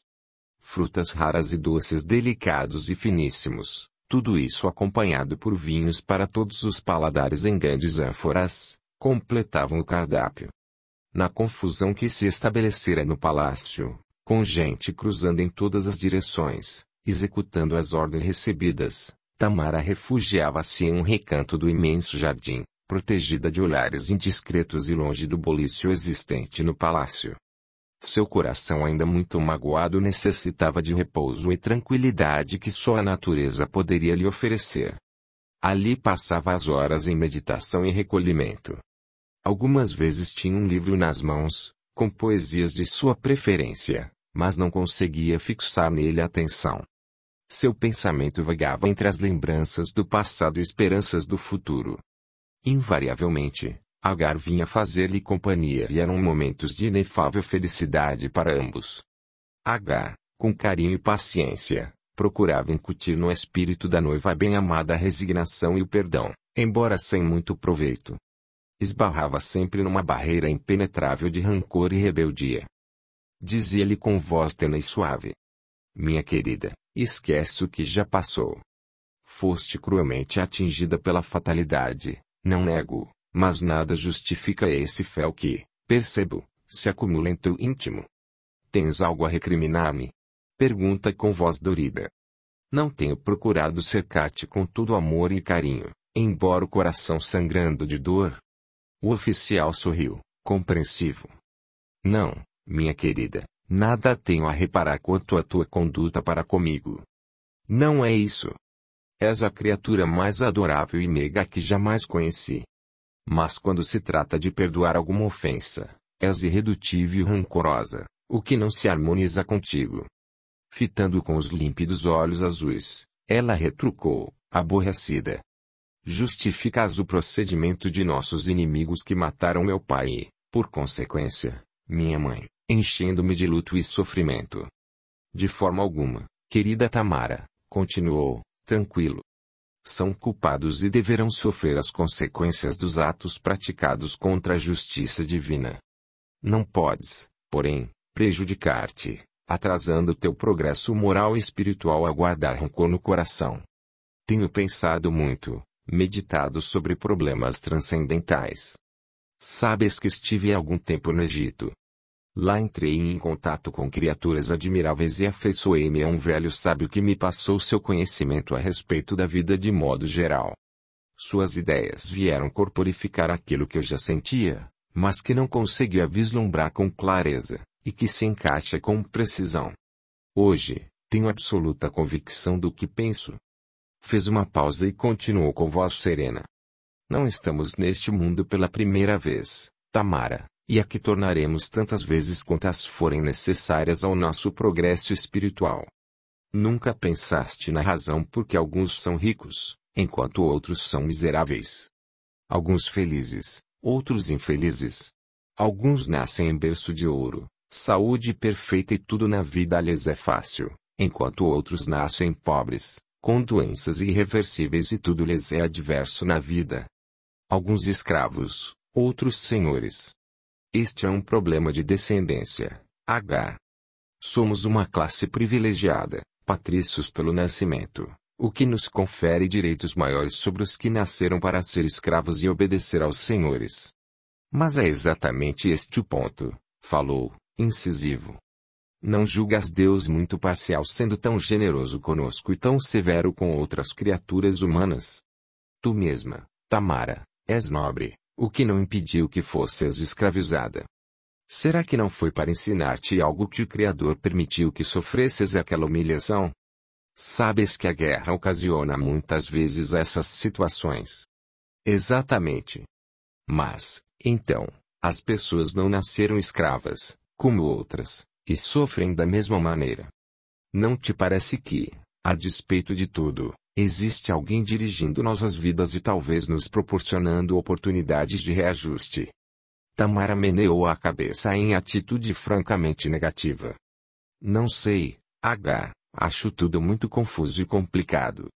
Frutas raras e doces delicados e finíssimos, tudo isso acompanhado por vinhos para todos os paladares em grandes ânforas, completavam o cardápio. Na confusão que se estabelecera no palácio, com gente cruzando em todas as direções, executando as ordens recebidas, Tamara refugiava-se em um recanto do imenso jardim, protegida de olhares indiscretos e longe do bolício existente no palácio. Seu coração ainda muito magoado necessitava de repouso e tranquilidade que só a natureza poderia lhe oferecer. Ali passava as horas em meditação e recolhimento. Algumas vezes tinha um livro nas mãos, com poesias de sua preferência, mas não conseguia fixar nele a atenção. Seu pensamento vagava entre as lembranças do passado e esperanças do futuro. Invariavelmente, Agar vinha fazer-lhe companhia e eram momentos de inefável felicidade para ambos. Agar, com carinho e paciência, procurava incutir no espírito da noiva bem-amada a resignação e o perdão, embora sem muito proveito. Esbarrava sempre numa barreira impenetrável de rancor e rebeldia. Dizia-lhe com voz tena e suave: Minha querida, esquece o que já passou. Foste cruelmente atingida pela fatalidade, não nego, mas nada justifica esse fel que, percebo, se acumula em teu íntimo. Tens algo a recriminar-me? Pergunta com voz dorida. Não tenho procurado cercar-te com todo amor e carinho, embora o coração sangrando de dor. O oficial sorriu, compreensivo. Não, minha querida, nada tenho a reparar quanto à tua conduta para comigo. Não é isso, És a criatura mais adorável e meiga que jamais conheci. Mas quando se trata de perdoar alguma ofensa, és irredutível e rancorosa, o que não se harmoniza contigo. Fitando com os límpidos olhos azuis, ela retrucou, aborrecida. Justificas o procedimento de nossos inimigos que mataram meu pai e, por consequência, minha mãe, enchendo-me de luto e sofrimento. De forma alguma, querida Tamara, continuou, tranquilo. São culpados e deverão sofrer as consequências dos atos praticados contra a justiça divina. Não podes, porém, prejudicar-te, atrasando teu progresso moral e espiritual a guardar rancor no coração. Tenho pensado muito, meditado sobre problemas transcendentais. Sabes que estive há algum tempo no Egito, Lá entrei em contato com criaturas admiráveis e afeiçoei-me a um velho sábio que me passou seu conhecimento a respeito da vida de modo geral. Suas ideias vieram corporificar aquilo que eu já sentia, mas que não conseguia vislumbrar com clareza, e que se encaixa com precisão. Hoje, tenho absoluta convicção do que penso. Fez uma pausa e continuou com voz serena. Não estamos neste mundo pela primeira vez, Tamara e a que tornaremos tantas vezes quantas forem necessárias ao nosso progresso espiritual. Nunca pensaste na razão por que alguns são ricos, enquanto outros são miseráveis. Alguns felizes, outros infelizes. Alguns nascem em berço de ouro, saúde perfeita e tudo na vida lhes é fácil, enquanto outros nascem pobres, com doenças irreversíveis e tudo lhes é adverso na vida. Alguns escravos, outros senhores. Este é um problema de descendência. H. Somos uma classe privilegiada, patrícios pelo nascimento, o que nos confere direitos maiores sobre os que nasceram para ser escravos e obedecer aos senhores. Mas é exatamente este o ponto, falou, incisivo. Não julgas Deus muito parcial sendo tão generoso conosco e tão severo com outras criaturas humanas. Tu mesma, Tamara, és nobre, o que não impediu que fosses escravizada. Será que não foi para ensinar-te algo que o Criador permitiu que sofresses aquela humilhação? Sabes que a guerra ocasiona muitas vezes essas situações. Exatamente. Mas, então, as pessoas não nasceram escravas, como outras, e sofrem da mesma maneira. Não te parece que, a despeito de tudo, Existe alguém dirigindo nossas vidas e talvez nos proporcionando oportunidades de reajuste. Tamara meneou a cabeça em atitude francamente negativa. Não sei, H. Acho tudo muito confuso e complicado.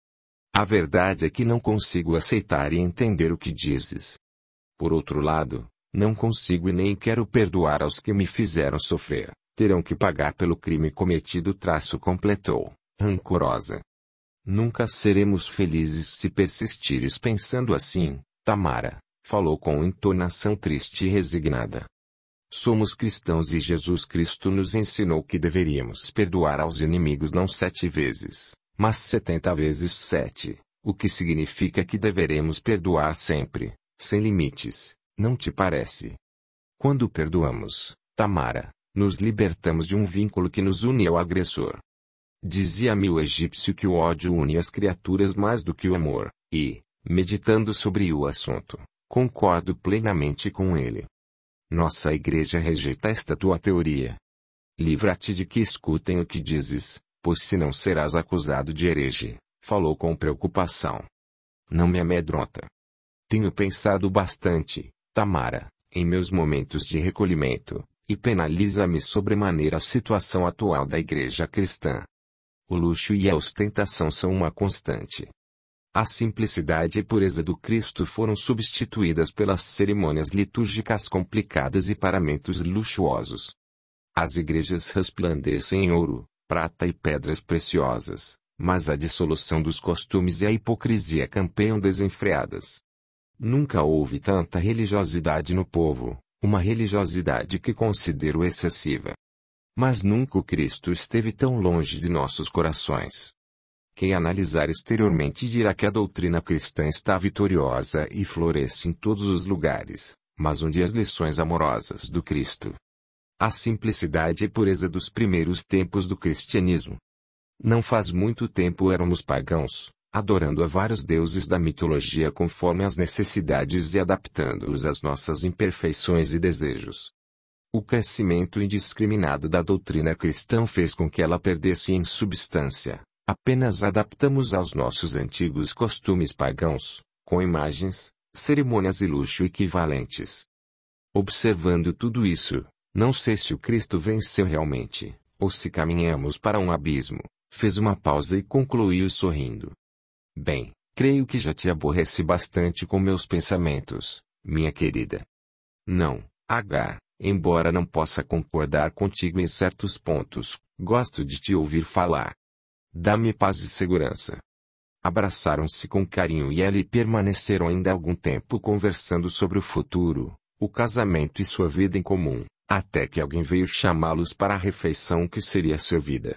A verdade é que não consigo aceitar e entender o que dizes. Por outro lado, não consigo e nem quero perdoar aos que me fizeram sofrer. Terão que pagar pelo crime cometido. Traço completou, rancorosa. Nunca seremos felizes se persistires pensando assim, Tamara, falou com entonação triste e resignada. Somos cristãos e Jesus Cristo nos ensinou que deveríamos perdoar aos inimigos não sete vezes, mas setenta vezes sete, o que significa que deveremos perdoar sempre, sem limites, não te parece? Quando perdoamos, Tamara, nos libertamos de um vínculo que nos une ao agressor. Dizia-me o egípcio que o ódio une as criaturas mais do que o amor, e, meditando sobre o assunto, concordo plenamente com ele. Nossa igreja rejeita esta tua teoria. Livra-te de que escutem o que dizes, pois se não serás acusado de herege, falou com preocupação. Não me amedronta. Tenho pensado bastante, Tamara, em meus momentos de recolhimento, e penaliza-me sobremaneira a situação atual da igreja cristã o luxo e a ostentação são uma constante. A simplicidade e pureza do Cristo foram substituídas pelas cerimônias litúrgicas complicadas e paramentos luxuosos. As igrejas resplandecem em ouro, prata e pedras preciosas, mas a dissolução dos costumes e a hipocrisia campeiam desenfreadas. Nunca houve tanta religiosidade no povo, uma religiosidade que considero excessiva. Mas nunca o Cristo esteve tão longe de nossos corações. Quem analisar exteriormente dirá que a doutrina cristã está vitoriosa e floresce em todos os lugares, mas onde as lições amorosas do Cristo. A simplicidade e pureza dos primeiros tempos do cristianismo. Não faz muito tempo éramos pagãos, adorando a vários deuses da mitologia conforme as necessidades e adaptando-os às nossas imperfeições e desejos. O crescimento indiscriminado da doutrina cristã fez com que ela perdesse em substância. Apenas adaptamos aos nossos antigos costumes pagãos, com imagens, cerimônias e luxo equivalentes. Observando tudo isso, não sei se o Cristo venceu realmente, ou se caminhamos para um abismo. Fez uma pausa e concluiu sorrindo. Bem, creio que já te aborreci bastante com meus pensamentos, minha querida. Não, H. Embora não possa concordar contigo em certos pontos, gosto de te ouvir falar. Dá-me paz e segurança. Abraçaram-se com carinho e ali permaneceram ainda algum tempo conversando sobre o futuro, o casamento e sua vida em comum, até que alguém veio chamá-los para a refeição que seria servida.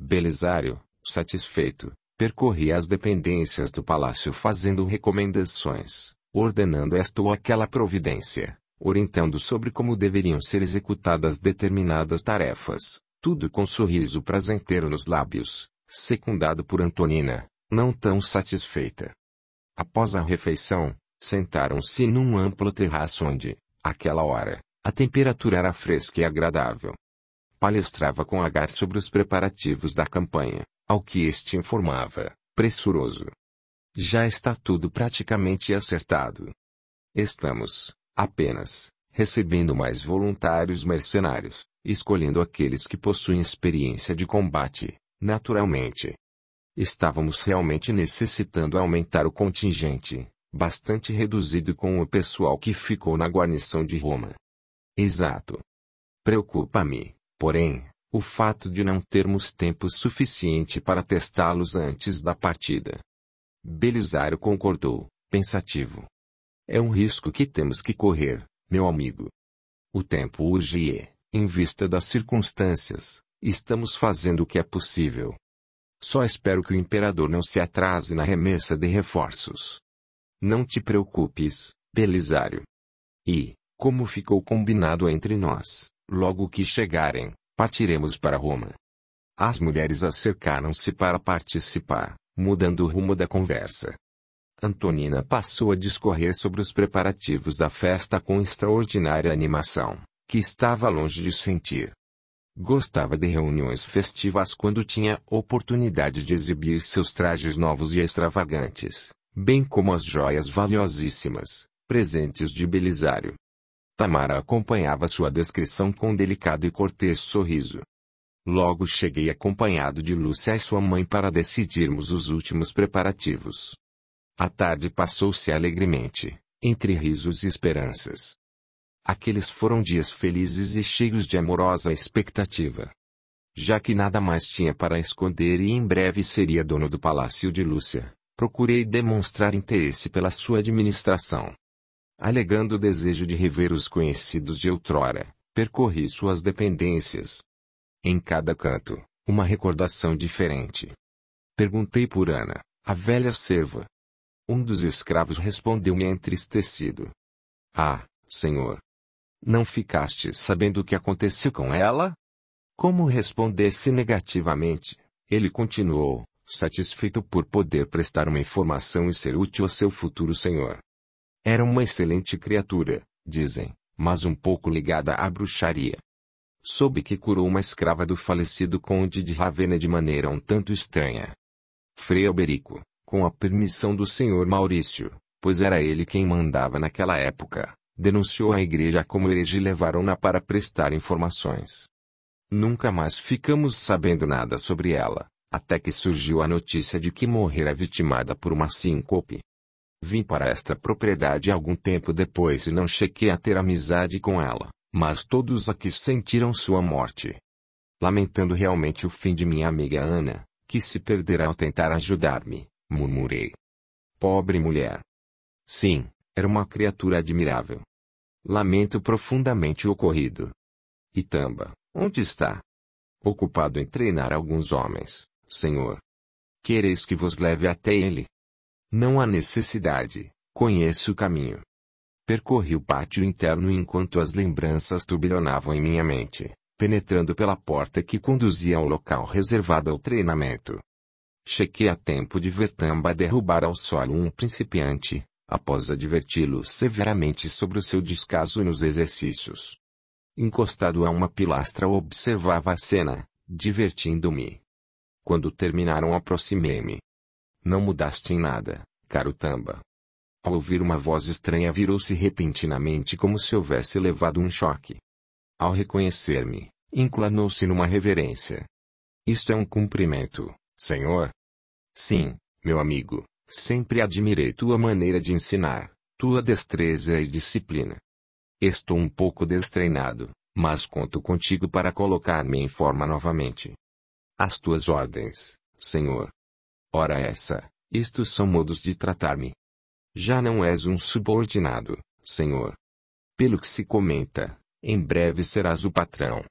Belisário, satisfeito, percorria as dependências do palácio fazendo recomendações, ordenando esta ou aquela providência, orientando sobre como deveriam ser executadas determinadas tarefas, tudo com um sorriso prazenteiro nos lábios, secundado por Antonina, não tão satisfeita. Após a refeição, sentaram-se num amplo terraço onde, àquela hora, a temperatura era fresca e agradável. Palestrava com Agar sobre os preparativos da campanha, ao que este informava, pressuroso. Já está tudo praticamente acertado. Estamos, apenas recebendo mais voluntários mercenários, escolhendo aqueles que possuem experiência de combate, naturalmente. Estávamos realmente necessitando aumentar o contingente, bastante reduzido com o pessoal que ficou na guarnição de Roma. Exato. Preocupa-me, porém, o fato de não termos tempo suficiente para testá-los antes da partida. Belisário concordou, pensativo. É um risco que temos que correr, meu amigo. O tempo urge e, em vista das circunstâncias, estamos fazendo o que é possível. Só espero que o imperador não se atrase na remessa de reforços. Não te preocupes, Belisário. E, como ficou combinado entre nós, logo que chegarem, partiremos para Roma. As mulheres acercaram-se para participar, mudando o rumo da conversa. Antonina passou a discorrer sobre os preparativos da festa com extraordinária animação, que estava longe de sentir. Gostava de reuniões festivas quando tinha oportunidade de exibir seus trajes novos e extravagantes, bem como as joias valiosíssimas, presentes de Belisário. Tamara acompanhava sua descrição com um delicado e cortês sorriso. Logo cheguei acompanhado de Lúcia e sua mãe para decidirmos os últimos preparativos. A tarde passou-se alegremente, entre risos e esperanças. Aqueles foram dias felizes e cheios de amorosa expectativa. Já que nada mais tinha para esconder e em breve seria dono do palácio de Lúcia, procurei demonstrar interesse pela sua administração. Alegando o desejo de rever os conhecidos de outrora, percorri suas dependências. Em cada canto, uma recordação diferente. Perguntei por Ana, a velha serva, um dos escravos respondeu-me entristecido: Ah, senhor! Não ficaste sabendo o que aconteceu com ela? Como respondesse negativamente, ele continuou, satisfeito por poder prestar uma informação e ser útil ao seu futuro senhor. Era uma excelente criatura, dizem, mas um pouco ligada à bruxaria. Soube que curou uma escrava do falecido conde de Ravenna de maneira um tanto estranha. Frei Alberico, com a permissão do senhor Maurício, pois era ele quem mandava naquela época, denunciou a igreja como herege e levaram-na para prestar informações. Nunca mais ficamos sabendo nada sobre ela, até que surgiu a notícia de que morrera vitimada por uma síncope. Vim para esta propriedade algum tempo depois e não cheguei a ter amizade com ela, mas todos aqui sentiram sua morte. Lamentando realmente o fim de minha amiga Ana, que se perderá ao tentar ajudar-me, murmurei. Pobre mulher. Sim, era uma criatura admirável. Lamento profundamente o ocorrido. Itamba, onde está? Ocupado em treinar alguns homens, senhor. Quereis que vos leve até ele? Não há necessidade, conheço o caminho. Percorri o pátio interno enquanto as lembranças turbilhonavam em minha mente, penetrando pela porta que conduzia ao local reservado ao treinamento. Cheguei a tempo de ver Tamba derrubar ao solo um principiante, após adverti-lo severamente sobre o seu descaso nos exercícios. Encostado a uma pilastra observava a cena, divertindo-me. Quando terminaram aproximei-me. Não mudaste em nada, caro Tamba. Ao ouvir uma voz estranha virou-se repentinamente como se houvesse levado um choque. Ao reconhecer-me, inclinou-se numa reverência. Isto é um cumprimento, Senhor? Sim, meu amigo, sempre admirei tua maneira de ensinar, tua destreza e disciplina. Estou um pouco destreinado, mas conto contigo para colocar-me em forma novamente. As tuas ordens, Senhor. Ora essa, isto são modos de tratar-me. Já não és um subordinado, Senhor. Pelo que se comenta, em breve serás o patrão.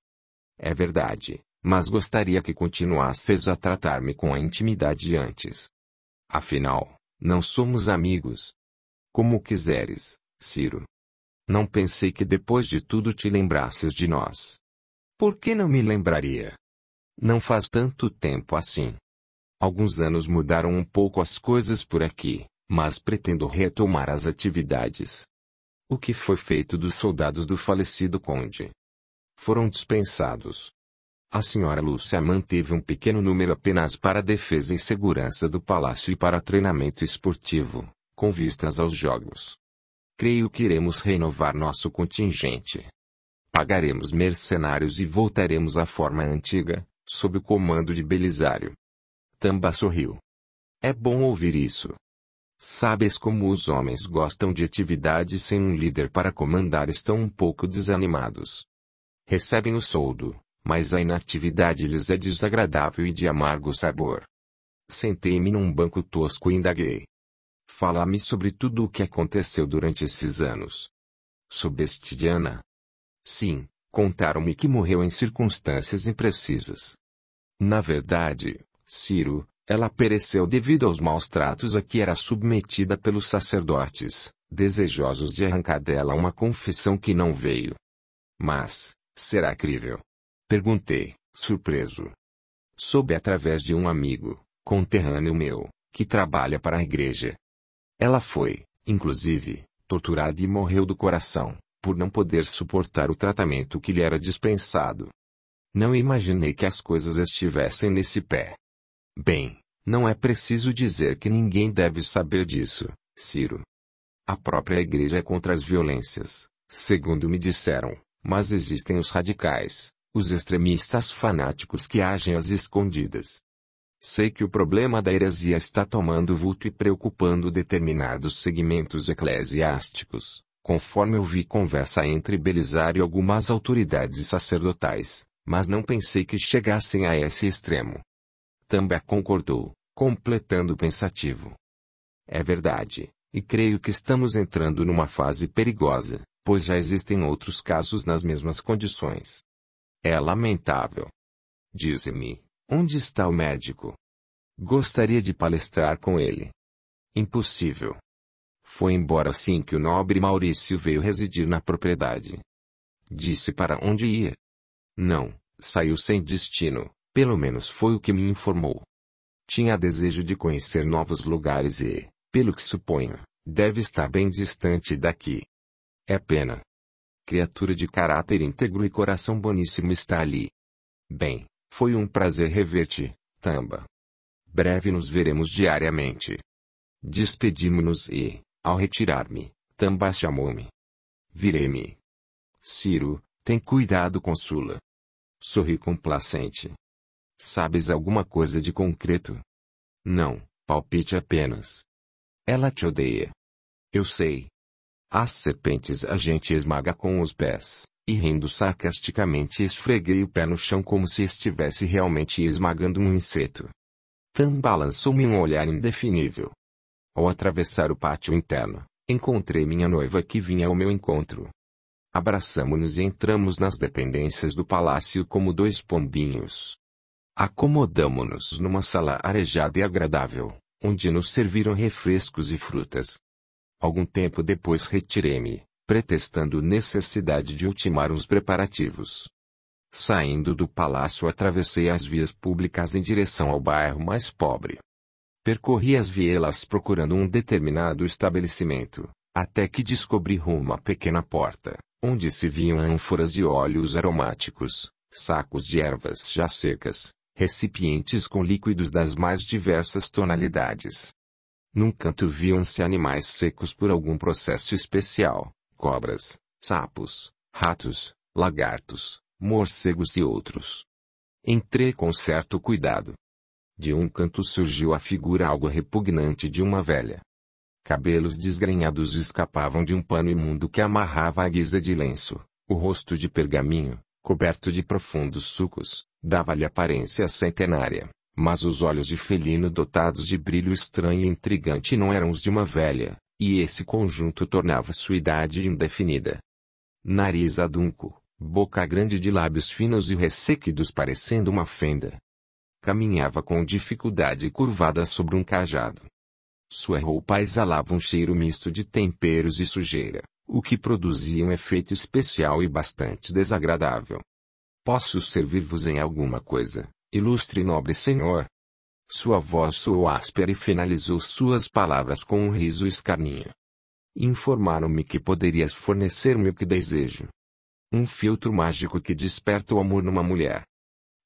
É verdade, mas gostaria que continuasses a tratar-me com a intimidade de antes. Afinal, não somos amigos. Como quiseres, Ciro. Não pensei que depois de tudo te lembrasses de nós. Por que não me lembraria? Não faz tanto tempo assim. Alguns anos mudaram um pouco as coisas por aqui, mas pretendo retomar as atividades. O que foi feito dos soldados do falecido conde? Foram dispensados, a senhora Lúcia manteve um pequeno número apenas para defesa e segurança do palácio e para treinamento esportivo, com vistas aos jogos. Creio que iremos renovar nosso contingente. Pagaremos mercenários e voltaremos à forma antiga, sob o comando de Belisário. Tamba sorriu. É bom ouvir isso. Sabes como os homens gostam de atividade sem um líder para comandar estão um pouco desanimados. Recebem o soldo, mas a inatividade lhes é desagradável e de amargo sabor. Sentei-me num banco tosco e indaguei. Fala-me sobre tudo o que aconteceu durante esses anos. Subestiana? Sim, contaram-me que morreu em circunstâncias imprecisas. Na verdade, Ciro, ela pereceu devido aos maus tratos a que era submetida pelos sacerdotes, desejosos de arrancar dela uma confissão que não veio. Mas, será crível? Perguntei, surpreso. Soube através de um amigo, conterrâneo meu, que trabalha para a igreja. Ela foi, inclusive, torturada e morreu do coração, por não poder suportar o tratamento que lhe era dispensado. Não imaginei que as coisas estivessem nesse pé. Bem, não é preciso dizer que ninguém deve saber disso, Ciro. A própria igreja é contra as violências, segundo me disseram, mas existem os radicais, os extremistas fanáticos que agem às escondidas. Sei que o problema da heresia está tomando vulto e preocupando determinados segmentos eclesiásticos, conforme eu vi conversa entre Belisário e algumas autoridades sacerdotais, mas não pensei que chegassem a esse extremo. Tamba concordou, completando pensativo. É verdade, e creio que estamos entrando numa fase perigosa, pois já existem outros casos nas mesmas condições. É lamentável. Dize-me, onde está o médico? Gostaria de palestrar com ele. Impossível. Foi embora assim que o nobre Maurício veio residir na propriedade. Disse para onde ia. Não, saiu sem destino, pelo menos foi o que me informou. Tinha desejo de conhecer novos lugares e, pelo que suponho, deve estar bem distante daqui. É pena, criatura de caráter íntegro e coração boníssimo está ali. Bem, foi um prazer rever-te, Tamba. Breve nos veremos diariamente. Despedimos-nos e, ao retirar-me, Tamba chamou-me. Virei-me. Ciro, tem cuidado com Sula. Sorri complacente. Sabes alguma coisa de concreto? Não, palpite apenas. Ela te odeia. Eu sei, as serpentes a gente esmaga com os pés, e rindo sarcasticamente esfreguei o pé no chão como se estivesse realmente esmagando um inseto. Tan balançou-me um olhar indefinível. Ao atravessar o pátio interno, encontrei minha noiva que vinha ao meu encontro. Abraçamo-nos e entramos nas dependências do palácio como dois pombinhos. Acomodamo-nos numa sala arejada e agradável, onde nos serviram refrescos e frutas, Algum tempo depois retirei-me, pretextando necessidade de ultimar uns preparativos. Saindo do palácio, atravessei as vias públicas em direção ao bairro mais pobre. Percorri as vielas procurando um determinado estabelecimento, até que descobri uma pequena porta, onde se viam ânforas de óleos aromáticos, sacos de ervas já secas, recipientes com líquidos das mais diversas tonalidades, num canto viam-se animais secos por algum processo especial: cobras, sapos, ratos, lagartos, morcegos e outros. Entrei com certo cuidado. De um canto surgiu a figura algo repugnante de uma velha. Cabelos desgrenhados escapavam de um pano imundo que amarrava à guisa de lenço. O rosto de pergaminho, coberto de profundos sucos, dava-lhe aparência centenária. Mas os olhos de felino dotados de brilho estranho e intrigante não eram os de uma velha, e esse conjunto tornava sua idade indefinida. Nariz adunco, boca grande de lábios finos e ressequidos parecendo uma fenda. Caminhava com dificuldade curvada sobre um cajado. Sua roupa exalava um cheiro misto de temperos e sujeira, o que produzia um efeito especial e bastante desagradável. Posso servir-vos em alguma coisa, Ilustre e nobre senhor. Sua voz soou áspera e finalizou suas palavras com um riso escarninho. Informaram-me que poderias fornecer-me o que desejo. Um filtro mágico que desperta o amor numa mulher.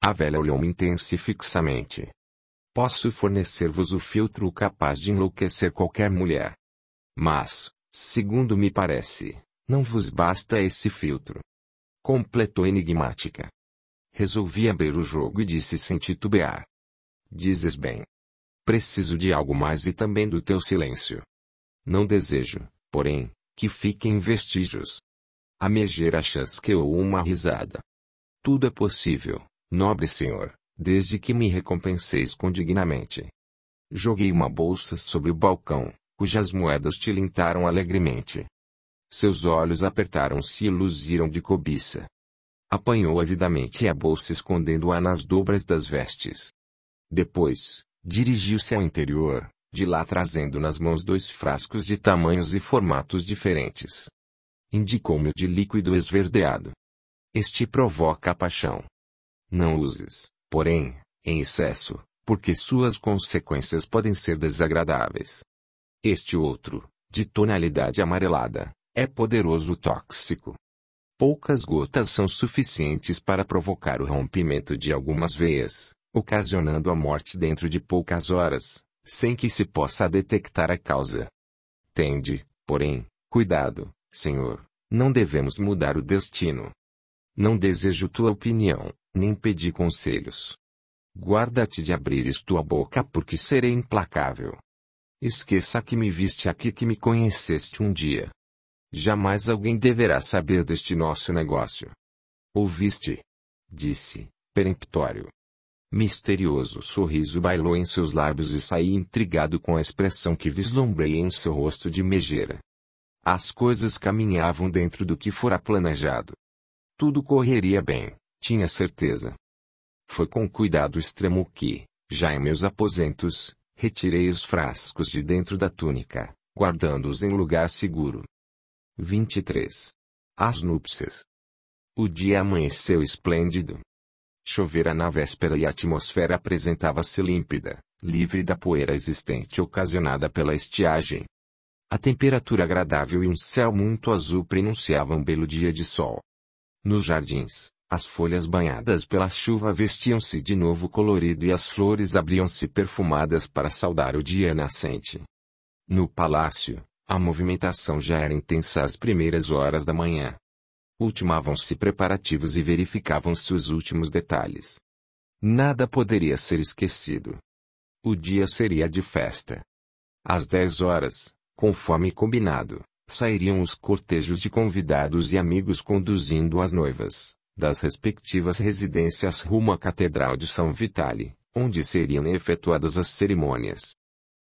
A velha olhou-me intensa e fixamente. Posso fornecer-vos o filtro capaz de enlouquecer qualquer mulher. Mas, segundo me parece, não vos basta esse filtro. Completou enigmática. Resolvi abrir o jogo e disse sem titubear. Dizes bem. Preciso de algo mais e também do teu silêncio. Não desejo, porém, que fiquem vestígios. A megera chasqueou uma risada. Tudo é possível, nobre senhor, desde que me recompenseis condignamente. Joguei uma bolsa sobre o balcão, cujas moedas tilintaram alegremente. Seus olhos apertaram-se e luziram de cobiça. Apanhou avidamente a bolsa escondendo-a nas dobras das vestes. Depois, dirigiu-se ao interior, de lá trazendo nas mãos dois frascos de tamanhos e formatos diferentes. Indicou-me o de líquido esverdeado. Este provoca a paixão. Não uses, porém, em excesso, porque suas consequências podem ser desagradáveis. Este outro, de tonalidade amarelada, é poderoso tóxico. Poucas gotas são suficientes para provocar o rompimento de algumas veias, ocasionando a morte dentro de poucas horas, sem que se possa detectar a causa. Tende, porém, cuidado, Senhor, não devemos mudar o destino. Não desejo tua opinião, nem pedi conselhos. Guarda-te de abrires tua boca porque serei implacável. Esqueça que me viste aqui que me conheceste um dia, Jamais alguém deverá saber deste nosso negócio. Ouviste? Disse, peremptório. Misterioso sorriso bailou em seus lábios e saí intrigado com a expressão que vislumbrei em seu rosto de megeira. As coisas caminhavam dentro do que fora planejado. Tudo correria bem, tinha certeza. Foi com cuidado extremo que, já em meus aposentos, retirei os frascos de dentro da túnica, guardando-os em lugar seguro. 23. As núpcias. O dia amanheceu esplêndido. Chovera na véspera e a atmosfera apresentava-se límpida, livre da poeira existente ocasionada pela estiagem. A temperatura agradável e um céu muito azul prenunciavam um belo dia de sol. Nos jardins, as folhas banhadas pela chuva vestiam-se de novo colorido e as flores abriam-se perfumadas para saudar o dia nascente. No palácio, a movimentação já era intensa às primeiras horas da manhã. Ultimavam-se preparativos e verificavam-se os últimos detalhes. Nada poderia ser esquecido. O dia seria de festa. Às 10 horas, conforme combinado, sairiam os cortejos de convidados e amigos conduzindo as noivas, das respectivas residências rumo à Catedral de São Vitale, onde seriam efetuadas as cerimônias.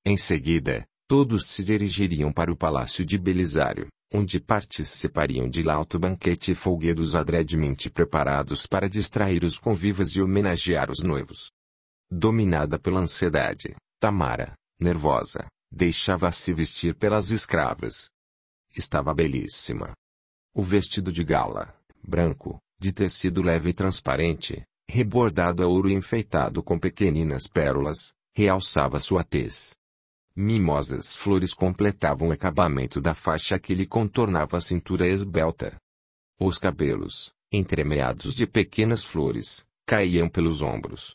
Em seguida, Todos se dirigiriam para o palácio de Belisário, onde participariam de lauto banquete e folguedos adredemente preparados para distrair os convivas e homenagear os noivos. Dominada pela ansiedade, Tamara, nervosa, deixava-se vestir pelas escravas. Estava belíssima. O vestido de gala, branco, de tecido leve e transparente, rebordado a ouro e enfeitado com pequeninas pérolas, realçava sua tez. Mimosas flores completavam o acabamento da faixa que lhe contornava a cintura esbelta. Os cabelos, entremeados de pequenas flores, caíam pelos ombros.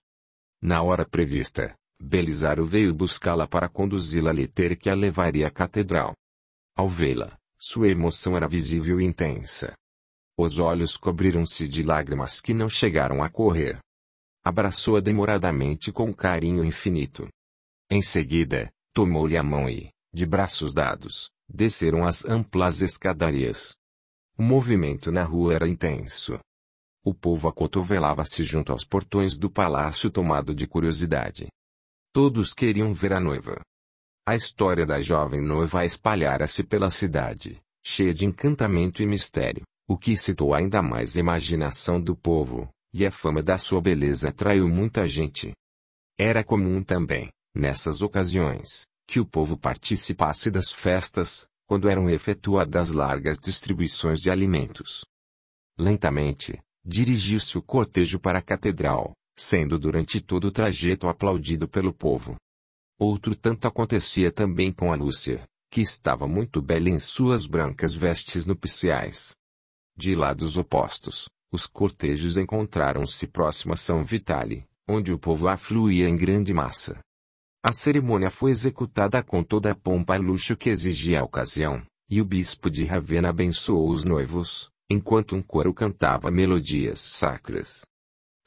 Na hora prevista, Belisário veio buscá-la para conduzi-la à ter que a levaria à catedral. Ao vê-la, sua emoção era visível e intensa. Os olhos cobriram-se de lágrimas que não chegaram a correr. Abraçou-a demoradamente com um carinho infinito. Em seguida, Tomou-lhe a mão e, de braços dados, desceram as amplas escadarias. O movimento na rua era intenso. O povo acotovelava-se junto aos portões do palácio tomado de curiosidade. Todos queriam ver a noiva. A história da jovem noiva espalhara-se pela cidade, cheia de encantamento e mistério, o que excitou ainda mais a imaginação do povo, e a fama da sua beleza atraiu muita gente. Era comum também, nessas ocasiões, que o povo participasse das festas, quando eram efetuadas largas distribuições de alimentos. Lentamente, dirigiu-se o cortejo para a catedral, sendo durante todo o trajeto aplaudido pelo povo. Outro tanto acontecia também com a Lúcia, que estava muito bela em suas brancas vestes nupciais. De lados opostos, os cortejos encontraram-se próximo a São Vitale, onde o povo afluía em grande massa. A cerimônia foi executada com toda a pompa e luxo que exigia a ocasião, e o bispo de Ravena abençoou os noivos, enquanto um coro cantava melodias sacras.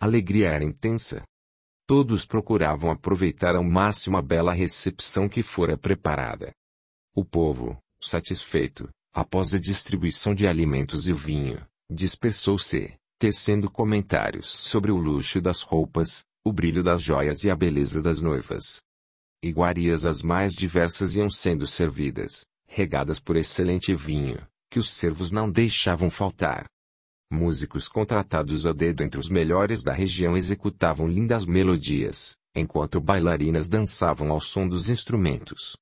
A alegria era intensa. Todos procuravam aproveitar ao máximo a bela recepção que fora preparada. O povo, satisfeito, após a distribuição de alimentos e vinho, dispersou-se, tecendo comentários sobre o luxo das roupas, o brilho das joias e a beleza das noivas. Iguarias as mais diversas iam sendo servidas, regadas por excelente vinho, que os servos não deixavam faltar. Músicos contratados a dedo entre os melhores da região executavam lindas melodias, enquanto bailarinas dançavam ao som dos instrumentos.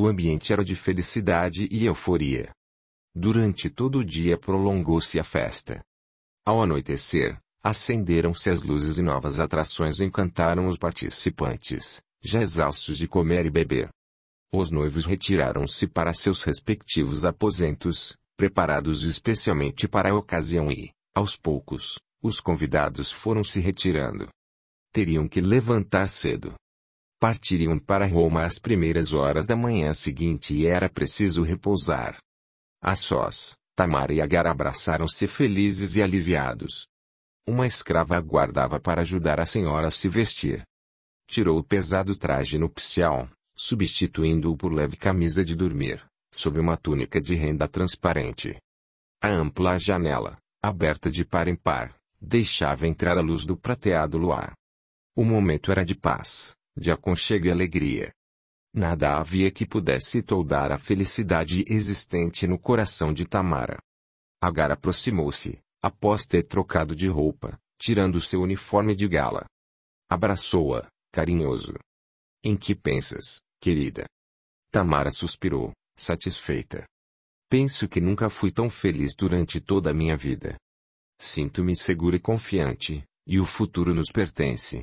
O ambiente era de felicidade e euforia. Durante todo o dia prolongou-se a festa. Ao anoitecer, acenderam-se as luzes e novas atrações encantaram os participantes já exaustos de comer e beber. Os noivos retiraram-se para seus respectivos aposentos, preparados especialmente para a ocasião e, aos poucos, os convidados foram se retirando. Teriam que levantar cedo. Partiriam para Roma às primeiras horas da manhã seguinte e era preciso repousar. A sós, Tamara e Agar abraçaram-se felizes e aliviados. Uma escrava aguardava para ajudar a senhora a se vestir tirou o pesado traje nupcial, substituindo-o por leve camisa de dormir, sob uma túnica de renda transparente. A ampla janela, aberta de par em par, deixava entrar a luz do prateado luar. O momento era de paz, de aconchego e alegria. Nada havia que pudesse toldar a felicidade existente no coração de Tamara. Agar aproximou-se, após ter trocado de roupa, tirando seu uniforme de gala. Abraçou-a, carinhoso. Em que pensas, querida? Tamara suspirou, satisfeita. Penso que nunca fui tão feliz durante toda a minha vida. Sinto-me segura e confiante, e o futuro nos pertence.